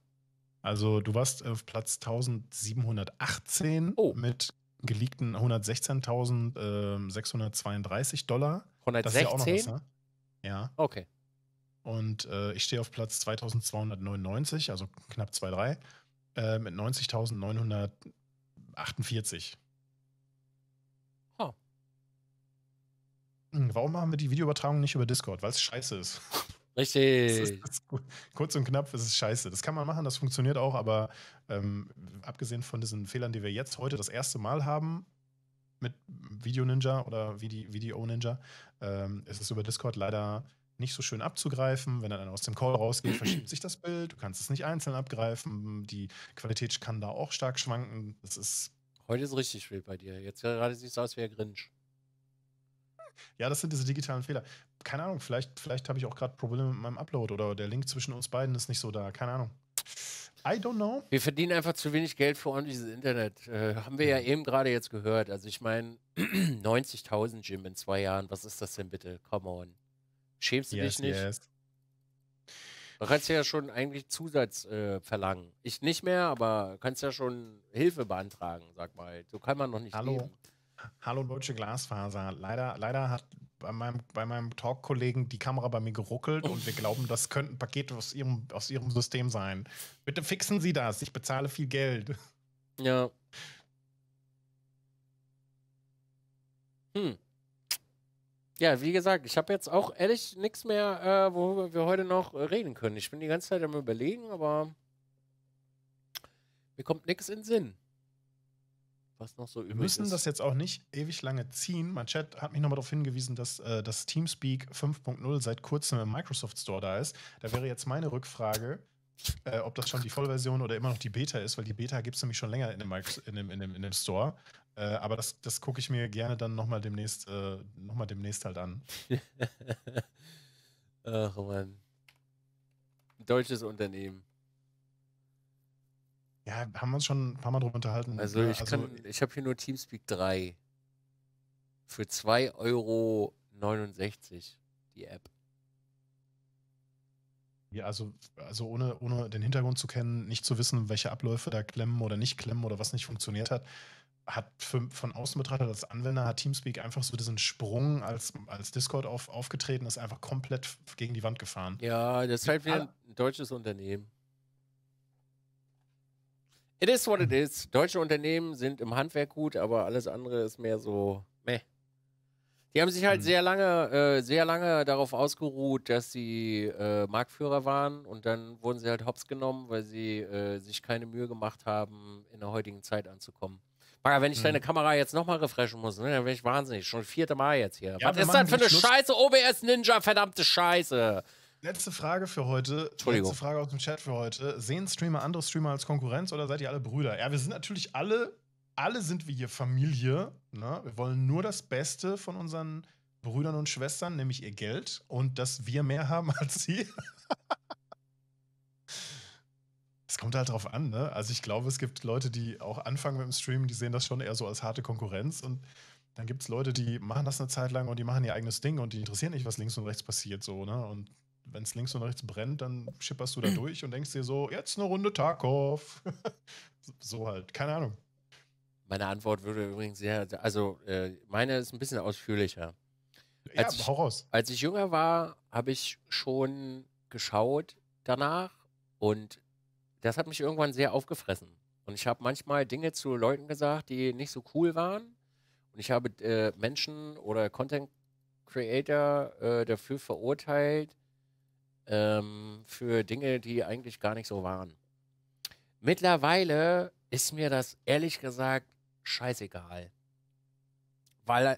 Speaker 2: Also du warst auf Platz 1718 oh. mit geleakten 116.632 ähm, Dollar. 116? Das ist ja auch noch was, ne? Ja. Okay. Und äh, ich stehe auf Platz 2299, also knapp 2,3, äh, mit 90.900 48. Oh. Hm, warum machen wir die Videoübertragung nicht über Discord? Weil es scheiße ist.
Speaker 1: Richtig. Das ist,
Speaker 2: das ist kurz und knapp, es ist scheiße. Das kann man machen, das funktioniert auch, aber ähm, abgesehen von diesen Fehlern, die wir jetzt heute das erste Mal haben, mit Video Ninja oder Video Ninja, ähm, ist es über Discord leider nicht so schön abzugreifen. Wenn dann einer aus dem Call rausgeht, verschiebt sich das Bild. Du kannst es nicht einzeln abgreifen. Die Qualität kann da auch stark schwanken. Das ist.
Speaker 1: Heute ist richtig wild bei dir. Jetzt gerade sieht es aus wie ein Grinch.
Speaker 2: Ja, das sind diese digitalen Fehler. Keine Ahnung, vielleicht, vielleicht habe ich auch gerade Probleme mit meinem Upload oder der Link zwischen uns beiden ist nicht so da. Keine Ahnung. I don't know.
Speaker 1: Wir verdienen einfach zu wenig Geld für ordentliches Internet. Äh, haben wir ja eben gerade jetzt gehört. Also ich meine, 90.000 Jim in zwei Jahren, was ist das denn bitte? Come on. Schämst du yes, dich nicht? Yes. Du kannst ja schon eigentlich Zusatz äh, verlangen. Ich nicht mehr, aber kannst ja schon Hilfe beantragen, sag mal. So kann man noch nicht Hallo. Leben.
Speaker 2: Hallo deutsche Glasfaser. Leider, leider hat bei meinem, bei meinem Talk-Kollegen die Kamera bei mir geruckelt und wir glauben, das könnte ein Paket aus ihrem, aus ihrem System sein. Bitte fixen Sie das. Ich bezahle viel Geld.
Speaker 1: Ja. Hm. Ja, wie gesagt, ich habe jetzt auch ehrlich nichts mehr, äh, worüber wir heute noch äh, reden können. Ich bin die ganze Zeit am Überlegen, aber mir kommt nichts in Sinn. Was noch so übrig Wir müssen ist. das
Speaker 2: jetzt auch nicht ewig lange ziehen. Mein Chat hat mich nochmal darauf hingewiesen, dass äh, das Teamspeak 5.0 seit kurzem im Microsoft Store da ist. Da wäre jetzt meine Rückfrage, äh, ob das schon die Vollversion oder immer noch die Beta ist, weil die Beta gibt es nämlich schon länger in dem, in dem, in dem, in dem Store. Äh, aber das, das gucke ich mir gerne dann nochmal demnächst, äh, noch demnächst halt an.
Speaker 1: Ach man. Deutsches Unternehmen.
Speaker 2: Ja, haben wir uns schon ein paar Mal drüber unterhalten. Ne? Also ich, ja, also
Speaker 1: ich habe hier nur Teamspeak 3. Für 2,69 Euro die App.
Speaker 2: Ja, also, also ohne, ohne den Hintergrund zu kennen, nicht zu wissen, welche Abläufe da klemmen oder nicht klemmen oder was nicht funktioniert hat, hat für, von außen betrachtet als Anwender hat Teamspeak einfach so diesen Sprung, als, als Discord auf, aufgetreten ist, einfach komplett gegen die Wand gefahren.
Speaker 1: Ja, das ist halt wieder ein deutsches Unternehmen. It is what it is. Deutsche Unternehmen sind im Handwerk gut, aber alles andere ist mehr so meh. Die haben sich halt mhm. sehr lange, äh, sehr lange darauf ausgeruht, dass sie äh, Marktführer waren und dann wurden sie halt hops genommen, weil sie äh, sich keine Mühe gemacht haben, in der heutigen Zeit anzukommen. Bagger, wenn ich deine hm. Kamera jetzt nochmal refreshen muss, ne, dann bin ich wahnsinnig. Schon vierte Mal jetzt hier. Ja, Was ist das für eine Scheiße? OBS Ninja, verdammte Scheiße.
Speaker 2: Letzte Frage für heute. Entschuldigung. Letzte Frage aus dem Chat für heute. Sehen Streamer andere Streamer als Konkurrenz oder seid ihr alle Brüder? Ja, wir sind natürlich alle, alle sind wir hier Familie. Ne? Wir wollen nur das Beste von unseren Brüdern und Schwestern, nämlich ihr Geld und dass wir mehr haben als sie kommt halt drauf an, ne? Also ich glaube, es gibt Leute, die auch anfangen mit dem Stream, die sehen das schon eher so als harte Konkurrenz und dann gibt es Leute, die machen das eine Zeit lang und die machen ihr eigenes Ding und die interessieren nicht, was links und rechts passiert, so, ne? Und wenn es links und rechts brennt, dann schipperst du da durch und denkst dir so, jetzt eine Runde Tarkov. so halt, keine Ahnung.
Speaker 1: Meine Antwort würde übrigens sehr, also äh, meine ist ein bisschen ausführlicher. Ja, als ich, hau raus. Als ich jünger war, habe ich schon geschaut danach und das hat mich irgendwann sehr aufgefressen. Und ich habe manchmal Dinge zu Leuten gesagt, die nicht so cool waren. Und ich habe äh, Menschen oder Content Creator äh, dafür verurteilt, ähm, für Dinge, die eigentlich gar nicht so waren. Mittlerweile ist mir das ehrlich gesagt scheißegal. Weil äh,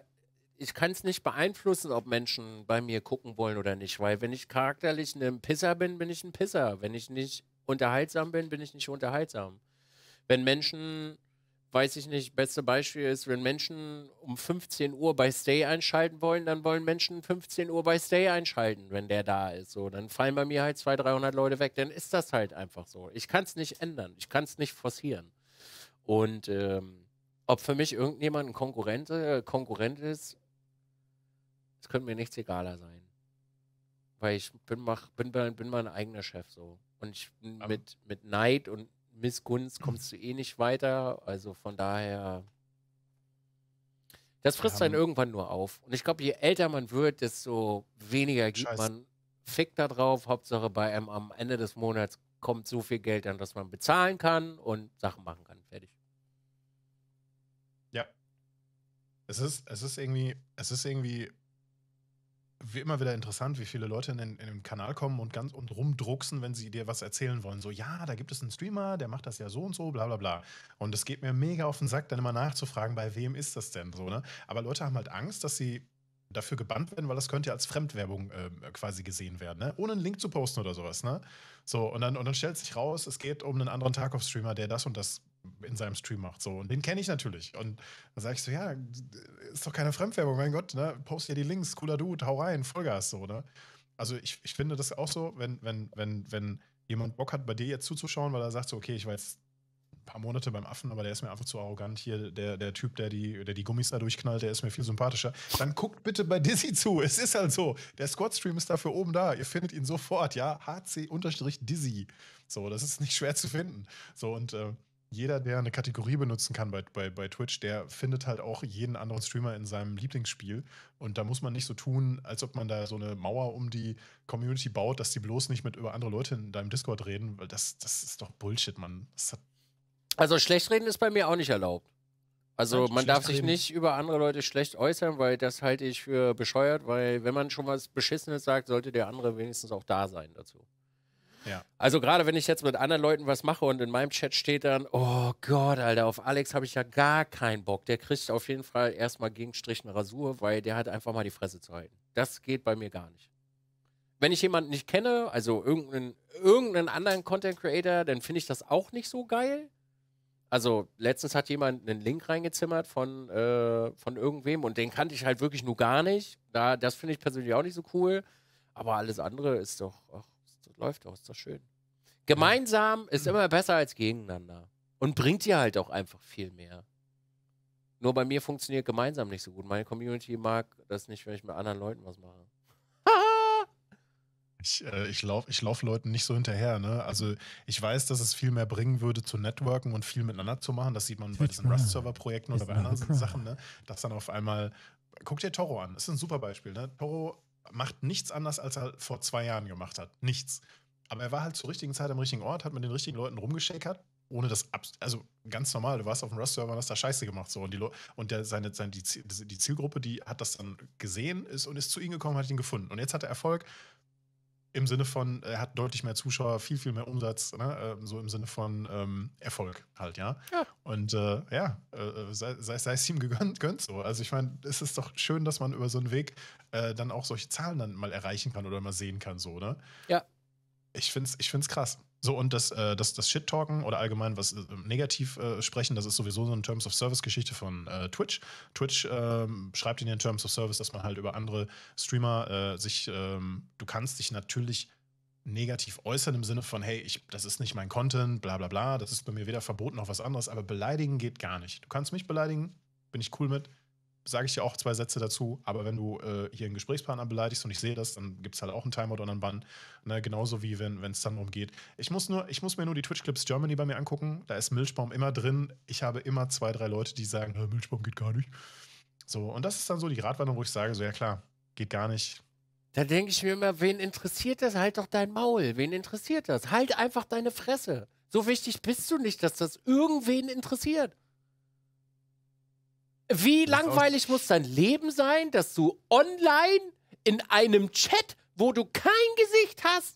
Speaker 1: ich kann es nicht beeinflussen, ob Menschen bei mir gucken wollen oder nicht, weil wenn ich charakterlich ein Pisser bin, bin ich ein Pisser. Wenn ich nicht unterhaltsam bin, bin ich nicht unterhaltsam. Wenn Menschen, weiß ich nicht, beste Beispiel ist, wenn Menschen um 15 Uhr bei Stay einschalten wollen, dann wollen Menschen 15 Uhr bei Stay einschalten, wenn der da ist. So, dann fallen bei mir halt 200, 300 Leute weg. Dann ist das halt einfach so. Ich kann es nicht ändern. Ich kann es nicht forcieren. Und ähm, ob für mich irgendjemand ein Konkurrent, äh, Konkurrent ist, es könnte mir nichts egaler sein. Weil ich bin, mach, bin, bin mein eigener Chef so. Und ich, mit, mit Neid und Missgunst kommst du eh nicht weiter. Also von daher. Das frisst einen irgendwann nur auf. Und ich glaube, je älter man wird, desto weniger gibt Scheiße. man Fick da drauf. Hauptsache bei einem am Ende des Monats kommt so viel Geld an, dass man bezahlen kann und Sachen machen kann. Fertig. Ja. Es
Speaker 2: ist, es ist irgendwie, es ist irgendwie wie immer wieder interessant, wie viele Leute in den, in den, Kanal kommen und ganz und rumdrucksen, wenn sie dir was erzählen wollen. So, ja, da gibt es einen Streamer, der macht das ja so und so, bla bla bla. Und es geht mir mega auf den Sack, dann immer nachzufragen, bei wem ist das denn so, ne? Aber Leute haben halt Angst, dass sie dafür gebannt werden, weil das könnte ja als Fremdwerbung äh, quasi gesehen werden, ne? ohne einen Link zu posten oder sowas. Ne? So, und dann, und dann stellt sich raus, es geht um einen anderen Tag auf streamer der das und das in seinem Stream macht. So. Und den kenne ich natürlich. Und dann sage ich so, ja, ist doch keine Fremdwerbung, mein Gott, ne? Post ja die Links, cooler Dude, hau rein, Vollgas, so, ne? Also ich, ich finde das auch so, wenn, wenn, wenn, wenn jemand Bock hat, bei dir jetzt zuzuschauen, weil er sagt so, okay, ich war jetzt ein paar Monate beim Affen, aber der ist mir einfach zu arrogant hier, der, der Typ, der die, der die Gummis da durchknallt, der ist mir viel sympathischer. Dann guckt bitte bei Dizzy zu. Es ist halt so. Der Squad-Stream ist dafür oben da. Ihr findet ihn sofort, ja. HC-Dizzy. So, das ist nicht schwer zu finden. So, und äh, jeder, der eine Kategorie benutzen kann bei, bei, bei Twitch, der findet halt auch jeden anderen Streamer in seinem Lieblingsspiel. Und da muss man nicht so tun, als ob man da so eine Mauer um die Community baut, dass die bloß nicht mit über andere Leute in deinem Discord reden, weil das, das ist doch Bullshit, Mann.
Speaker 1: also schlecht reden ist bei mir auch nicht erlaubt. Also Nein, man darf sich reden. nicht über andere Leute schlecht äußern, weil das halte ich für bescheuert, weil wenn man schon was Beschissenes sagt, sollte der andere wenigstens auch da sein dazu. Also gerade wenn ich jetzt mit anderen Leuten was mache und in meinem Chat steht dann, oh Gott, Alter, auf Alex habe ich ja gar keinen Bock. Der kriegt auf jeden Fall erstmal gegen Strich eine Rasur, weil der hat einfach mal die Fresse zu halten. Das geht bei mir gar nicht. Wenn ich jemanden nicht kenne, also irgendeinen, irgendeinen anderen Content Creator, dann finde ich das auch nicht so geil. Also letztens hat jemand einen Link reingezimmert von, äh, von irgendwem und den kannte ich halt wirklich nur gar nicht. Da, das finde ich persönlich auch nicht so cool. Aber alles andere ist doch, ach, läuft auch, ist doch schön. Gemeinsam ist hm. immer besser als gegeneinander. Und bringt dir halt auch einfach viel mehr. Nur bei mir funktioniert gemeinsam nicht so gut. Meine Community mag das nicht, wenn ich mit anderen Leuten was mache.
Speaker 2: Ich, äh, ich laufe ich lauf Leuten nicht so hinterher. Ne? Also ich weiß, dass es viel mehr bringen würde zu networken und viel miteinander zu machen. Das sieht man bei diesen Rust-Server-Projekten oder bei anderen Sachen. Ne? Dass dann auf einmal, guck dir Toro an, das ist ein super Beispiel. Ne? Toro macht nichts anders, als er vor zwei Jahren gemacht hat. Nichts. Aber er war halt zur richtigen Zeit am richtigen Ort, hat mit den richtigen Leuten rumgeschäkert, ohne das ab also ganz normal, du warst auf dem Rust-Server und hast da Scheiße gemacht. So. Und, die, und der, seine, seine, die, die Zielgruppe, die hat das dann gesehen ist und ist zu ihm gekommen, hat ihn gefunden. Und jetzt hat er Erfolg im Sinne von, er hat deutlich mehr Zuschauer, viel, viel mehr Umsatz, ne? Ähm, so im Sinne von ähm, Erfolg halt, ja. ja. Und äh, ja, äh, sei, sei, sei, es ihm gegönnt, gönnt so. Also ich meine, es ist doch schön, dass man über so einen Weg äh, dann auch solche Zahlen dann mal erreichen kann oder mal sehen kann, so, ne? Ja. Ich finde es ich find's krass. So, und das, äh, das, das Shit-Talken oder allgemein was äh, negativ äh, sprechen, das ist sowieso so eine Terms of Service-Geschichte von äh, Twitch. Twitch ähm, schreibt in den Terms of Service, dass man halt über andere Streamer äh, sich, ähm, du kannst dich natürlich negativ äußern im Sinne von, hey, ich, das ist nicht mein Content, bla bla bla, das ist bei mir weder verboten noch was anderes, aber beleidigen geht gar nicht. Du kannst mich beleidigen, bin ich cool mit, sage ich dir auch zwei Sätze dazu, aber wenn du äh, hier einen Gesprächspartner beleidigst und ich sehe das, dann gibt es halt auch einen Timeout und einen Bann. Ne? Genauso wie wenn es dann darum geht. Ich muss, nur, ich muss mir nur die Twitch-Clips Germany bei mir angucken. Da ist Milchbaum immer drin. Ich habe immer zwei, drei Leute, die sagen, Milchbaum geht gar nicht. So,
Speaker 1: und das ist dann so die Ratwanderung, wo ich sage, so ja klar, geht gar nicht. Da denke ich mir immer, wen interessiert das? Halt doch dein Maul. Wen interessiert das? Halt einfach deine Fresse. So wichtig bist du nicht, dass das irgendwen interessiert. Wie langweilig muss dein Leben sein, dass du online in einem Chat, wo du kein Gesicht hast,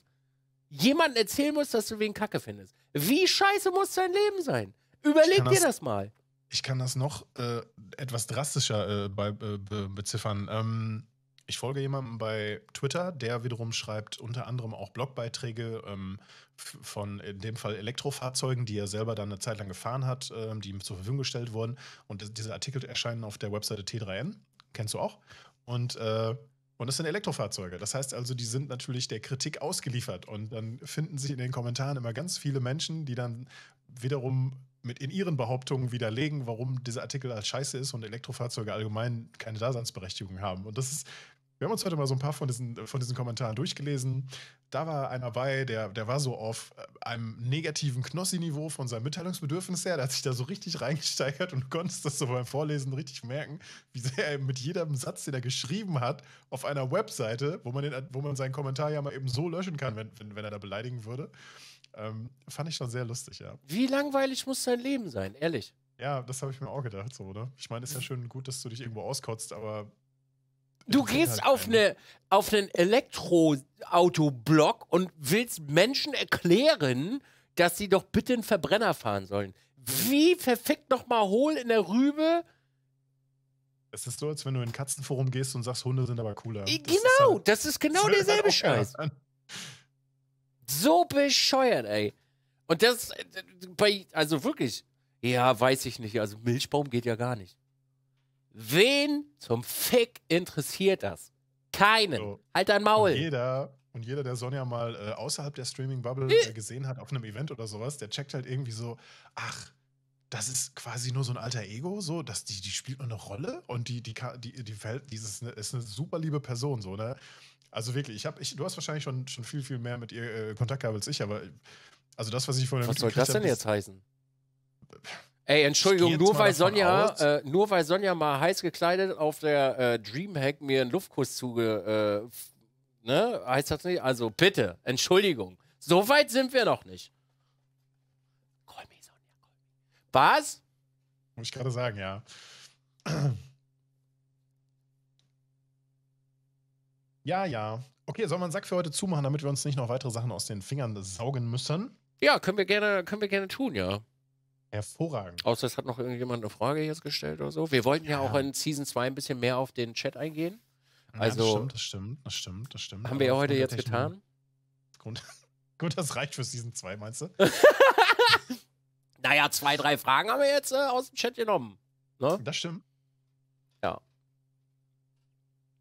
Speaker 1: jemandem erzählen musst, dass du wen Kacke findest? Wie scheiße muss dein Leben sein? Überleg dir das, das,
Speaker 2: mal. Ich kann das noch äh, etwas drastischer äh, bei, äh, beziffern. Ähm, ich folge jemandem bei Twitter, der wiederum schreibt unter anderem auch Blogbeiträge ähm, von in dem Fall Elektrofahrzeugen, die er selber dann eine Zeit lang gefahren hat, ähm, die ihm zur Verfügung gestellt wurden. Und diese Artikel erscheinen auf der Webseite T3N, kennst du auch. Und äh, und das sind Elektrofahrzeuge. Das heißt also, die sind natürlich der Kritik ausgeliefert. Und dann finden sich in den Kommentaren immer ganz viele Menschen, die dann wiederum mit in ihren Behauptungen widerlegen, warum dieser Artikel als scheiße ist und Elektrofahrzeuge allgemein keine Daseinsberechtigung haben. Und das ist, wir haben uns heute mal so ein paar von diesen, von diesen Kommentaren durchgelesen. Da war einer bei, der, der war so auf äh, einem negativen Knossi-Niveau von seinem Mitteilungsbedürfnis her. Der hat sich da so richtig reingesteigert und du konntest das so beim Vorlesen richtig merken, wie sehr er mit jedem Satz, den er geschrieben hat, auf einer Webseite, wo man, den, wo man seinen Kommentar ja mal eben so löschen kann, wenn, wenn, wenn er da beleidigen würde ähm, fand ich schon sehr lustig, ja. Wie langweilig muss dein Leben sein, ehrlich? Ja, das habe ich mir auch gedacht, so, oder? Ich meine, ist ja schön gut, dass du dich irgendwo
Speaker 1: auskotzt, aber.
Speaker 2: Du gehst halt auf, eine,
Speaker 1: ne, auf einen Elektroauto-Blog und willst Menschen erklären, dass sie doch bitte einen Verbrenner fahren sollen. Wie verfickt nochmal hohl in der Rübe? Es ist
Speaker 2: so, als wenn du in ein Katzenforum gehst und sagst, Hunde sind aber cooler.
Speaker 1: Genau, das ist, genau, halt, das ist genau derselbe halt Scheiß. An. So bescheuert, ey. Und das bei, also wirklich, ja, weiß ich nicht. Also Milchbaum geht ja gar nicht. Wen zum Fick interessiert das? Keinen. So. Halt dein Maul. Und jeder, und jeder,
Speaker 2: der Sonja mal äh, außerhalb der Streaming-Bubble äh, gesehen hat auf einem Event oder sowas, der checkt halt irgendwie so, ach, das ist quasi nur so ein alter Ego, so, dass die, die spielt nur eine Rolle und die, die, die, die, die ist eine super liebe Person, so, ne? Also wirklich, ich habe, ich, du hast wahrscheinlich schon, schon viel, viel mehr mit ihr äh, Kontakt gehabt als ich, aber also das, was ich vorhin Was soll das denn jetzt
Speaker 1: heißen? Ey, Entschuldigung, nur weil, Sonja, äh, nur weil Sonja mal heiß gekleidet auf der äh, Dreamhack mir einen Luftkuss zuge. Äh, ne? Heißt das nicht? Also bitte, Entschuldigung. So weit sind wir noch nicht. Call me, Sonja. Was? Muss ich gerade sagen, ja.
Speaker 2: Ja, ja. Okay, soll man einen Sack für heute zumachen, damit wir uns nicht noch weitere Sachen aus den Fingern saugen müssen?
Speaker 1: Ja, können wir gerne, können wir gerne tun, ja. Hervorragend. Außer es hat noch irgendjemand eine Frage jetzt gestellt oder so. Wir wollten ja, ja auch in Season 2 ein bisschen mehr auf den Chat eingehen. Also, ja, das stimmt, das stimmt, das stimmt, Haben wir ja heute jetzt getan. Grund,
Speaker 2: gut, das reicht für Season 2, meinst du?
Speaker 1: naja, zwei, drei Fragen haben wir jetzt äh, aus dem Chat genommen. Ne? Das stimmt. Ja.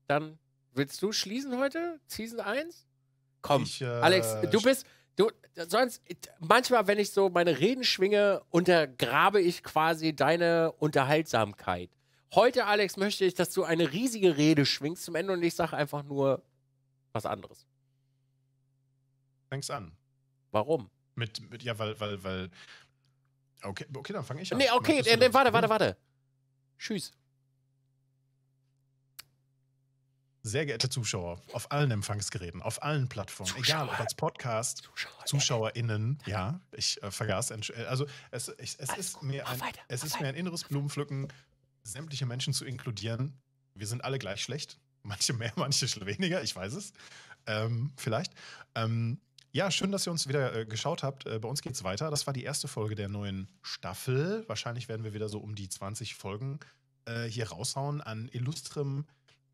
Speaker 1: Dann Willst du schließen heute? Season 1? Komm, ich, äh, Alex, du bist. Du, sonst, manchmal, wenn ich so meine Reden schwinge, untergrabe ich quasi deine Unterhaltsamkeit. Heute, Alex, möchte ich, dass du eine riesige Rede schwingst zum Ende und ich sage einfach nur was anderes. Fängst an. Warum?
Speaker 2: Mit, mit ja, weil, weil, weil. Okay, okay dann fange ich an. Nee, okay, äh, warte, warte, hm? warte. Tschüss. Sehr geehrte Zuschauer, auf allen Empfangsgeräten, auf allen Plattformen, Zuschauer. egal ob als Podcast, Zuschauer, ZuschauerInnen, ja, ich äh, vergaß, äh, also es, ich, es, ist, mir ein, weiter, es ist mir ein inneres Blumenpflücken, sämtliche Menschen zu inkludieren. Wir sind alle gleich schlecht, manche mehr, manche weniger, ich weiß es, ähm, vielleicht. Ähm, ja, schön, dass ihr uns wieder äh, geschaut habt. Äh, bei uns geht's weiter. Das war die erste Folge der neuen Staffel. Wahrscheinlich werden wir wieder so um die 20 Folgen äh, hier raushauen an illustrem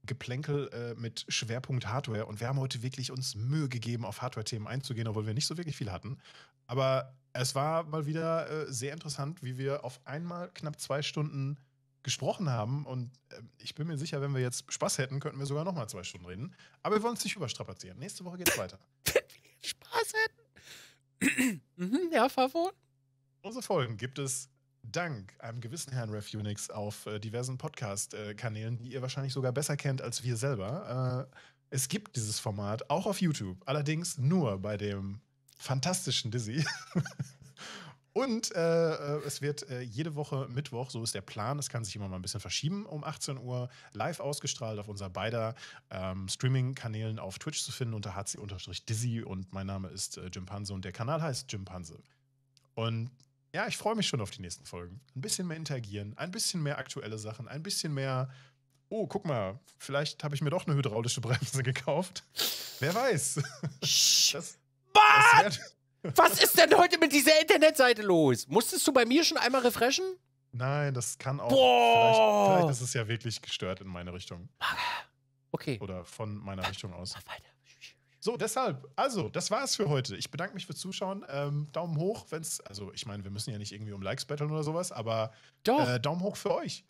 Speaker 2: Geplänkel äh, mit Schwerpunkt Hardware und wir haben heute wirklich uns Mühe gegeben, auf Hardware-Themen einzugehen, obwohl wir nicht so wirklich viel hatten. Aber es war mal wieder äh, sehr interessant, wie wir auf einmal knapp zwei Stunden gesprochen haben und äh, ich bin mir sicher, wenn wir jetzt Spaß hätten, könnten wir sogar nochmal zwei Stunden reden. Aber wir wollen es nicht überstrapazieren. Nächste Woche geht's weiter. wenn wir Spaß hätten. Mhm, ja, Favon. Unsere Folgen gibt es dank einem gewissen Herrn Refunix auf äh, diversen Podcast-Kanälen, die ihr wahrscheinlich sogar besser kennt als wir selber. Äh, es gibt dieses Format auch auf YouTube, allerdings nur bei dem fantastischen Dizzy. Und äh, äh, es wird äh, jede Woche Mittwoch, so ist der Plan, es kann sich immer mal ein bisschen verschieben, um 18 Uhr live ausgestrahlt auf unser beider ähm, Streaming-Kanälen auf Twitch zu finden unter hc-dizzy und mein Name ist äh, Jim Panse und der Kanal heißt Jim Panse. Und ja, ich freue mich schon auf die nächsten Folgen. Ein bisschen mehr interagieren, ein bisschen mehr aktuelle Sachen, ein bisschen mehr. Oh, guck mal, vielleicht habe ich mir doch eine hydraulische Bremse gekauft. Wer weiß. Das, das Was ist denn heute mit dieser Internetseite los? Musstest du
Speaker 1: bei mir schon einmal refreshen?
Speaker 2: Nein, das kann auch. Boah. Vielleicht, vielleicht ist es ja wirklich gestört in meine Richtung. Ah, okay. Oder von meiner Richtung aus. Mach weiter. So, deshalb, also, das war's für heute. Ich bedanke mich fürs Zuschauen. Ähm, Daumen hoch, wenn's, also, ich meine, wir müssen ja nicht irgendwie um Likes betteln oder sowas, aber äh, Daumen hoch für euch.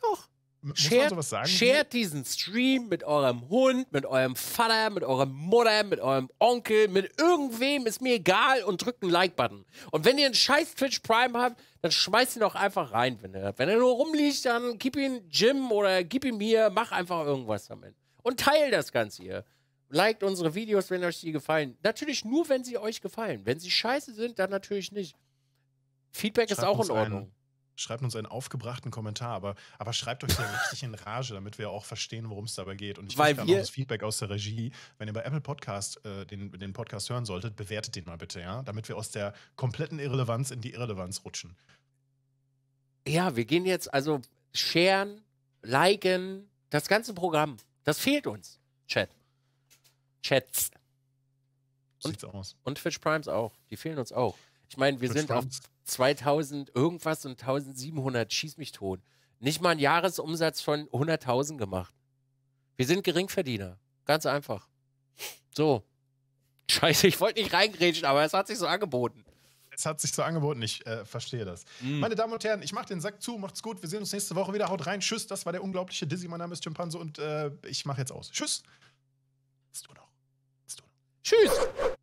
Speaker 2: Doch. M shared, sowas sagen? Shared
Speaker 1: diesen Stream mit eurem Hund, mit eurem Vater, mit eurer Mutter, mit eurem Onkel, mit irgendwem, ist mir egal und drückt einen Like-Button. Und wenn ihr einen scheiß Twitch Prime habt, dann schmeißt ihn doch einfach rein, wenn ihr Wenn er nur rumliegt, dann gib ihn Jim oder gib ihn mir, mach einfach irgendwas damit. Und teil das Ganze hier liked unsere Videos, wenn euch die gefallen. Natürlich nur, wenn sie euch gefallen. Wenn sie scheiße sind, dann natürlich nicht. Feedback schreibt ist auch in Ordnung. Einen,
Speaker 2: schreibt uns einen aufgebrachten Kommentar, aber, aber schreibt euch ja richtig in Rage, damit wir auch verstehen, worum es dabei geht. Und ich Weil kriege das Feedback aus der Regie. Wenn ihr bei Apple Podcast äh, den, den Podcast hören solltet, bewertet den mal bitte, ja? Damit wir aus der kompletten Irrelevanz in die Irrelevanz rutschen.
Speaker 1: Ja, wir gehen jetzt also sharen, liken, das ganze Programm. Das fehlt uns, Chat. Chats. So Sieht's aus. und Twitch Primes auch. Die fehlen uns auch. Ich meine, wir Twitch sind Primes. auf 2000 irgendwas und 1700. Schieß mich tot. Nicht mal einen Jahresumsatz von 100.000 gemacht. Wir sind Geringverdiener. Ganz einfach. So. Scheiße, ich wollte nicht reingrätschen, aber es hat sich so angeboten. Es hat sich so angeboten, ich äh, verstehe
Speaker 2: das. Mm. Meine Damen und Herren, ich mache den Sack zu, macht's gut, wir sehen uns nächste Woche wieder, haut rein, tschüss, das war der unglaubliche Dizzy, mein Name ist Chimpanse und äh, ich mache jetzt aus. Tschüss. Bist du noch? Tschüss!